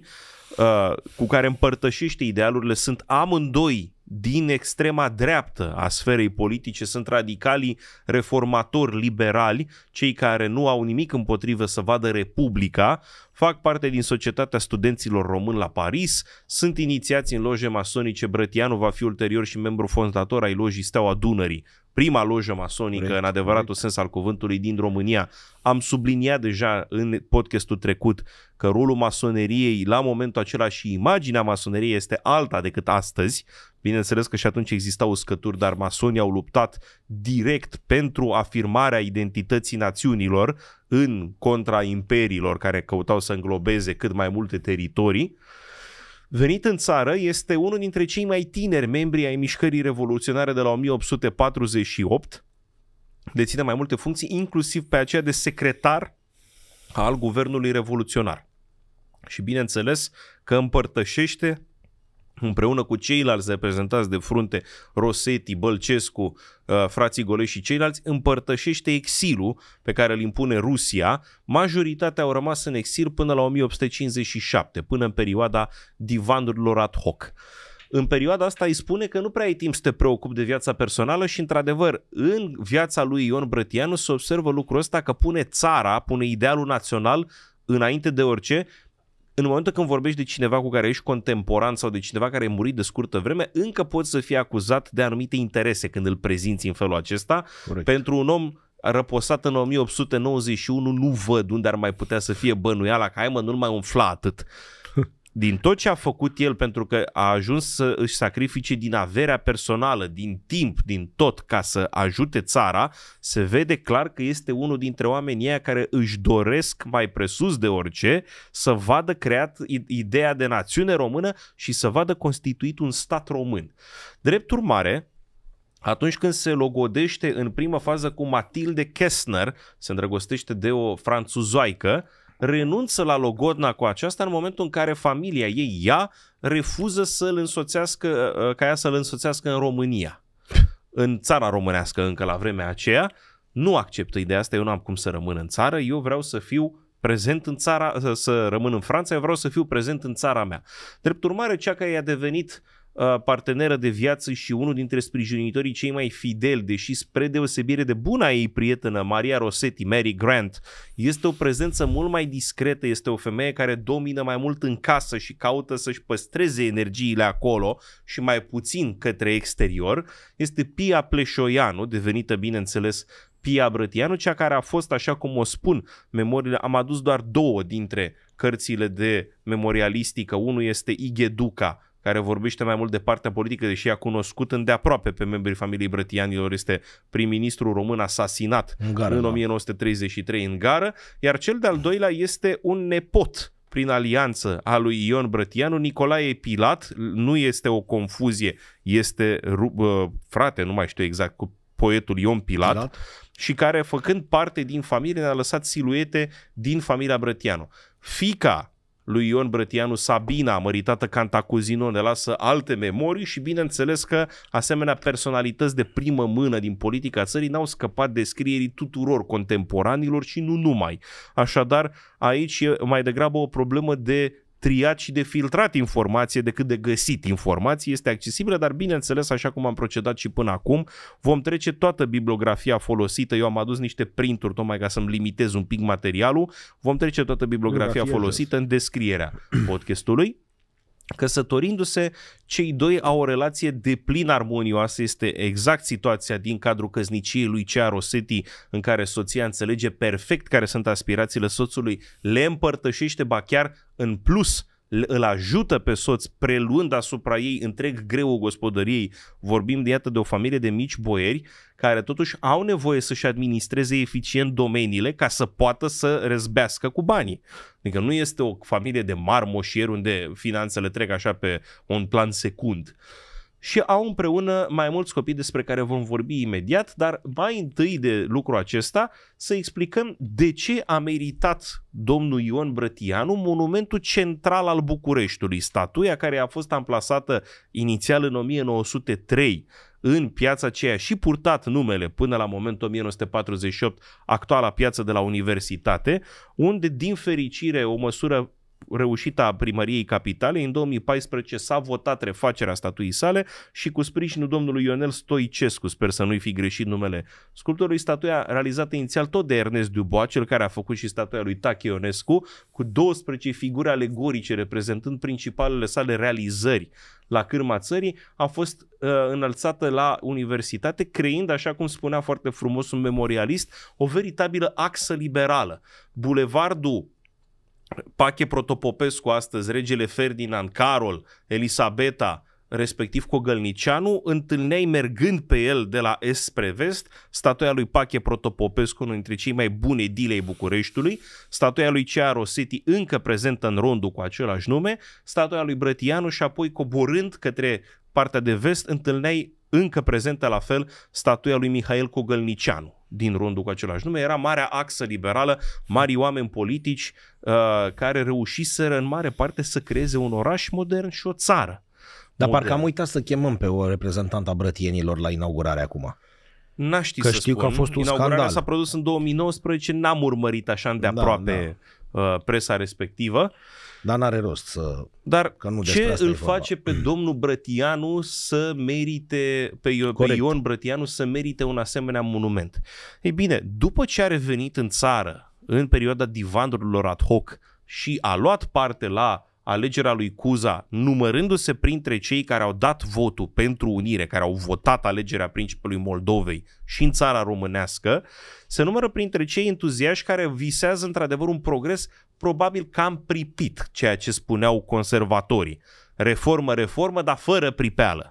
uh, cu care împărtășește idealurile, sunt amândoi din extrema dreaptă a sferei politice, sunt radicalii reformatori liberali, cei care nu au nimic împotrivă să vadă Republica, fac parte din societatea studenților români la Paris, sunt inițiați în loje masonice, Brătianu va fi ulterior și membru fondator ai lojii Steaua Dunării, prima lojă masonică, corect, în adevăratul corect. sens al cuvântului, din România. Am subliniat deja în podcastul trecut că rolul masoneriei la momentul acela și imaginea masoneriei este alta decât astăzi. Bineînțeles că și atunci existau uscături, dar masonii au luptat direct pentru afirmarea identității națiunilor în contra imperiilor care căutau să înglobeze cât mai multe teritorii. Uh, venit în țară, este unul dintre cei mai tineri membri ai mișcării revoluționare de la 1848, deține mai multe funcții, inclusiv pe aceea de secretar al guvernului revoluționar. Și bineînțeles că împărtășește împreună cu ceilalți reprezentanți de frunte, Rosetti, Bălcescu, uh, frații Golei și ceilalți, împărtășește exilul pe care îl impune Rusia. Majoritatea au rămas în exil până la 1857, până în perioada divanurilor ad hoc. În perioada asta îi spune că nu prea ai timp să te preocupi de viața personală și, într-adevăr, în viața lui Ion Brătianu se observă lucrul ăsta că pune țara, pune idealul național înainte de orice în momentul când vorbești de cineva cu care ești contemporan sau de cineva care e murit de scurtă vreme, încă poți să fii acuzat de anumite interese când îl prezinți în felul acesta. Corect. Pentru un om răposat în 1891, nu văd unde ar mai putea să fie bănuiala că hai mă, nu-l mai umfla atât din tot ce a făcut el pentru că a ajuns să își sacrifice din averea personală, din timp, din tot ca să ajute țara, se vede clar că este unul dintre oamenii aia care își doresc mai presus de orice să vadă creat ideea de națiune română și să vadă constituit un stat român. Drept urmare, atunci când se logodește în prima fază cu Matilde Kessner, se îndrăgostește de o franțuzoaică, renunță la logodna cu aceasta în momentul în care familia ei, ea, refuză să-l însoțească, ă, ă, ca ea să-l însoțească în România. În țara românească încă la vremea aceea, nu acceptă ideea asta, eu nu am cum să rămân în țară, eu vreau să fiu prezent în țara, să, să rămân în Franța, eu vreau să fiu prezent în țara mea. Drept urmare, cea care i-a devenit uh, Uh, parteneră de viață și unul dintre sprijinitorii cei mai fideli, deși spre deosebire de buna ei prietenă, Maria Rossetti, Mary Grant, este o prezență mult mai discretă, este o femeie care domină mai mult în casă și caută să-și păstreze energiile acolo și mai puțin către exterior, este Pia Pleșoianu, devenită, bineînțeles, Pia Brătianu, cea care a fost, așa cum o spun memoriile, am adus doar două dintre cărțile de memorialistică. Unul este Ighe Duca, care vorbește mai mult de partea politică, deși a cunoscut îndeaproape pe membrii familiei Brătianilor, este prim-ministru român asasinat în, gară, în 1933 da. în gară, iar cel de-al doilea este un nepot prin alianță a lui Ion Brătianu, Nicolae Pilat, nu este o confuzie, este frate, nu mai știu exact, cu poetul Ion Pilat, Pilat, și care, făcând parte din familie, ne-a lăsat siluete din familia Brătianu. Fica lui Ion Brătianu Sabina, măritată ne lasă alte memorii și bineînțeles că asemenea personalități de primă mână din politica țării n-au scăpat de scrierii tuturor contemporanilor și nu numai. Așadar, aici e mai degrabă o problemă de triat și de filtrat informație decât de găsit informație, este accesibilă, dar bineînțeles, așa cum am procedat și până acum, vom trece toată bibliografia folosită, eu am adus niște printuri tocmai ca să-mi limitez un pic materialul, vom trece toată bibliografia folosită în descrierea [CLEARS THROAT] podcastului Căsătorindu-se, cei doi au o relație de plin armonioasă. Este exact situația din cadrul căsniciei lui Cea Rosetti, în care soția înțelege perfect care sunt aspirațiile soțului, le împărtășește, ba chiar în plus îl ajută pe soț preluând asupra ei întreg greul gospodăriei. Vorbim de iată de o familie de mici boieri care totuși au nevoie să-și administreze eficient domeniile ca să poată să răzbească cu banii. Adică nu este o familie de marmoșieri unde finanțele trec așa pe un plan secund. Uh, și au împreună mai mulți copii despre care vom vorbi imediat, dar mai întâi de lucru acesta să explicăm de ce a meritat domnul Ion Brătianu monumentul central al Bucureștiului, statuia care a fost amplasată inițial în 1903 în piața aceea și purtat numele până la momentul 1948, actuala piață de la universitate, unde din fericire o măsură reușita primăriei capitale în 2014 s-a votat refacerea statuii sale și cu sprijinul domnului Ionel Stoicescu, sper să nu-i fi greșit numele sculptorului, statuia realizată inițial tot de Ernest Dubois, cel care a făcut și statuia lui Tache Ionescu, cu 12 figuri alegorice reprezentând principalele sale realizări la cârma țării, a fost uh, înălțată la universitate, creând, așa cum spunea foarte frumos un memorialist, o veritabilă axă liberală. Bulevardul Pache Protopopescu astăzi, regele Ferdinand, Carol, Elisabeta, respectiv Cogălnicianu, întâlneai mergând pe el de la est spre vest statuia lui Pache Protopopescu, unul dintre cei mai bune dilei Bucureștiului, statuia lui Cea Rosetti, încă prezentă în rondul cu același nume, statuia lui Brătianu și apoi coborând către partea de vest întâlneai încă prezentă la fel statuia lui Mihail Cogălnicianu din rondul cu același nume, era marea axă liberală, mari oameni politici uh, care reușiseră în mare parte să creeze un oraș modern și o țară. Dar parcă am uitat să chemăm pe o reprezentantă a brătienilor la inaugurare acum. N-aș ști că să știu spun. că a fost un Inaugurarea scandal. s-a produs în 2019, n-am urmărit așa de aproape da, da. Uh, presa respectivă. Uh, dar n-are rost să... Dar că nu ce îl face pe domnul Brătianu să merite, pe, pe Ion Brătianu să merite un asemenea monument? Ei bine, după ce a revenit în țară, în perioada divandurilor ad hoc și a luat parte la alegerea lui Cuza, numărându-se printre cei care au dat votul pentru unire, care au votat alegerea principului Moldovei și în țara românească, se numără printre cei entuziaști care visează într-adevăr un progres probabil cam pripit ceea ce spuneau conservatorii. Reformă, reformă, dar fără pripeală.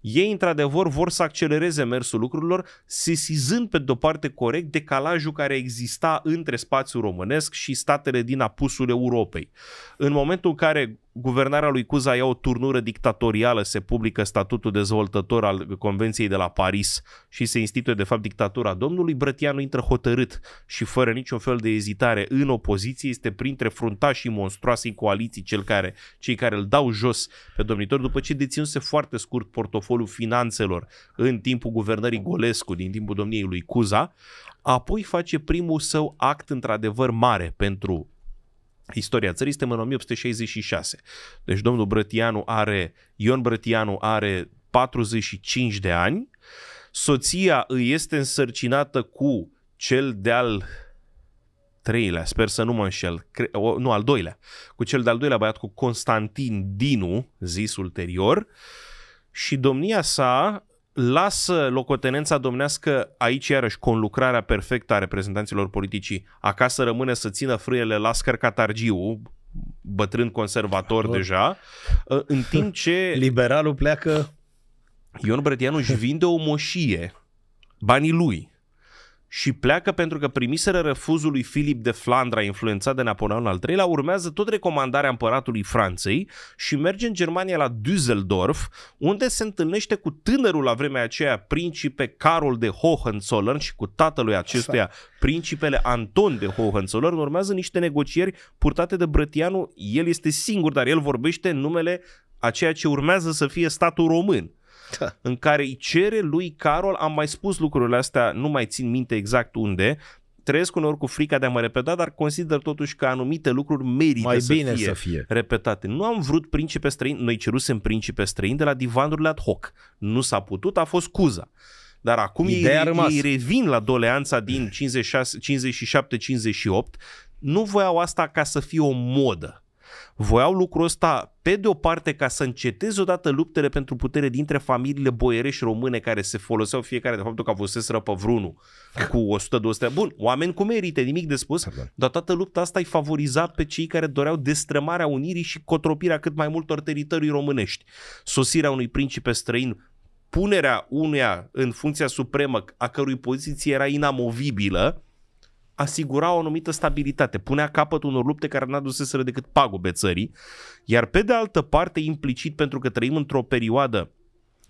Ei, într-adevăr, vor să accelereze mersul lucrurilor, sesizând, pe de-o parte, corect decalajul care exista între spațiul românesc și statele din apusul Europei. În momentul în care guvernarea lui Cuza ia o turnură dictatorială, se publică statutul dezvoltător al Convenției de la Paris și se instituie de fapt dictatura domnului, Brătianu intră hotărât și fără niciun fel de ezitare în opoziție, este printre fruntașii monstruoasei coaliții cel care, cei care îl dau jos pe domnitor, după ce deținuse foarte scurt portofoliul finanțelor în timpul guvernării Golescu, din timpul domniei lui Cuza, apoi face primul său act într-adevăr mare pentru Istoria țării suntem în 1866. Deci domnul Brătianu are, Ion Brătianu are 45 de ani, soția îi este însărcinată cu cel de-al treilea, sper să nu mă înșel, cre- o, nu, al doilea, cu cel de-al doilea băiat, cu Constantin Dinu, zis ulterior, și domnia sa lasă locotenența domnească aici iarăși conlucrarea perfectă a reprezentanților politicii, acasă rămâne să țină frâiele la scărcatargiu, bătrân conservator Bă. deja, ă, în timp ce... [LAUGHS] Liberalul pleacă... Ion Brătianu își vinde o moșie, banii lui, și pleacă pentru că primiseră refuzul lui Filip de Flandra, influențat de Napoleon al III-lea, urmează tot recomandarea împăratului Franței și merge în Germania la Düsseldorf, unde se întâlnește cu tânărul la vremea aceea principe Carol de Hohenzollern și cu tatălui acestuia principele Anton de Hohenzollern. Urmează niște negocieri purtate de Brătianu, el este singur, dar el vorbește în numele a ceea ce urmează să fie statul român da. în care îi cere lui Carol, am mai spus lucrurile astea, nu mai țin minte exact unde, trăiesc uneori cu frica de a mă repeta, dar consider totuși că anumite lucruri merită Mai să, bine fie să fie repetate. Nu am vrut principe străini, noi cerusem principe străini de la divanurile ad hoc. Nu s-a putut, a fost cuza. Dar acum Ideea ei, ei revin la doleanța din 57-58, nu voiau asta ca să fie o modă voiau lucrul ăsta pe de o parte ca să înceteze odată luptele pentru putere dintre familiile boierești române care se foloseau fiecare de faptul că avuseseră pe vrunul cu 100-200. Bun, oameni cu merite, nimic de spus, Pardon. dar toată lupta asta îi favoriza pe cei care doreau destrămarea unirii și cotropirea cât mai multor teritorii românești. Sosirea unui principe străin punerea unuia în funcția supremă a cărui poziție era inamovibilă, asigura o anumită stabilitate, punea capăt unor lupte care n-a duseseră decât pagube țării, iar pe de altă parte, implicit, pentru că trăim într-o perioadă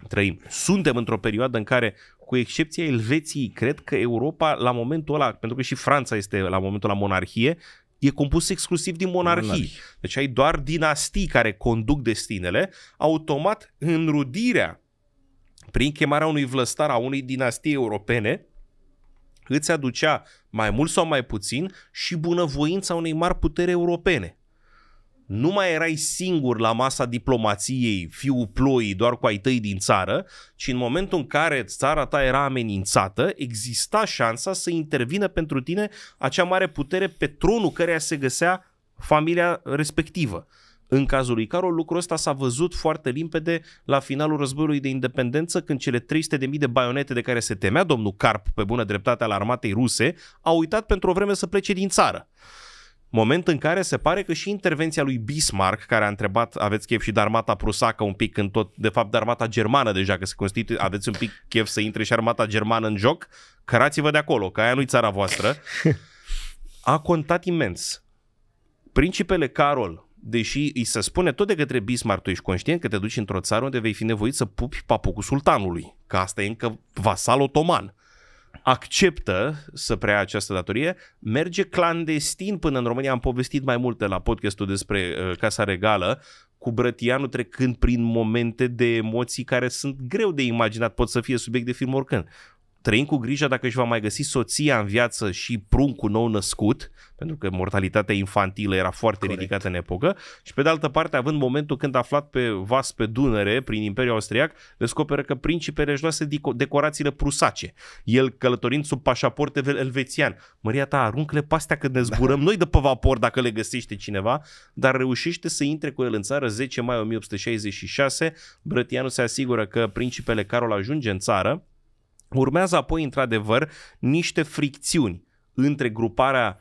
trăim. Suntem într-o perioadă în care, cu excepția Elveției, cred că Europa, la momentul ăla, pentru că și Franța este la momentul la monarhie, e compus exclusiv din monarhii. Monarhi. Deci ai doar dinastii care conduc destinele, automat înrudirea prin chemarea unui vlăstar a unei dinastii europene îți aducea mai mult sau mai puțin, și bunăvoința unei mari puteri europene. Nu mai erai singur la masa diplomației, fiul ploii, doar cu ai tăi din țară, ci în momentul în care țara ta era amenințată, exista șansa să intervină pentru tine acea mare putere pe tronul căreia se găsea familia respectivă. În cazul lui Carol, lucrul ăsta s-a văzut foarte limpede la finalul războiului de independență, când cele 300.000 de baionete de care se temea domnul Carp, pe bună dreptate, al armatei ruse, au uitat pentru o vreme să plece din țară. Moment în care se pare că și intervenția lui Bismarck, care a întrebat, aveți chef și de armata prusacă un pic în tot, de fapt de armata germană deja, că se constituie, aveți un pic chef să intre și armata germană în joc, cărați-vă de acolo, că aia nu-i țara voastră, [LAUGHS] a contat imens. Principele Carol, deși îi se spune tot de către Bismarck, tu ești conștient că te duci într-o țară unde vei fi nevoit să pupi papucul sultanului, că asta e încă vasal otoman acceptă să preia această datorie, merge clandestin până în România. Am povestit mai multe la podcastul despre uh, Casa Regală, cu Brătianu trecând prin momente de emoții care sunt greu de imaginat, pot să fie subiect de film oricând trăim cu grijă dacă își va mai găsi soția în viață și pruncul nou născut, pentru că mortalitatea infantilă era foarte Corect. ridicată în epocă, și pe de altă parte, având momentul când aflat pe vas pe Dunăre, prin Imperiul Austriac, descoperă că principele își luase decorațiile prusace, el călătorind sub pașaport elvețian. Măria ta, aruncă-le pastea când ne zburăm noi de pe vapor dacă le găsește cineva, dar reușește să intre cu el în țară 10 mai 1866, Brătianu se asigură că principele Carol ajunge în țară, Urmează apoi, într-adevăr, niște fricțiuni între gruparea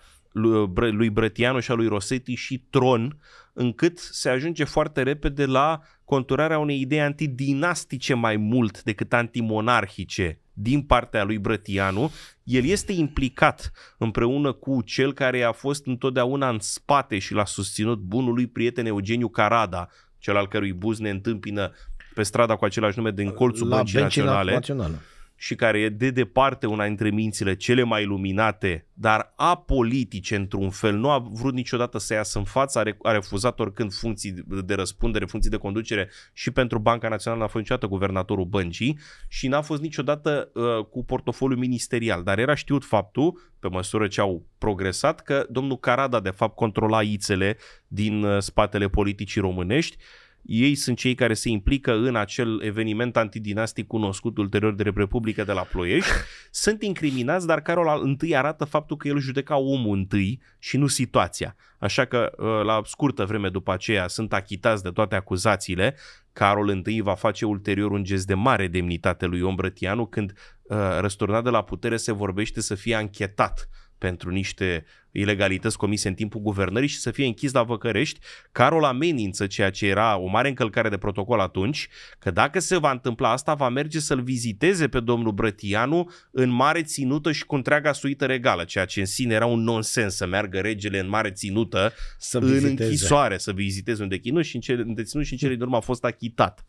lui Brătianu și a lui Rosetti și Tron, încât se ajunge foarte repede la conturarea unei idei antidinastice mai mult decât antimonarhice din partea lui Brătianu. El este implicat împreună cu cel care a fost întotdeauna în spate și l-a susținut bunului prieten Eugeniu Carada, cel al cărui buz ne întâmpină pe strada cu același nume din colțul Băncii Naționale. Națională și care e de departe una dintre mințile cele mai luminate, dar apolitice într-un fel, nu a vrut niciodată să iasă în față, a, refuzat oricând funcții de răspundere, funcții de conducere și pentru Banca Națională n-a fost niciodată guvernatorul băncii și n-a fost niciodată uh, cu portofoliu ministerial, dar era știut faptul, pe măsură ce au progresat, că domnul Carada de fapt controla ițele din uh, spatele politicii românești uh, ei sunt cei care se implică în acel eveniment antidinastic cunoscut ulterior de Republică de la Ploiești, sunt incriminați, dar Carol întâi arată faptul că el judeca omul întâi și nu situația. Așa că ă, la scurtă vreme după aceea sunt achitați de toate acuzațiile, Carol întâi va face ulterior un gest de mare demnitate lui Ombrătianu când ă, răsturnat de la putere se vorbește să fie anchetat pentru niște ilegalități comise în timpul guvernării și să fie închis la Văcărești. Carol amenință ceea ce era o mare încălcare de protocol atunci, că dacă se va întâmpla asta, va merge să-l viziteze pe domnul Brătianu în mare ținută și cu întreaga suită regală, ceea ce în sine era un nonsens să meargă regele în mare ținută să în viziteze. închisoare, să viziteze un dechinut și în cele, un deținut și în cele din urmă a fost achitat.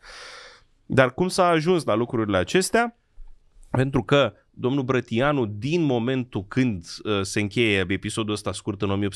Dar cum s-a ajuns la lucrurile acestea? Pentru că domnul Brătianu, din momentul când uh, se încheie episodul ăsta scurt în 1870-71,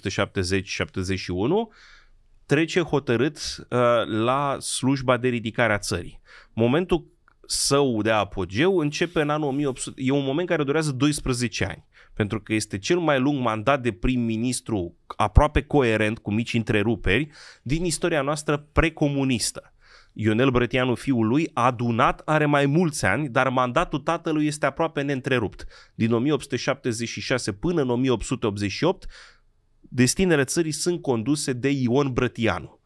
trece hotărât uh, la slujba de ridicare a țării. Momentul său de apogeu începe în anul 1800, e un moment care durează 12 ani, pentru că este cel mai lung mandat de prim-ministru aproape coerent cu mici întreruperi din istoria noastră precomunistă. Ionel Brătianu, fiul lui, adunat, are mai mulți ani, dar mandatul tatălui este aproape neîntrerupt. Din 1876 până în 1888, destinele țării sunt conduse de Ion Brătianu.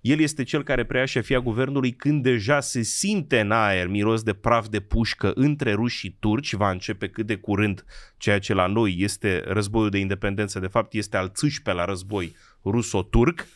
El este cel care preia șefia guvernului când deja se simte în aer miros de praf de pușcă între ruși și turci, va începe cât de curând ceea ce la noi este războiul de independență, de fapt este al pe la război ruso-turc.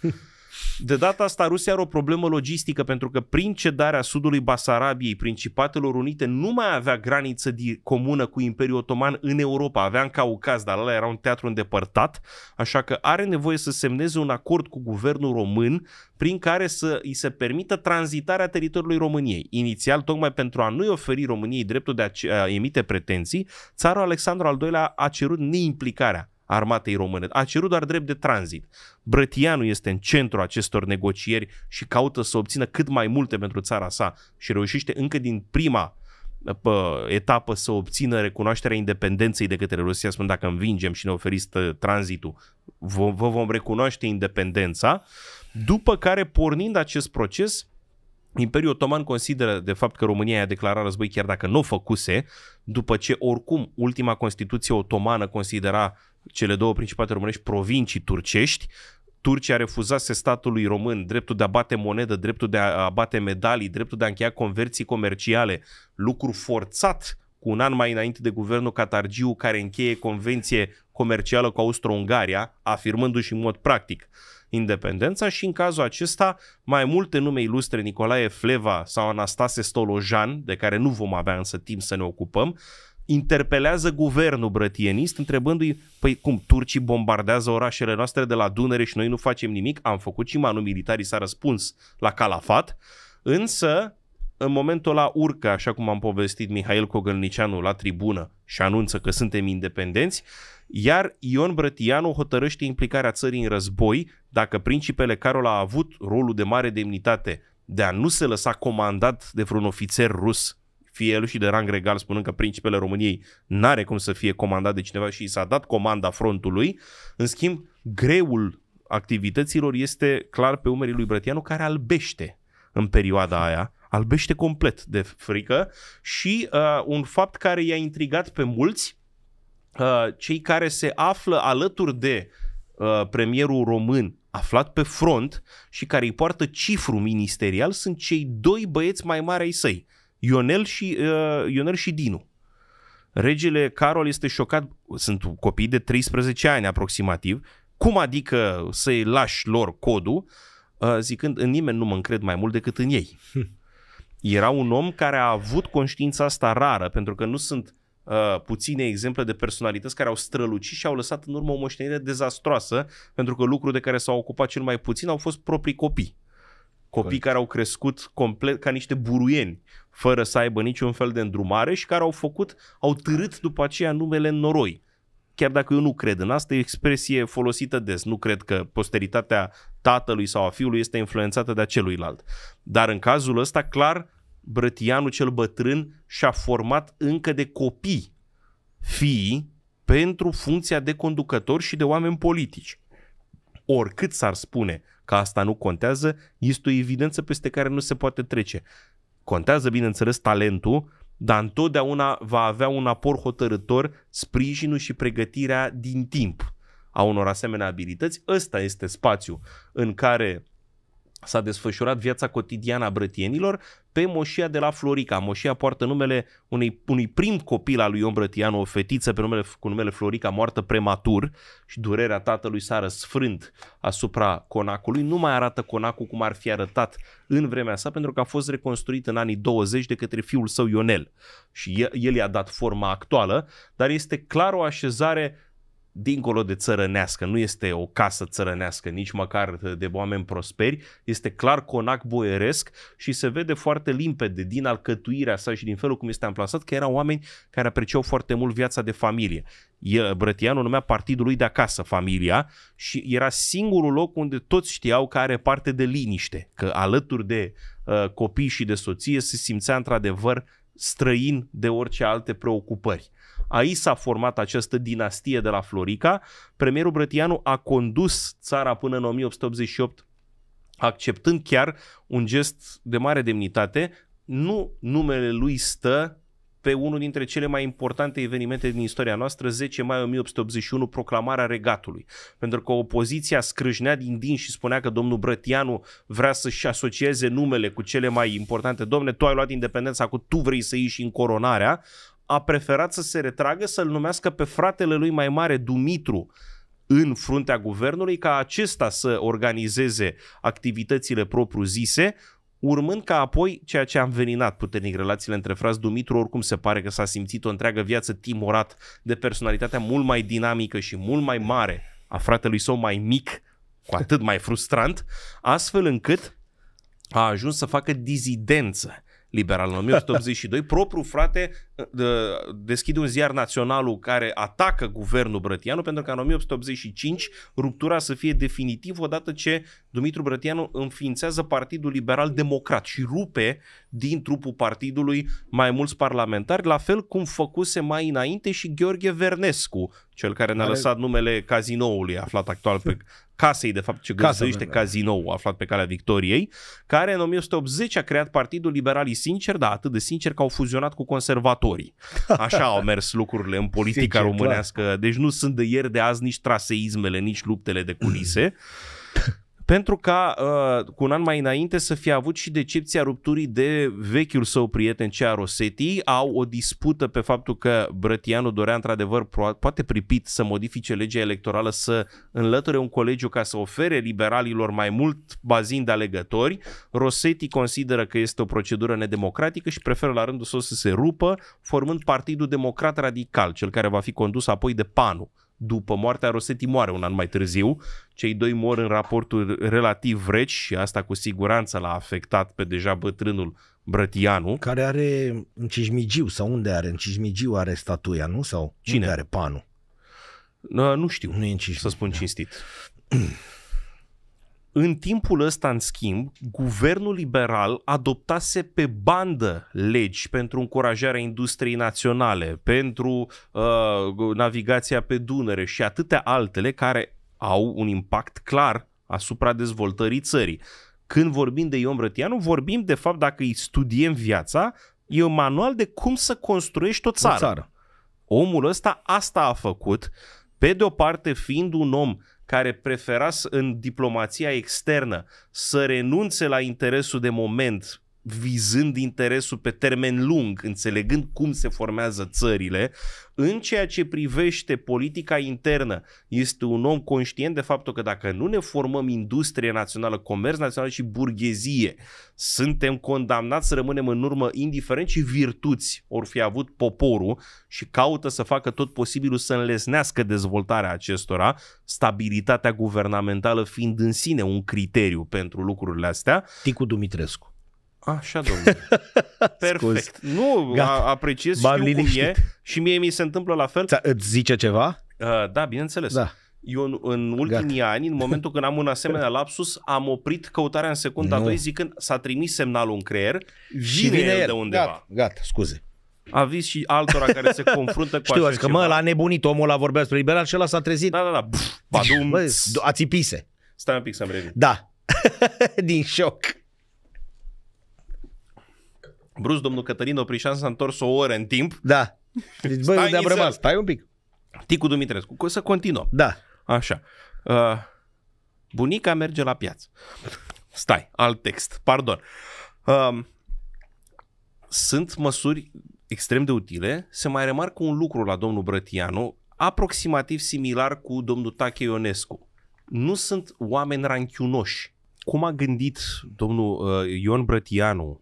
De data asta Rusia are o problemă logistică pentru că prin cedarea sudului Basarabiei, Principatelor Unite nu mai avea graniță comună cu Imperiul Otoman în Europa, avea în Caucaz, dar ăla era un teatru îndepărtat, așa că are nevoie să semneze un acord cu guvernul român prin care să îi se permită tranzitarea teritoriului României. Inițial, tocmai pentru a nu-i oferi României dreptul de a emite pretenții, țarul Alexandru al II-lea a cerut neimplicarea armatei române. A cerut doar drept de tranzit. Brătianu este în centru acestor negocieri și caută să obțină cât mai multe pentru țara sa și reușește încă din prima etapă să obțină recunoașterea independenței de către Rusia, spun dacă învingem și ne oferiți ă, tranzitul, vă, vă vom recunoaște independența, după care, pornind acest proces, Imperiul Otoman consideră de fapt că România i-a declarat război chiar dacă nu o făcuse, după ce oricum ultima Constituție otomană considera cele două principate românești provincii turcești, Turcia refuzase statului român dreptul de a bate monedă, dreptul de a bate medalii, dreptul de a încheia conversii comerciale, lucru forțat cu un an mai înainte de guvernul Catargiu care încheie convenție comercială cu Austro-Ungaria, afirmându-și în mod practic independența și în cazul acesta mai multe nume ilustre, Nicolae Fleva sau Anastase Stolojan, de care nu vom avea însă timp să ne ocupăm, interpelează guvernul brătienist întrebându-i, păi cum, turcii bombardează orașele noastre de la Dunăre și noi nu facem nimic? Am făcut și manu militarii s-a răspuns la calafat, însă în momentul ăla urcă, așa cum am povestit Mihail Cogălnicianu la tribună și anunță că suntem independenți, iar Ion Brătianu hotărăște implicarea țării în război dacă principele Carol a avut rolul de mare demnitate de a nu se lăsa comandat de vreun ofițer rus fie el și de rang regal, spunând că principele României n-are cum să fie comandat de cineva și i s-a dat comanda frontului. În schimb, greul activităților este clar pe umerii lui Brătianu, care albește în perioada aia, albește complet de frică și uh, un fapt care i-a intrigat pe mulți, uh, cei care se află alături de uh, premierul român aflat pe front și care îi poartă cifru ministerial sunt cei doi băieți mai mari ai săi, Ionel și, uh, Ionel și Dinu. Regele Carol este șocat, sunt copii de 13 ani aproximativ, cum adică să-i lași lor codul, uh, zicând în nimeni nu mă încred mai mult decât în ei. Hm. Era un om care a avut conștiința asta rară, pentru că nu sunt uh, puține exemple de personalități care au strălucit și au lăsat în urmă o moștenire dezastroasă, pentru că lucrul de care s-au ocupat cel mai puțin au fost proprii copii. Copii care au crescut complet ca niște buruieni, fără să aibă niciun fel de îndrumare și care au făcut, au târât după aceea numele în noroi. Chiar dacă eu nu cred în asta, e expresie folosită des. Nu cred că posteritatea tatălui sau a fiului este influențată de a celuilalt. Dar în cazul ăsta, clar, Brătianu cel bătrân și-a format încă de copii fii pentru funcția de conducători și de oameni politici. Oricât s-ar spune că asta nu contează, este o evidență peste care nu se poate trece. Contează, bineînțeles, talentul, dar întotdeauna va avea un apor hotărător, sprijinul și pregătirea din timp a unor asemenea abilități. Ăsta este spațiu în care s-a desfășurat viața cotidiană a brătienilor pe moșia de la Florica. Moșia poartă numele unei, unui prim copil al lui Ion Brătianu, o fetiță pe numele, cu numele Florica, moartă prematur și durerea tatălui s-a răsfrânt asupra conacului. Nu mai arată conacul cum ar fi arătat în vremea sa, pentru că a fost reconstruit în anii 20 de către fiul său Ionel. Și el, el i-a dat forma actuală, dar este clar o așezare dincolo de țărănească, nu este o casă țărănească, nici măcar de oameni prosperi, este clar conac boieresc și se vede foarte limpede din alcătuirea sa și din felul cum este amplasat că erau oameni care apreciau foarte mult viața de familie. Brătianu numea partidul lui de acasă familia și era singurul loc unde toți știau că are parte de liniște, că alături de uh, copii și de soție se simțea într-adevăr străin de orice alte preocupări. Aici s-a format această dinastie de la Florica. Premierul Brătianu a condus țara până în 1888 acceptând chiar un gest de mare demnitate, nu numele lui stă pe unul dintre cele mai importante evenimente din istoria noastră, 10 mai 1881, proclamarea regatului. Pentru că opoziția scrâșnea din din și spunea că domnul Brătianu vrea să-și asocieze numele cu cele mai importante. Domne, tu ai luat independența, cu tu vrei să ieși în coronarea a preferat să se retragă, să-l numească pe fratele lui mai mare, Dumitru, în fruntea guvernului, ca acesta să organizeze activitățile propriu-zise, urmând ca apoi ceea ce a înveninat puternic relațiile între frați Dumitru, oricum se pare că s-a simțit o întreagă viață timorat de personalitatea mult mai dinamică și mult mai mare a fratelui său mai mic, cu atât mai frustrant, astfel încât a ajuns să facă dizidență liberal în 1882, [LAUGHS] propriu frate deschide un ziar naționalul care atacă guvernul Brătianu pentru că în 1885 ruptura să fie definitiv odată ce Dumitru Brătianu înființează Partidul Liberal Democrat și rupe din trupul partidului mai mulți parlamentari, la fel cum făcuse mai înainte și Gheorghe Vernescu, cel care ne-a lăsat numele cazinoului aflat actual pe casei, de fapt, ce găzduiește cazinou aflat pe calea Victoriei, care în 1980 a creat Partidul Liberalii Sincer, dar atât de sincer că au fuzionat cu conservator dictatorii. Așa au mers lucrurile în politica Sigur, românească, deci nu sunt de ieri de azi nici traseismele, nici luptele de culise pentru ca uh, cu un an mai înainte să fie avut și decepția rupturii de vechiul său prieten Cea Rosetti. Au o dispută pe faptul că Brătianu dorea într-adevăr poate pripit să modifice legea electorală, să înlăture un colegiu ca să ofere liberalilor mai mult bazin de alegători. Rosetti consideră că este o procedură nedemocratică și preferă la rândul său să se rupă, formând Partidul Democrat Radical, cel care va fi condus apoi de PANU, după moartea Rosetti moare un an mai târziu. Cei doi mor în raportul relativ reci și asta cu siguranță l-a afectat pe deja bătrânul Brătianu. Care are în Cismigiu sau unde are? În Cismigiu are statuia, nu? Sau Cine? Unde are panul? Nu știu, nu e în Cismigiu, să spun da. cinstit. [CLEARS THROAT] În timpul ăsta, în schimb, guvernul liberal adoptase pe bandă legi pentru încurajarea industriei naționale, pentru uh, navigația pe Dunăre și atâtea altele care au un impact clar asupra dezvoltării țării. Când vorbim de Ion Brătianu, vorbim de fapt, dacă îi studiem viața, e un manual de cum să construiești o țară. O țară. Omul ăsta asta a făcut, pe de o parte fiind un om care prefera în diplomația externă să renunțe la interesul de moment vizând interesul pe termen lung, înțelegând cum se formează țările, în ceea ce privește politica internă, este un om conștient de faptul că dacă nu ne formăm industrie națională, comerț național și burghezie, suntem condamnați să rămânem în urmă indiferent ce virtuți or fi avut poporul și caută să facă tot posibilul să înlesnească dezvoltarea acestora, stabilitatea guvernamentală fiind în sine un criteriu pentru lucrurile astea. Ticu Dumitrescu. Așa, domnule. [LAUGHS] Perfect. nu, Gata. apreciez, știu cum e și mie mi se întâmplă la fel. Ți-a, îți zice ceva? Uh, da, bineînțeles. Da. Eu în, în ultimii Gat. ani, în momentul când am un asemenea [LAUGHS] lapsus, am oprit căutarea în secunda 2 zicând s-a trimis semnalul în creier, vine, vine el, de undeva. Gata, gat, scuze avis și altora care se confruntă cu Știu, așa că adică, mă, l-a nebunit omul la vorbea despre liberal și ăla s-a trezit. Da, da, da. Pff, deci, badum. Bă, a țipise. Stai un pic să-mi revin. Da. [LAUGHS] Din șoc. Bruce domnul Cătălin Oprișan s-a întors o oră în timp. Da. Deci, băi, unde am rămas? Stai un pic. Ticu Dumitrescu, să continuăm. Da. Așa. Uh, bunica merge la piață. Stai, alt text, pardon. Uh, sunt măsuri extrem de utile. Se mai remarcă un lucru la domnul Brătianu, aproximativ similar cu domnul Tache Ionescu. Nu sunt oameni ranchiunoși. Cum a gândit domnul uh, Ion Brătianu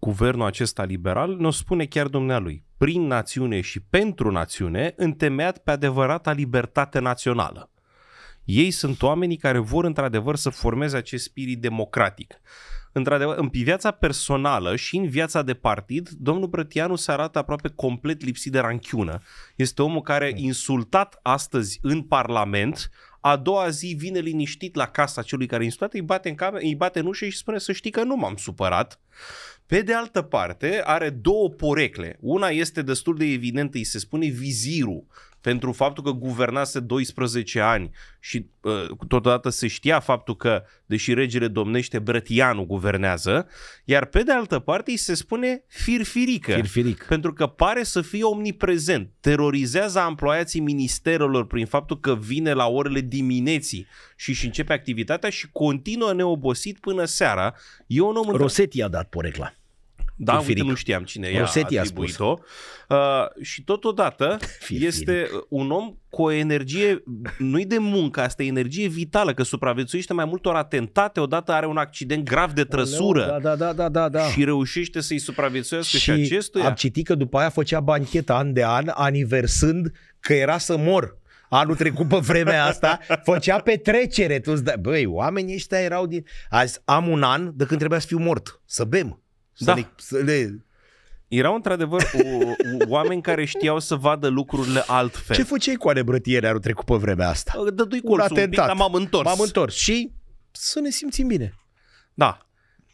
guvernul acesta liberal, ne spune chiar dumnealui, prin națiune și pentru națiune, întemeiat pe adevărata libertate națională. Ei sunt oamenii care vor într-adevăr să formeze acest spirit democratic. Într-adevăr, în viața personală și în viața de partid, domnul Brătianu se arată aproape complet lipsit de ranchiună. Este omul care, insultat astăzi în Parlament, a doua zi vine liniștit la casa celui care a îi bate în, cameră, îi bate în ușă și spune să știi că nu m-am supărat. Pe de altă parte, are două porecle. Una este destul de evidentă, îi se spune vizirul, pentru faptul că guvernase 12 ani și uh, totodată se știa faptul că, deși regele domnește, Brătianu guvernează, iar pe de altă parte îi se spune firfirică. Firfiric. Pentru că pare să fie omniprezent. Terorizează amploiații ministerelor prin faptul că vine la orele dimineții și își începe activitatea și continuă neobosit până seara. Eu un om Rosetti a dat porecla. Da, uite, Firic. nu știam cine i-a Rosetti atribuit-o. Uh, și totodată [LAUGHS] Fir este Firic. Uh, un om cu o energie, nu-i de muncă, asta e energie vitală, că supraviețuiește mai multor atentate, odată are un accident grav de trăsură Aleu, da, da, da, da, da. și reușește să-i supraviețuiască și, și acestuia. am citit că după aia făcea bancheta an de an, aniversând că era să mor anul trecut pe vremea asta, făcea petrecere. Tu îți băi, oamenii ăștia erau din... Azi am un an de când trebuia să fiu mort, să bem. Să da. le, adică să le erau într-adevăr o, oameni care știau să vadă lucrurile altfel. Ce făceai cu anebrătiere au trecut pe vremea asta? Dădui colțul un, pic, m-am întors. M-am întors și să ne simțim bine. Da.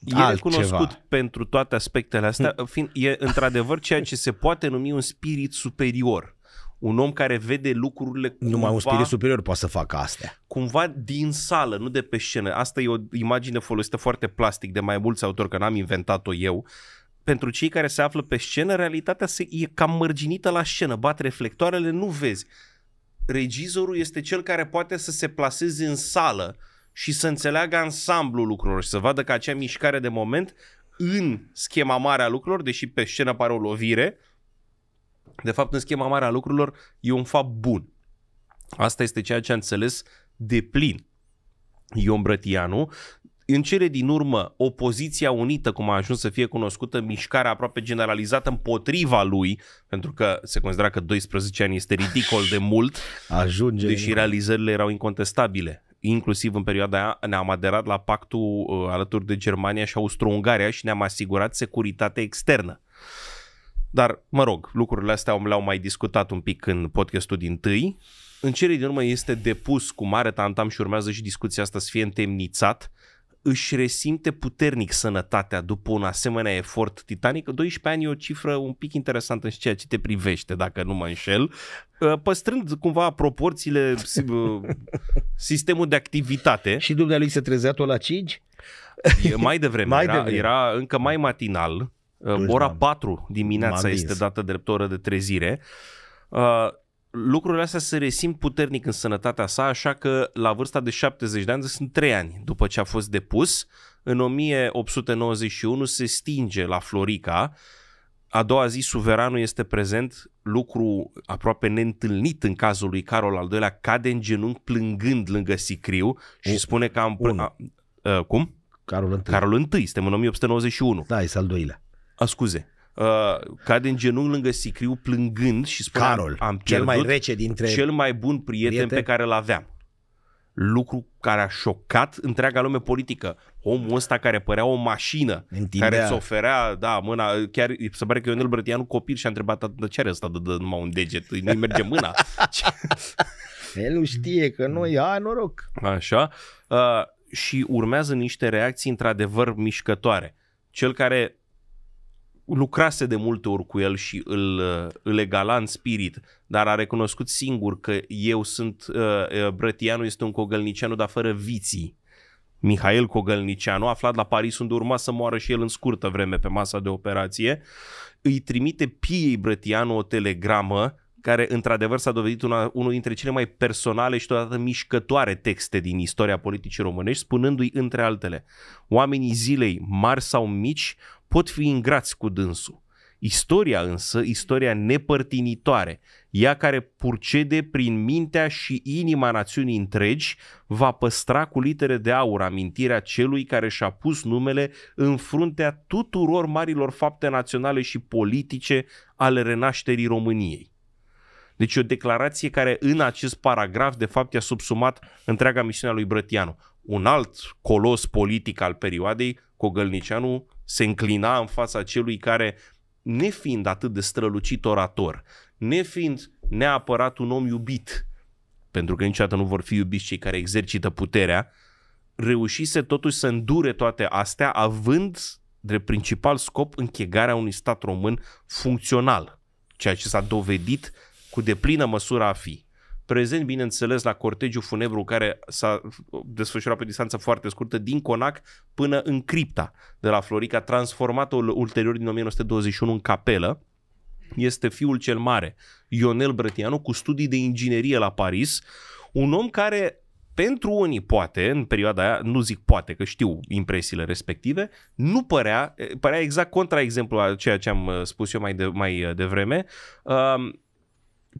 E Altceva. recunoscut pentru toate aspectele astea, fiind, e într-adevăr ceea ce se poate numi un spirit superior un om care vede lucrurile cumva, Numai un spirit superior poate să facă astea. Cumva din sală, nu de pe scenă. Asta e o imagine folosită foarte plastic de mai mulți autori, că n-am inventat-o eu. Pentru cei care se află pe scenă, realitatea se, e cam mărginită la scenă. Bat reflectoarele, nu vezi. Regizorul este cel care poate să se plaseze în sală și să înțeleagă ansamblul lucrurilor și să vadă că acea mișcare de moment în schema mare a lucrurilor, deși pe scenă pare o lovire, de fapt, în schema mare a lucrurilor, e un fapt bun. Asta este ceea ce a înțeles de plin Ion Brătianu. În cele din urmă, opoziția unită, cum a ajuns să fie cunoscută, mișcarea aproape generalizată împotriva lui, pentru că se considera că 12 ani este ridicol de mult, [LAUGHS] Ajunge deși realizările erau incontestabile inclusiv în perioada aia ne-am aderat la pactul uh, alături de Germania și Austro-Ungaria și ne-am asigurat securitate externă. Dar, mă rog, lucrurile astea le-au mai discutat un pic în podcastul din tâi. În cele din urmă este depus cu mare tantam și urmează și discuția asta să fie întemnițat. Își resimte puternic sănătatea după un asemenea efort titanic. 12 ani e o cifră un pic interesantă în ceea ce te privește, dacă nu mă înșel. Uh, păstrând cumva proporțiile, uh, [LAUGHS] sistemul de activitate. Și dumnealui se trezea tot la 5? Mai devreme, mai devreme. era încă mai matinal Uh, Ora 4 dimineața este dată drept oră de trezire. Uh, lucrurile astea se resimt puternic în sănătatea sa, așa că la vârsta de 70 de ani, sunt 3 ani după ce a fost depus, în 1891 se stinge la Florica, a doua zi suveranul este prezent, lucru aproape neîntâlnit în cazul lui Carol al doilea cade în genunchi plângând lângă Sicriu și un, spune că am... Pr- a, a, ă, cum? Carol I. Carol I, suntem în 1891. Da, este al doilea. A, scuze. Uh, cade în genunchi lângă Sicriu plângând și spune Carol, am, cel mai rece dintre cel mai bun prieten, prieten pe care îl aveam. Lucru care a șocat întreaga lume politică. Omul ăsta care părea o mașină, Întindea. care îți oferea, da, mâna, chiar se pare că Ionel Brătianu copil și a întrebat de ce are ăsta de, de numai un deget, nu-i merge mâna. [LAUGHS] El nu știe că noi, a, noroc. Așa. Uh, și urmează niște reacții într-adevăr mișcătoare. Cel care lucrase de multe ori cu el și îl, uh, îl egala în spirit, dar a recunoscut singur că eu sunt, uh, uh, Brătianu este un cogălnicianu, dar fără viții. Mihail Cogălnicianu, aflat la Paris unde urma să moară și el în scurtă vreme pe masa de operație, îi trimite Piei Brătianu o telegramă care într-adevăr s-a dovedit una, unul dintre cele mai personale și totodată mișcătoare texte din istoria politicii românești, spunându-i între altele, oamenii zilei, mari sau mici, pot fi ingrați cu dânsul. Istoria însă, istoria nepărtinitoare, ea care purcede prin mintea și inima națiunii întregi, va păstra cu litere de aur amintirea celui care și-a pus numele în fruntea tuturor marilor fapte naționale și politice ale renașterii României. Deci o declarație care în acest paragraf de fapt i-a subsumat întreaga misiunea lui Brătianu. Un alt colos politic al perioadei, Cogălnicianu, se înclina în fața celui care, nefiind atât de strălucit orator, nefiind neapărat un om iubit, pentru că niciodată nu vor fi iubiți cei care exercită puterea, reușise totuși să îndure toate astea, având drept principal scop închegarea unui stat român funcțional, ceea ce s-a dovedit cu deplină măsură a fi prezent, bineînțeles, la cortegiu funebru care s-a desfășurat pe distanță foarte scurtă din Conac până în cripta de la Florica, transformat-o ulterior din 1921 în capelă. Este fiul cel mare, Ionel Brătianu, cu studii de inginerie la Paris, un om care pentru unii poate, în perioada aia, nu zic poate, că știu impresiile respective, nu părea, părea exact contraexemplu a ceea ce am uh, spus eu mai, de, mai uh, devreme, uh,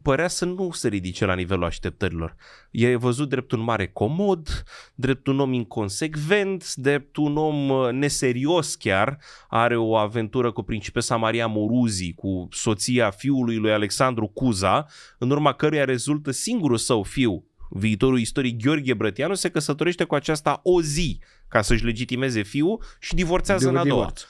părea să nu se ridice la nivelul așteptărilor. E văzut drept un mare comod, drept un om inconsecvent, drept un om uh, neserios chiar. Are o aventură cu principesa Maria Moruzi, cu soția fiului lui Alexandru Cuza, în urma căruia rezultă singurul său fiu, viitorul istoric Gheorghe Brătianu, se căsătorește cu aceasta o zi ca să-și legitimeze fiul și divorțează de în a doua. Divorț.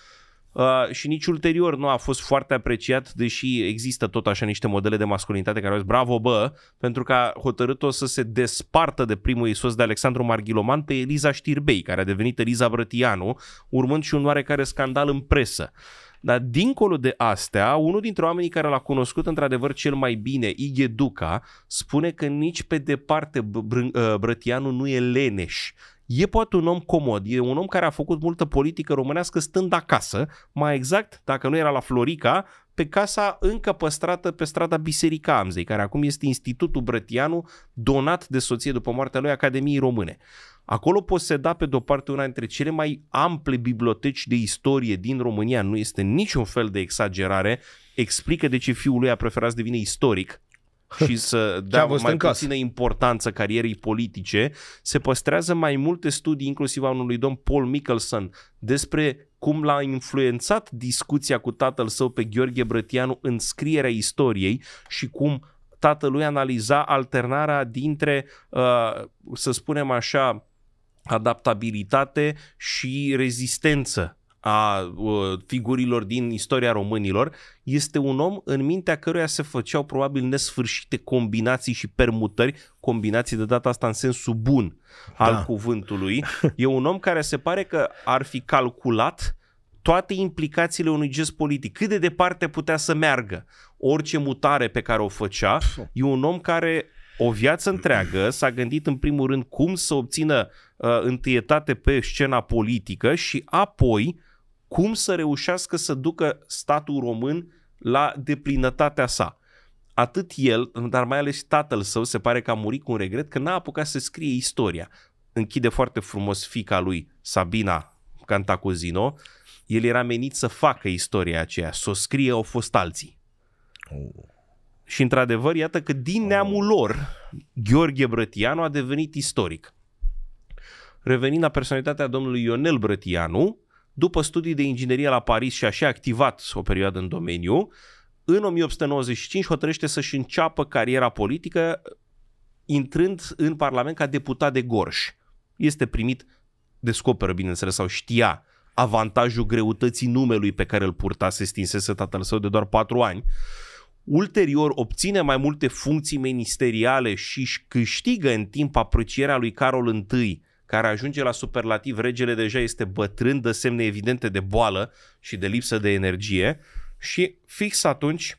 Uh, și nici ulterior nu a fost foarte apreciat, deși există tot așa niște modele de masculinitate care au zis bravo bă, pentru că a hotărât-o să se despartă de primul ei sos de Alexandru Marghiloman pe Eliza Știrbei, care a devenit Eliza Brătianu, urmând și un oarecare scandal în presă. Dar dincolo de astea, unul dintre oamenii care l-a cunoscut într-adevăr cel mai bine, Ighe Duca, spune că nici pe departe Brătianu nu e leneș. E poate un om comod, e un om care a făcut multă politică românească stând acasă, mai exact, dacă nu era la Florica, pe casa încă păstrată pe strada Biserica Amzei, care acum este Institutul Brătianu, donat de soție după moartea lui Academiei Române. Acolo poseda pe de-o parte una dintre cele mai ample biblioteci de istorie din România, nu este niciun fel de exagerare, explică de ce fiul lui a preferat să devină istoric, [LAUGHS] și să dea mai puțină importanță carierei politice, se păstrează mai multe studii, inclusiv a unui domn Paul Mickelson, despre cum l-a influențat discuția cu tatăl său pe Gheorghe Brătianu în scrierea istoriei și cum tatălui analiza alternarea dintre, uh, să spunem așa, adaptabilitate și rezistență a uh, figurilor din istoria românilor, este un om în mintea căruia se făceau probabil nesfârșite combinații și permutări, combinații de data asta în sensul bun al da. cuvântului. E un om care se pare că ar fi calculat toate implicațiile unui gest politic, cât de departe putea să meargă, orice mutare pe care o făcea, e un om care o viață întreagă s-a gândit în primul rând cum să obțină uh, întâietate pe scena politică și apoi cum să reușească să ducă statul român la deplinătatea sa. Atât el, dar mai ales tatăl său, se pare că a murit cu un regret că n-a apucat să scrie istoria. Închide foarte frumos fica lui, Sabina Cantacuzino. El era menit să facă istoria aceea, să o scrie, au fost alții. Oh. Și într-adevăr, iată că din oh. neamul lor, Gheorghe Brătianu a devenit istoric. Revenind la personalitatea domnului Ionel Brătianu, după studii de inginerie la Paris și așa activat o perioadă în domeniu, în 1895 hotărăște să-și înceapă cariera politică intrând în Parlament ca deputat de Gorș. Este primit, descoperă bineînțeles sau știa avantajul greutății numelui pe care îl purta, se stinsese tatăl său de doar patru ani. Ulterior obține mai multe funcții ministeriale și își câștigă în timp aprecierea lui Carol I care ajunge la superlativ, regele deja este bătrân, dă semne evidente de boală și de lipsă de energie și fix atunci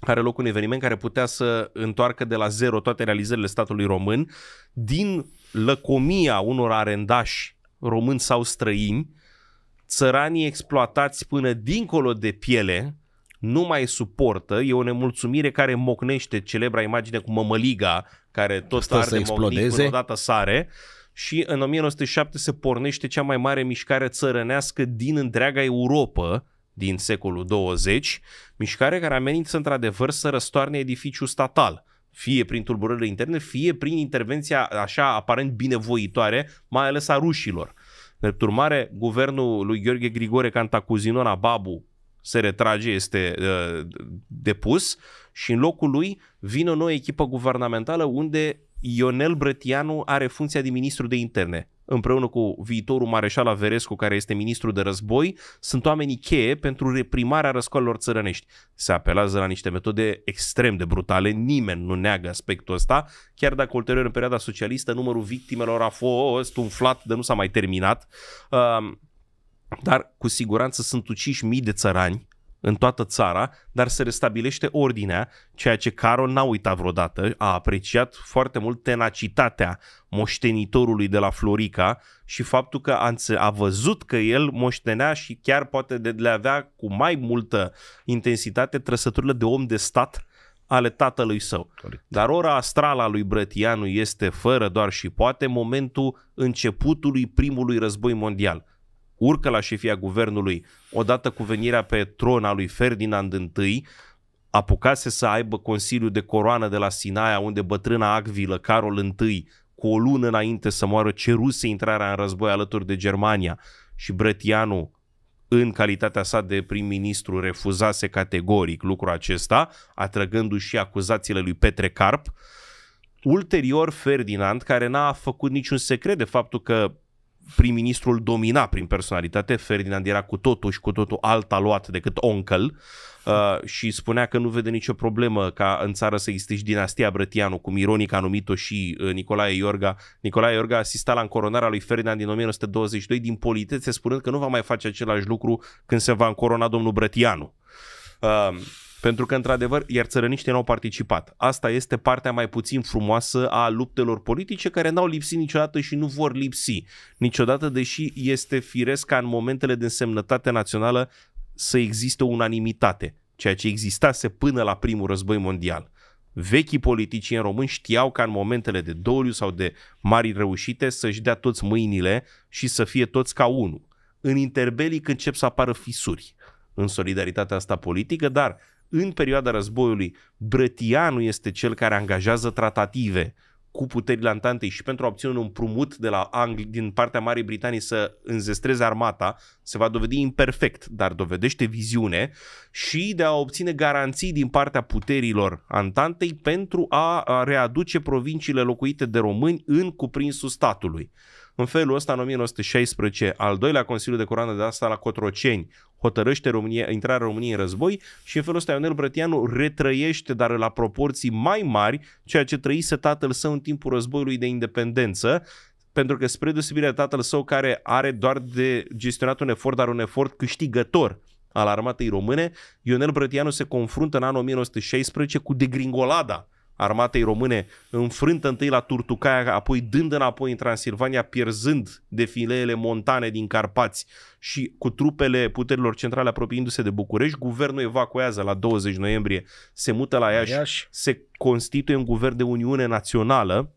are loc un eveniment care putea să întoarcă de la zero toate realizările statului român din lăcomia unor arendași români sau străini, țăranii exploatați până dincolo de piele, nu mai suportă, e o nemulțumire care mocnește celebra imagine cu mămăliga, care tot Stă arde să explodeze. până odată sare, uh, și în 1907 se pornește cea mai mare mișcare țărănească din întreaga Europa din secolul 20, mișcare care amenință într-adevăr să răstoarne edificiul statal fie prin tulburările interne, fie prin intervenția așa aparent binevoitoare, mai ales a rușilor. Drept urmare, guvernul lui Gheorghe Grigore Cantacuzinona Babu se retrage, este uh, depus și în locul lui vine o nouă echipă guvernamentală unde Ionel Brătianu are funcția de ministru de interne. Împreună cu viitorul mareșal Averescu, care este ministru de război, sunt oamenii cheie pentru reprimarea răscoalelor țărănești. Se apelează la niște metode extrem de brutale, nimeni nu neagă aspectul ăsta, chiar dacă ulterior în perioada socialistă numărul victimelor a fost umflat de nu s-a mai terminat. Dar cu siguranță sunt uciși mii de țărani în toată țara, dar se restabilește ordinea, ceea ce Carol n-a uitat vreodată, a apreciat foarte mult tenacitatea moștenitorului de la Florica și faptul că a văzut că el moștenea și chiar poate de le avea cu mai multă intensitate trăsăturile de om de stat ale tatălui său. Dar ora astrală a lui Brătianu este fără doar și poate momentul începutului primului război mondial urcă la șefia guvernului odată cu venirea pe tron a lui Ferdinand I, apucase să aibă Consiliul de Coroană de la Sinaia, unde bătrâna Agvilă, Carol I, cu o lună înainte să moară, ceruse intrarea în război alături de Germania și Brătianu, în calitatea sa de prim-ministru, refuzase categoric lucrul acesta, atrăgându-și și acuzațiile lui Petre Carp. Ulterior, Ferdinand, care n-a făcut niciun secret de faptul că prim-ministrul domina prin personalitate, Ferdinand era cu totul și cu totul alt aluat decât oncle uh, și spunea că nu vede nicio problemă ca în țară să existe și dinastia Brătianu, cum ironic a numit-o și uh, Nicolae Iorga. Nicolae Iorga asista la încoronarea lui Ferdinand din 1922 din politețe, spunând că nu va mai face același lucru când se va încorona domnul Brătianu. Uh, pentru că, într-adevăr, iar țărăniștii n-au participat. Asta este partea mai puțin frumoasă a luptelor politice care n-au lipsit niciodată și nu vor lipsi niciodată, deși este firesc ca în momentele de însemnătate națională să existe o unanimitate, ceea ce existase până la primul război mondial. Vechii politicieni români știau ca în momentele de doliu sau de mari reușite să-și dea toți mâinile și să fie toți ca unul. În interbelic încep să apară fisuri în solidaritatea asta politică, dar în perioada războiului, Brătianu este cel care angajează tratative cu puterile antantei și pentru a obține un împrumut de la Angli, din partea Marii Britanii să înzestreze armata, se va dovedi imperfect, dar dovedește viziune și de a obține garanții din partea puterilor antantei pentru a readuce provinciile locuite de români în cuprinsul statului. În felul ăsta, în 1916, al doilea Consiliu de Coroană de asta la Cotroceni hotărăște România, intrarea României în război și în felul ăsta Ionel Brătianu retrăiește, dar la proporții mai mari, ceea ce trăise tatăl său în timpul războiului de independență, pentru că spre deosebire tatăl său care are doar de gestionat un efort, dar un efort câștigător al armatei române, Ionel Brătianu se confruntă în anul 1916 cu degringolada armatei române, înfrântă întâi la Turtucaia, apoi dând înapoi în Transilvania, pierzând defileele montane din Carpați și cu trupele puterilor centrale apropiindu-se de București, guvernul evacuează la 20 noiembrie, se mută la Iași, Iași. se constituie un guvern de Uniune Națională,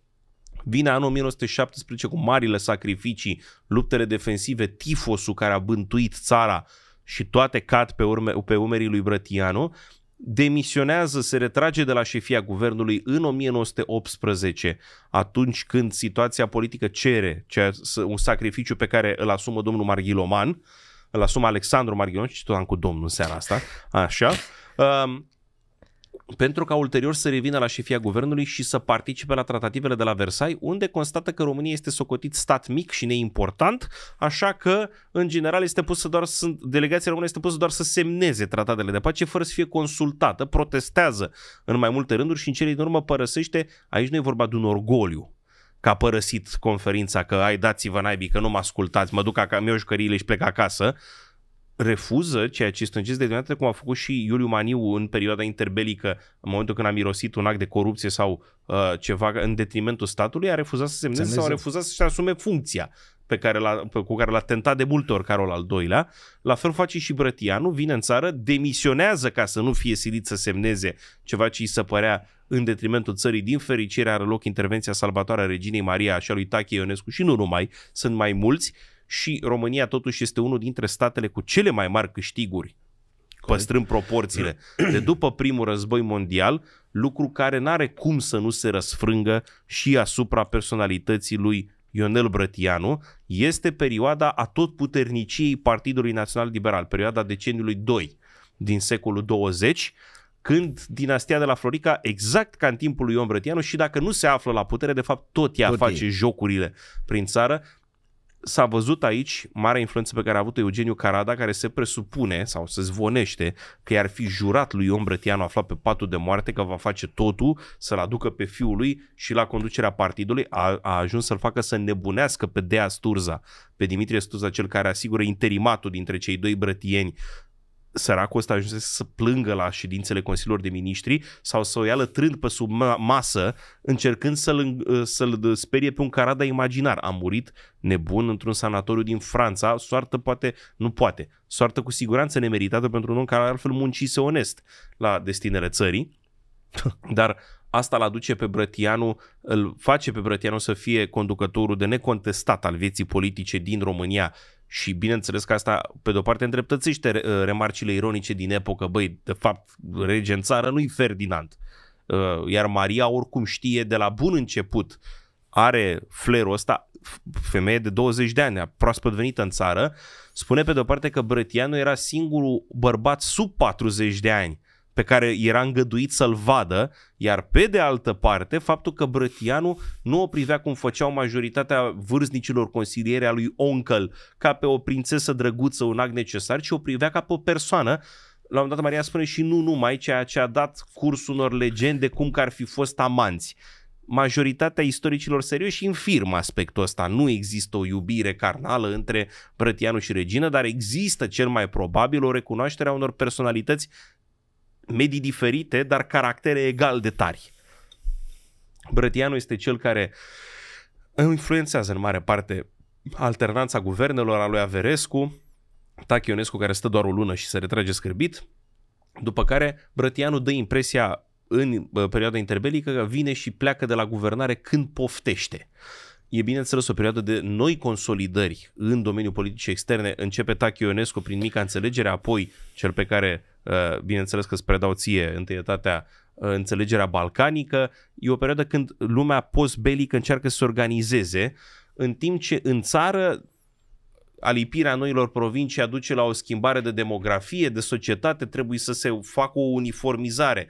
Vine anul 1917 cu marile sacrificii, luptele defensive, tifosul care a bântuit țara și toate cad pe, urme, pe umerii lui Brătianu, demisionează, se retrage de la șefia guvernului în 1918, atunci când situația politică cere un sacrificiu pe care îl asumă domnul Marghiloman, îl asumă Alexandru Marghiloman, și tot am cu domnul în seara asta, așa, um, pentru ca ulterior să revină la șefia guvernului și să participe la tratativele de la Versailles, unde constată că România este socotit stat mic și neimportant, așa că, în general, este pusă doar să, delegația română este pusă doar să semneze tratatele de pace fără să fie consultată, protestează în mai multe rânduri și în cele din urmă părăsește, aici nu e vorba de un orgoliu, că a părăsit conferința, că ai dați-vă naibii, că nu mă ascultați, mă duc acasă, mi-o jucăriile și plec acasă, refuză ceea ce stângeți de dimineață, cum a făcut și Iuliu Maniu în perioada interbelică, în momentul când a mirosit un act de corupție sau uh, ceva în detrimentul statului, a refuzat să semneze Semneze. sau a refuzat să-și asume funcția pe care l cu care l-a tentat de multe ori Carol al doilea. La fel face și Brătianu, vine în țară, demisionează ca să nu fie silit să semneze ceva ce îi se părea în detrimentul țării. Din fericire are loc intervenția salvatoare a reginei Maria și a lui Tache Ionescu și nu numai, sunt mai mulți. Uh, și România totuși este unul dintre statele cu cele mai mari câștiguri păstrând proporțiile, de după primul război mondial, lucru care n-are cum să nu se răsfrângă și asupra personalității lui Ionel Brătianu, este perioada a tot puterniciei Partidului Național Liberal, perioada deceniului 2 din secolul 20, când dinastia de la Florica, exact ca în timpul lui Ion Brătianu și dacă nu se află la putere, de fapt tot ea tot face ei. jocurile prin țară, s-a văzut aici marea influență pe care a avut-o Eugeniu Carada, care se presupune sau se zvonește că i-ar fi jurat lui Ion Brătianu aflat pe patul de moarte că va face totul să-l aducă pe fiul lui și la conducerea partidului a, a ajuns să-l facă să nebunească pe Dea Sturza, pe Dimitrie Sturza, cel care asigură interimatul dintre cei doi brătieni săracul ăsta ajunge să plângă la ședințele Consiliilor de Ministri sau să o ia lătrând pe sub masă, încercând să-l, ă, să-l sperie pe un carada imaginar. A murit nebun într-un sanatoriu din Franța, soartă poate, nu poate, soartă cu siguranță nemeritată pentru un om care altfel muncise onest la destinele țării, [LAUGHS] dar asta l aduce pe Brătianu, îl face pe Brătianu să fie conducătorul de necontestat al vieții politice din România și bineînțeles că asta, pe de-o parte, îndreptățește uh, remarcile ironice din epocă, băi, de fapt, rege în țară nu-i Ferdinand. Uh, iar Maria oricum știe de la bun început, are flerul ăsta, femeie de 20 de ani, proaspăt venită în țară, spune pe de-o parte că Brătianu era singurul bărbat sub 40 de ani pe care era îngăduit să-l vadă, iar pe de altă parte, faptul că Brătianu nu o privea cum făceau majoritatea vârznicilor consiliere a lui Oncăl, ca pe o prințesă drăguță, un act necesar, ci o privea ca pe o persoană la un dat Maria spune și nu numai, ceea ce a dat curs unor legende cum că ar fi fost amanți. Majoritatea istoricilor serioși infirmă aspectul ăsta. Nu există o iubire carnală între Brătianu și regină, dar există cel mai probabil o recunoaștere a unor personalități medii diferite, dar caractere egal de tari. Brătianu este cel care influențează în mare parte alternanța guvernelor a lui Averescu, Tachionescu care stă doar o lună și se retrage scârbit, după care Brătianu dă impresia în perioada interbelică că vine și pleacă de la guvernare când poftește. E bineînțeles o perioadă de noi consolidări în domeniul politicii externe. Începe Tachionescu prin mica înțelegere, apoi cel pe care Uh, bineînțeles că îți predau ție întâietatea uh, înțelegerea balcanică, e o perioadă când lumea post-belică încearcă să se organizeze, în timp ce în țară alipirea noilor provincii aduce la o schimbare de demografie, de societate, trebuie să se facă o uniformizare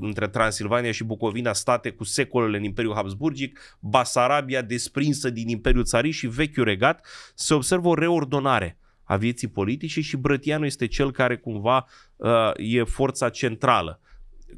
între Transilvania și Bucovina, state cu secolele în Imperiul Habsburgic, Basarabia desprinsă din Imperiul Țarii și vechiul regat, se observă o reordonare a vieții politice și Brătianu este cel care cumva uh, e forța centrală.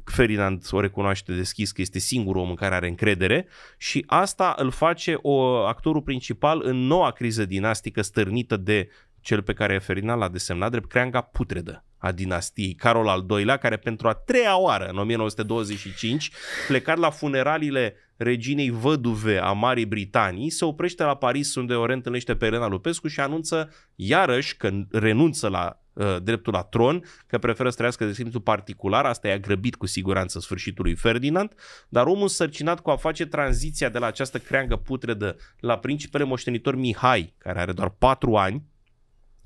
Ferdinand o recunoaște deschis că este singurul om în care are încredere și asta îl face o, actorul principal în noua criză dinastică stârnită de cel pe care Ferdinand l-a desemnat drept creanga putredă a dinastiei, Carol al II-lea, care pentru a treia oară în 1925, plecat la funeraliile reginei văduve a Marii Britanii, se oprește la Paris unde o reîntâlnește pe Elena Lupescu și anunță iarăși că renunță la uh, dreptul la tron, că preferă să trăiască de simțul particular, asta i-a grăbit cu siguranță sfârșitul lui Ferdinand, dar omul sărcinat cu a face tranziția de la această creangă putredă la principele moștenitor Mihai, care are doar patru ani,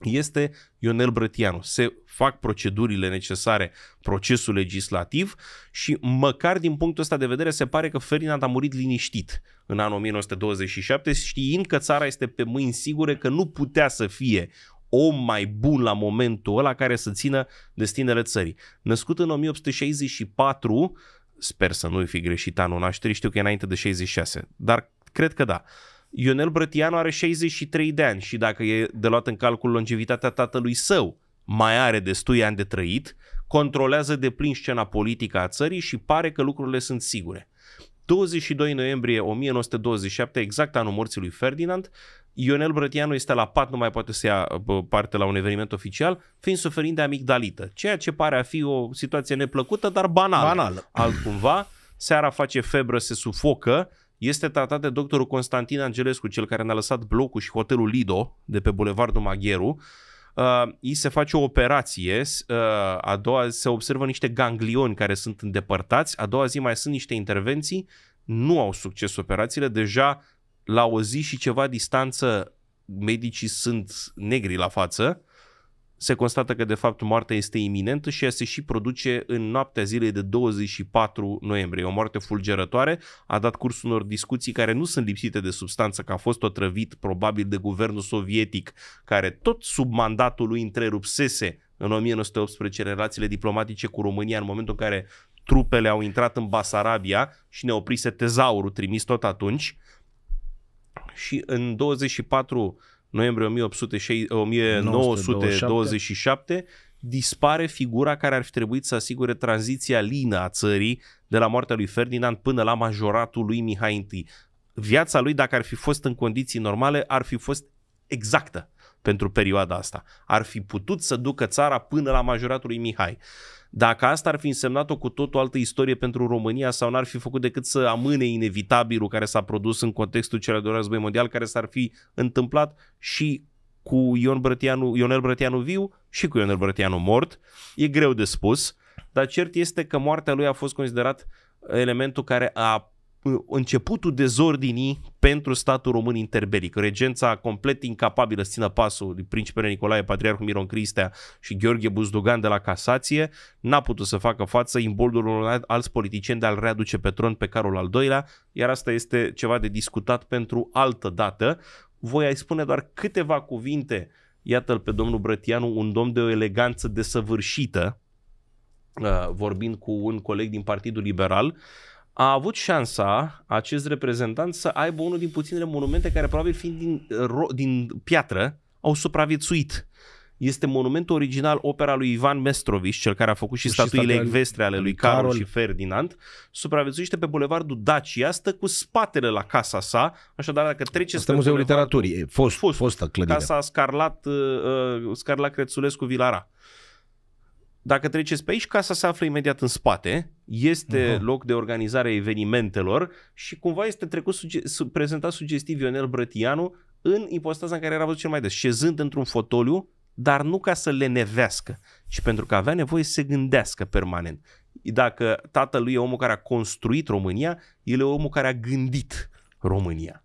este Ionel Brătianu. Se fac procedurile necesare, procesul legislativ și măcar din punctul ăsta de vedere se pare că Ferdinand a murit liniștit în anul 1927 știind că țara este pe mâini sigure că nu putea să fie om mai bun la momentul ăla care să țină destinele țării. Născut în 1864, sper să nu-i fi greșit anul nașterii, știu că e înainte de 66, dar cred că da. Uh, Ionel Brătianu are 63 de ani și dacă e de luat în calcul longevitatea tatălui său, mai are destui ani de trăit, controlează de plin scena politică a țării și pare că lucrurile sunt sigure. 22 noiembrie 1927, exact anul morții lui Ferdinand, Ionel Brătianu este la pat, nu mai poate să ia parte la un eveniment oficial, fiind suferind de amigdalită, ceea ce pare a fi o situație neplăcută, dar banală. Banal. Altcumva, seara face febră, se sufocă, este tratat de doctorul Constantin Angelescu, cel care ne-a lăsat blocul și hotelul Lido de pe Bulevardul Magheru. Uh, îi se face o operație, uh, a doua se observă niște ganglioni care sunt îndepărtați, a doua zi mai sunt niște intervenții, nu au succes operațiile, deja la o zi și ceva distanță medicii sunt negri la față se constată că de fapt moartea este iminentă și ea se și produce în noaptea zilei de 24 noiembrie. O moarte fulgerătoare a dat curs unor discuții care nu sunt lipsite de substanță, că a fost otrăvit probabil de guvernul sovietic, care tot sub mandatul lui întrerupsese în 1918 relațiile diplomatice cu România în momentul în care trupele au intrat în Basarabia și ne oprise tezaurul trimis tot atunci. Și în 24 noiembrie 1927, dispare figura care ar fi trebuit să asigure tranziția lină a țării de la moartea lui Ferdinand până la majoratul lui Mihai I. Viața lui, dacă ar fi fost în condiții normale, ar fi fost exactă pentru perioada asta. Ar fi putut să ducă țara până la majoratul lui Mihai. Dacă asta ar fi însemnat-o cu tot o altă istorie pentru România sau n-ar fi făcut decât să amâne inevitabilul care s-a produs în contextul celor de război mondial, care s-ar fi întâmplat și cu Ion Brătianu, Ionel Brătianu viu și cu Ionel Brătianu mort. E greu de spus, dar cert este că moartea lui a fost considerat elementul care a începutul dezordinii pentru statul român interbelic. Regența complet incapabilă să țină pasul principele Nicolae, Patriarhul Miron Cristea și Gheorghe Buzdugan de la casație, n-a putut să facă față imboldul unor alți politicieni de a-l readuce pe tron pe Carol al doilea, iar asta este ceva de discutat pentru altă dată. Voi ai spune doar câteva cuvinte, iată-l pe domnul Brătianu, un domn de o eleganță desăvârșită, uh, vorbind cu un coleg din Partidul Liberal, uh, a avut șansa acest reprezentant să aibă unul din puținele monumente care probabil fiind din, din piatră au supraviețuit. Este monumentul original, opera lui Ivan Mestrovici, cel care a făcut și, și statuile ecvestre ale lui Carol, Carol și Ferdinand, supraviețuiește pe bulevardul Dacia, stă cu spatele la casa sa, așadar dacă trece Asta Muzeul Literaturii, fost, fost, fostă clădire. Casa Scarlat, uh, uh, Scarlat Crețulescu Vilara. Uh, dacă treceți pe aici, casa se află imediat în spate, este uh-huh. loc de organizare a evenimentelor și cumva este trecut suge- su- prezentat sugestiv Ionel Brătianu în ipostaza în care era văzut cel mai des, șezând într-un fotoliu, dar nu ca să le nevească, ci pentru că avea nevoie să se gândească permanent. Dacă tatălui e omul care a construit România, el e omul care a gândit România.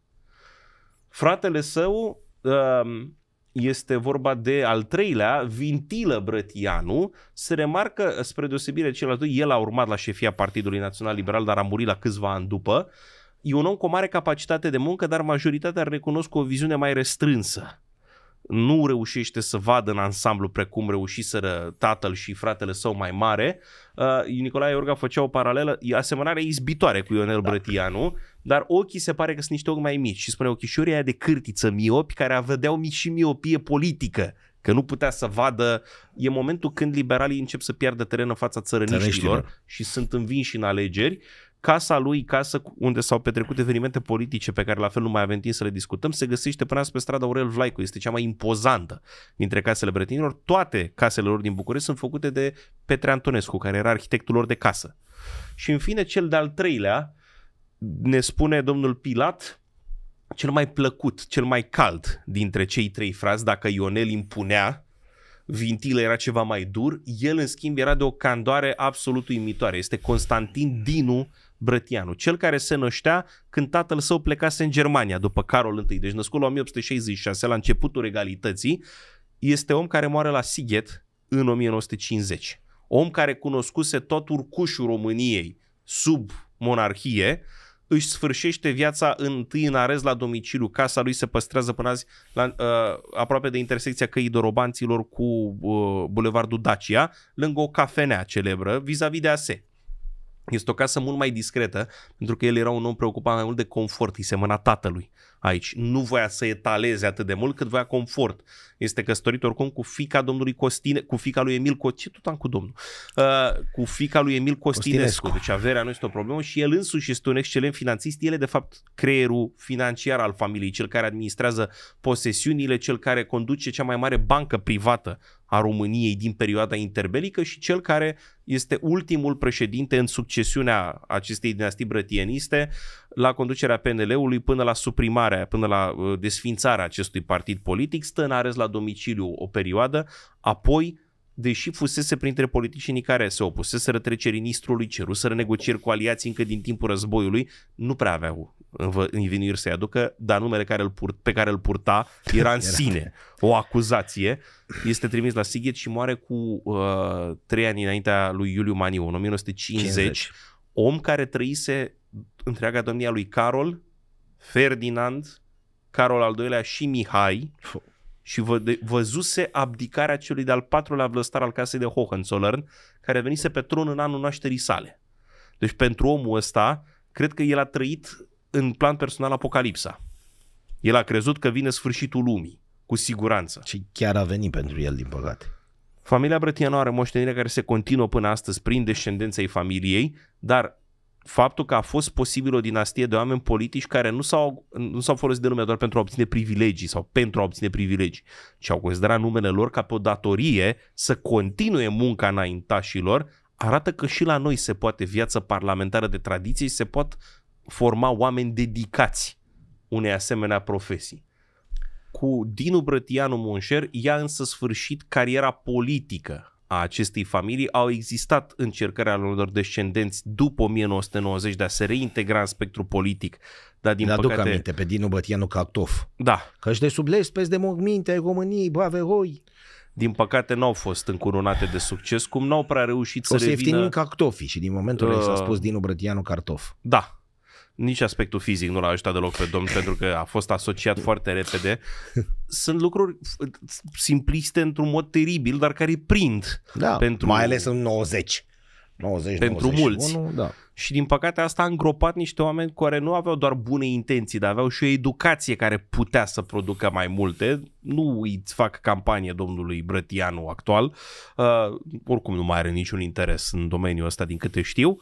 Fratele său um, este vorba de al treilea, Vintilă Brătianu, se remarcă, spre deosebire celălalt, el a urmat la șefia Partidului Național Liberal, dar a murit la câțiva ani după, e un om cu o mare capacitate de muncă, dar majoritatea ar recunosc cu o viziune mai restrânsă nu reușește să vadă în ansamblu precum reușiseră tatăl și fratele său mai mare. Uh, Nicolae Iorga făcea o paralelă, asemănarea izbitoare cu Ionel da. Brătianu, dar ochii se pare că sunt niște ochi mai mici și spune ochișorii aia de cârtiță miopi care vedeau mici și miopie politică că nu putea să vadă. E momentul când liberalii încep să piardă teren în fața țărăniștilor și sunt învinși în alegeri casa lui, casă unde s-au petrecut evenimente politice pe care la fel nu mai avem timp să le discutăm, se găsește până azi pe strada Aurel Vlaicu, este cea mai impozantă dintre casele bretinilor. Toate casele lor din București sunt făcute de Petre Antonescu, care era arhitectul lor de casă. Și în fine, cel de-al treilea, ne spune domnul Pilat, cel mai plăcut, cel mai cald dintre cei trei frați, dacă Ionel impunea, Vintilă era ceva mai dur, el în schimb era de o candoare absolut uimitoare. Este Constantin Dinu, Brătianu, cel care se năștea când tatăl său plecase în Germania după Carol I, deci născut la 1866, la începutul regalității, este om care moare la Sighet în 1950. Om care cunoscuse tot urcușul României sub monarhie, își sfârșește viața întâi în arez la domiciliu. Casa lui se păstrează până azi la, uh, aproape de intersecția căii dorobanților cu uh, Bulevardul Dacia, lângă o cafenea celebră, vis-a-vis de ASE. Este o casă mult mai discretă, pentru că el era un om preocupat mai mult de confort, îi semăna tatălui aici. Nu voia să etaleze atât de mult cât voia confort este căsătorit oricum cu fica domnului Costine, cu fica lui Emil Costine, tot am cu domnul, uh, cu fica lui Emil Costinescu. Costinescu. Deci averea nu este o problemă și el însuși este un excelent finanțist. El e de fapt creierul financiar al familiei, cel care administrează posesiunile, cel care conduce cea mai mare bancă privată a României din perioada interbelică și cel care este ultimul președinte în succesiunea acestei dinastii brătieniste la conducerea PNL-ului până la suprimarea, până la uh, desfințarea acestui partid politic, stă în ares la la domiciliu o perioadă, apoi deși fusese printre politicienii care se opuseseră trecerii Ceru, ceruseră negocieri cu aliații încă din timpul războiului, nu prea aveau învinuiri să-i aducă, dar numele care îl pur- pe care îl purta era în [LAUGHS] sine o acuzație. Este trimis la Sighet și moare cu uh, trei ani înaintea lui Iuliu Maniu, în 1950, 50. om care trăise întreaga domnia lui Carol, Ferdinand, Carol al doilea și Mihai și vă, văzuse abdicarea celui de-al patrulea vlăstar al casei de Hohenzollern, care venise pe tron în anul nașterii sale. Deci pentru omul ăsta, cred că el a trăit în plan personal apocalipsa. El a crezut că vine sfârșitul lumii, cu siguranță. Și chiar a venit pentru el, din păcate. Familia Brătianu are moștenire care se continuă până astăzi prin descendența ei familiei, dar faptul că a fost posibil o dinastie de oameni politici care nu s-au, nu s-au folosit de nume doar pentru a obține privilegii sau pentru a obține privilegii, ci au considerat numele lor ca pe o datorie să continue munca înaintașilor, arată că și la noi se poate viață parlamentară de tradiție și se pot forma oameni dedicați unei asemenea profesii. Cu Dinu Brătianu Monșer, ea însă sfârșit cariera politică a acestei familii, au existat încercări ale unor descendenți după 1990 de a se reintegra în spectru politic. Dar din Le-aduc păcate... aminte pe Dinu Bătianu Cactof. Da. Că își de sublezi pe de morminte ai României, brave roi. Din păcate n-au fost încurunate de succes, cum n-au prea reușit să o să revină... O să ieftinim cartofii și din momentul uh... s-a spus Dinu Bătianu Cartof. Da, nici aspectul fizic nu l-a ajutat deloc pe domn pentru că a fost asociat foarte repede. Sunt lucruri simpliste într-un mod teribil, dar care prind. Da, pentru, mai ales în 90. 90 pentru 91, mulți. Da. Și din păcate asta a îngropat niște oameni care nu aveau doar bune intenții, dar aveau și o educație care putea să producă mai multe. Nu îi fac campanie domnului Brătianu actual. Uh, oricum nu mai are niciun interes în domeniul ăsta din câte știu.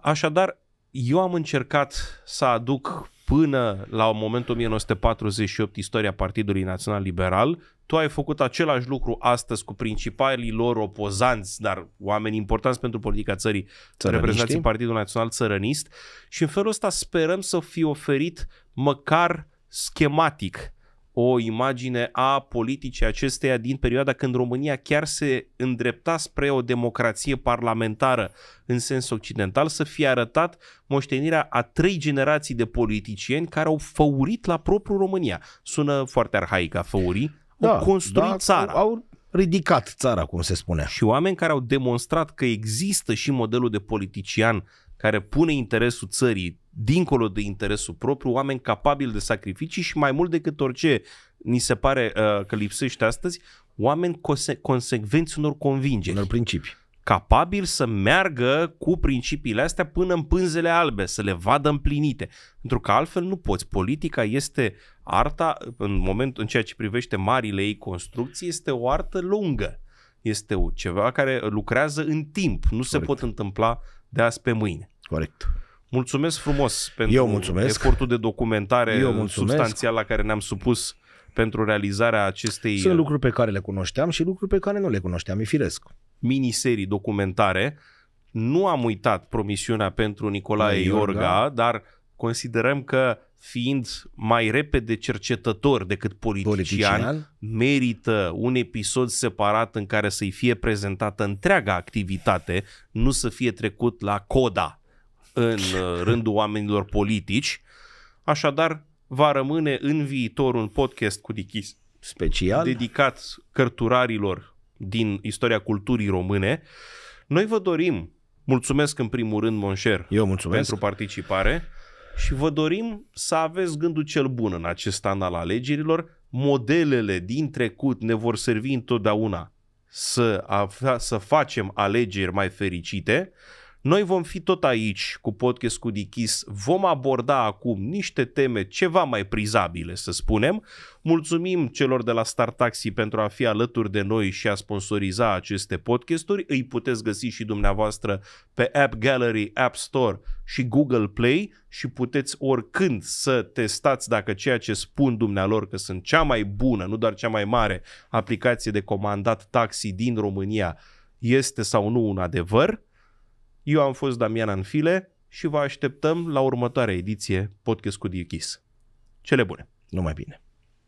Așadar, eu am încercat să aduc până la momentul 1948 istoria Partidului Național Liberal. Tu ai făcut același lucru astăzi cu principalii lor opozanți, dar oameni importanți pentru politica țării, reprezentanții Partidul Național Țărănist și în felul ăsta sperăm să fi oferit măcar schematic o imagine a politicii acesteia din perioada când România chiar se îndrepta spre o democrație parlamentară în sens occidental, să fie arătat moștenirea a trei generații de politicieni care au făurit la propriu România. Sună foarte arhaic a făuri, da, au construit da, țara. Au ridicat țara, cum se spune. Și oameni care au demonstrat că există și modelul de politician care pune interesul țării dincolo de interesul propriu, oameni capabili de sacrificii și mai mult decât orice ni se pare uh, că lipsește astăzi, oameni conse- consecvenți unor convingeri. Unor principii. Capabil să meargă cu principiile astea până în pânzele albe, să le vadă împlinite. Pentru că altfel nu poți. Politica este arta, în momentul în ceea ce privește marile ei construcții, este o artă lungă. Este ceva care lucrează în timp, nu Correct. se pot întâmpla de azi pe mâine. Corect. Mulțumesc frumos pentru Eu mulțumesc. efortul de documentare Eu mulțumesc. substanțial la care ne-am supus pentru realizarea acestei... Sunt lucruri pe care le cunoșteam și lucruri pe care nu le cunoșteam, e firesc. Miniserii documentare. Nu am uitat promisiunea pentru Nicolae Iorga, Iorga, dar considerăm că fiind mai repede cercetător decât politician, politician, merită un episod separat în care să-i fie prezentată întreaga activitate, nu să fie trecut la coda în uh, rândul oamenilor politici, așadar va rămâne în viitor un podcast cu Dichis special dedicat cărturarilor din istoria culturii române. Noi vă dorim, mulțumesc în primul rând, Monșer, Eu mulțumesc. pentru participare și vă dorim să aveți gândul cel bun în acest an al alegerilor. Modelele din trecut ne vor servi întotdeauna să, avea, să facem alegeri mai fericite noi vom fi tot aici cu podcast cu Dichis, vom aborda acum niște teme ceva mai prizabile, să spunem. Mulțumim celor de la Star Taxi pentru a fi alături de noi și a sponsoriza aceste podcasturi. Îi puteți găsi și dumneavoastră pe App Gallery, App Store și Google Play și puteți oricând să testați dacă ceea ce spun dumnealor că sunt cea mai bună, nu doar cea mai mare aplicație de comandat taxi din România este sau nu un adevăr. Eu am fost Damian Anfile și vă așteptăm la următoarea ediție Podcast cu Dichis. Cele bune! Numai bine!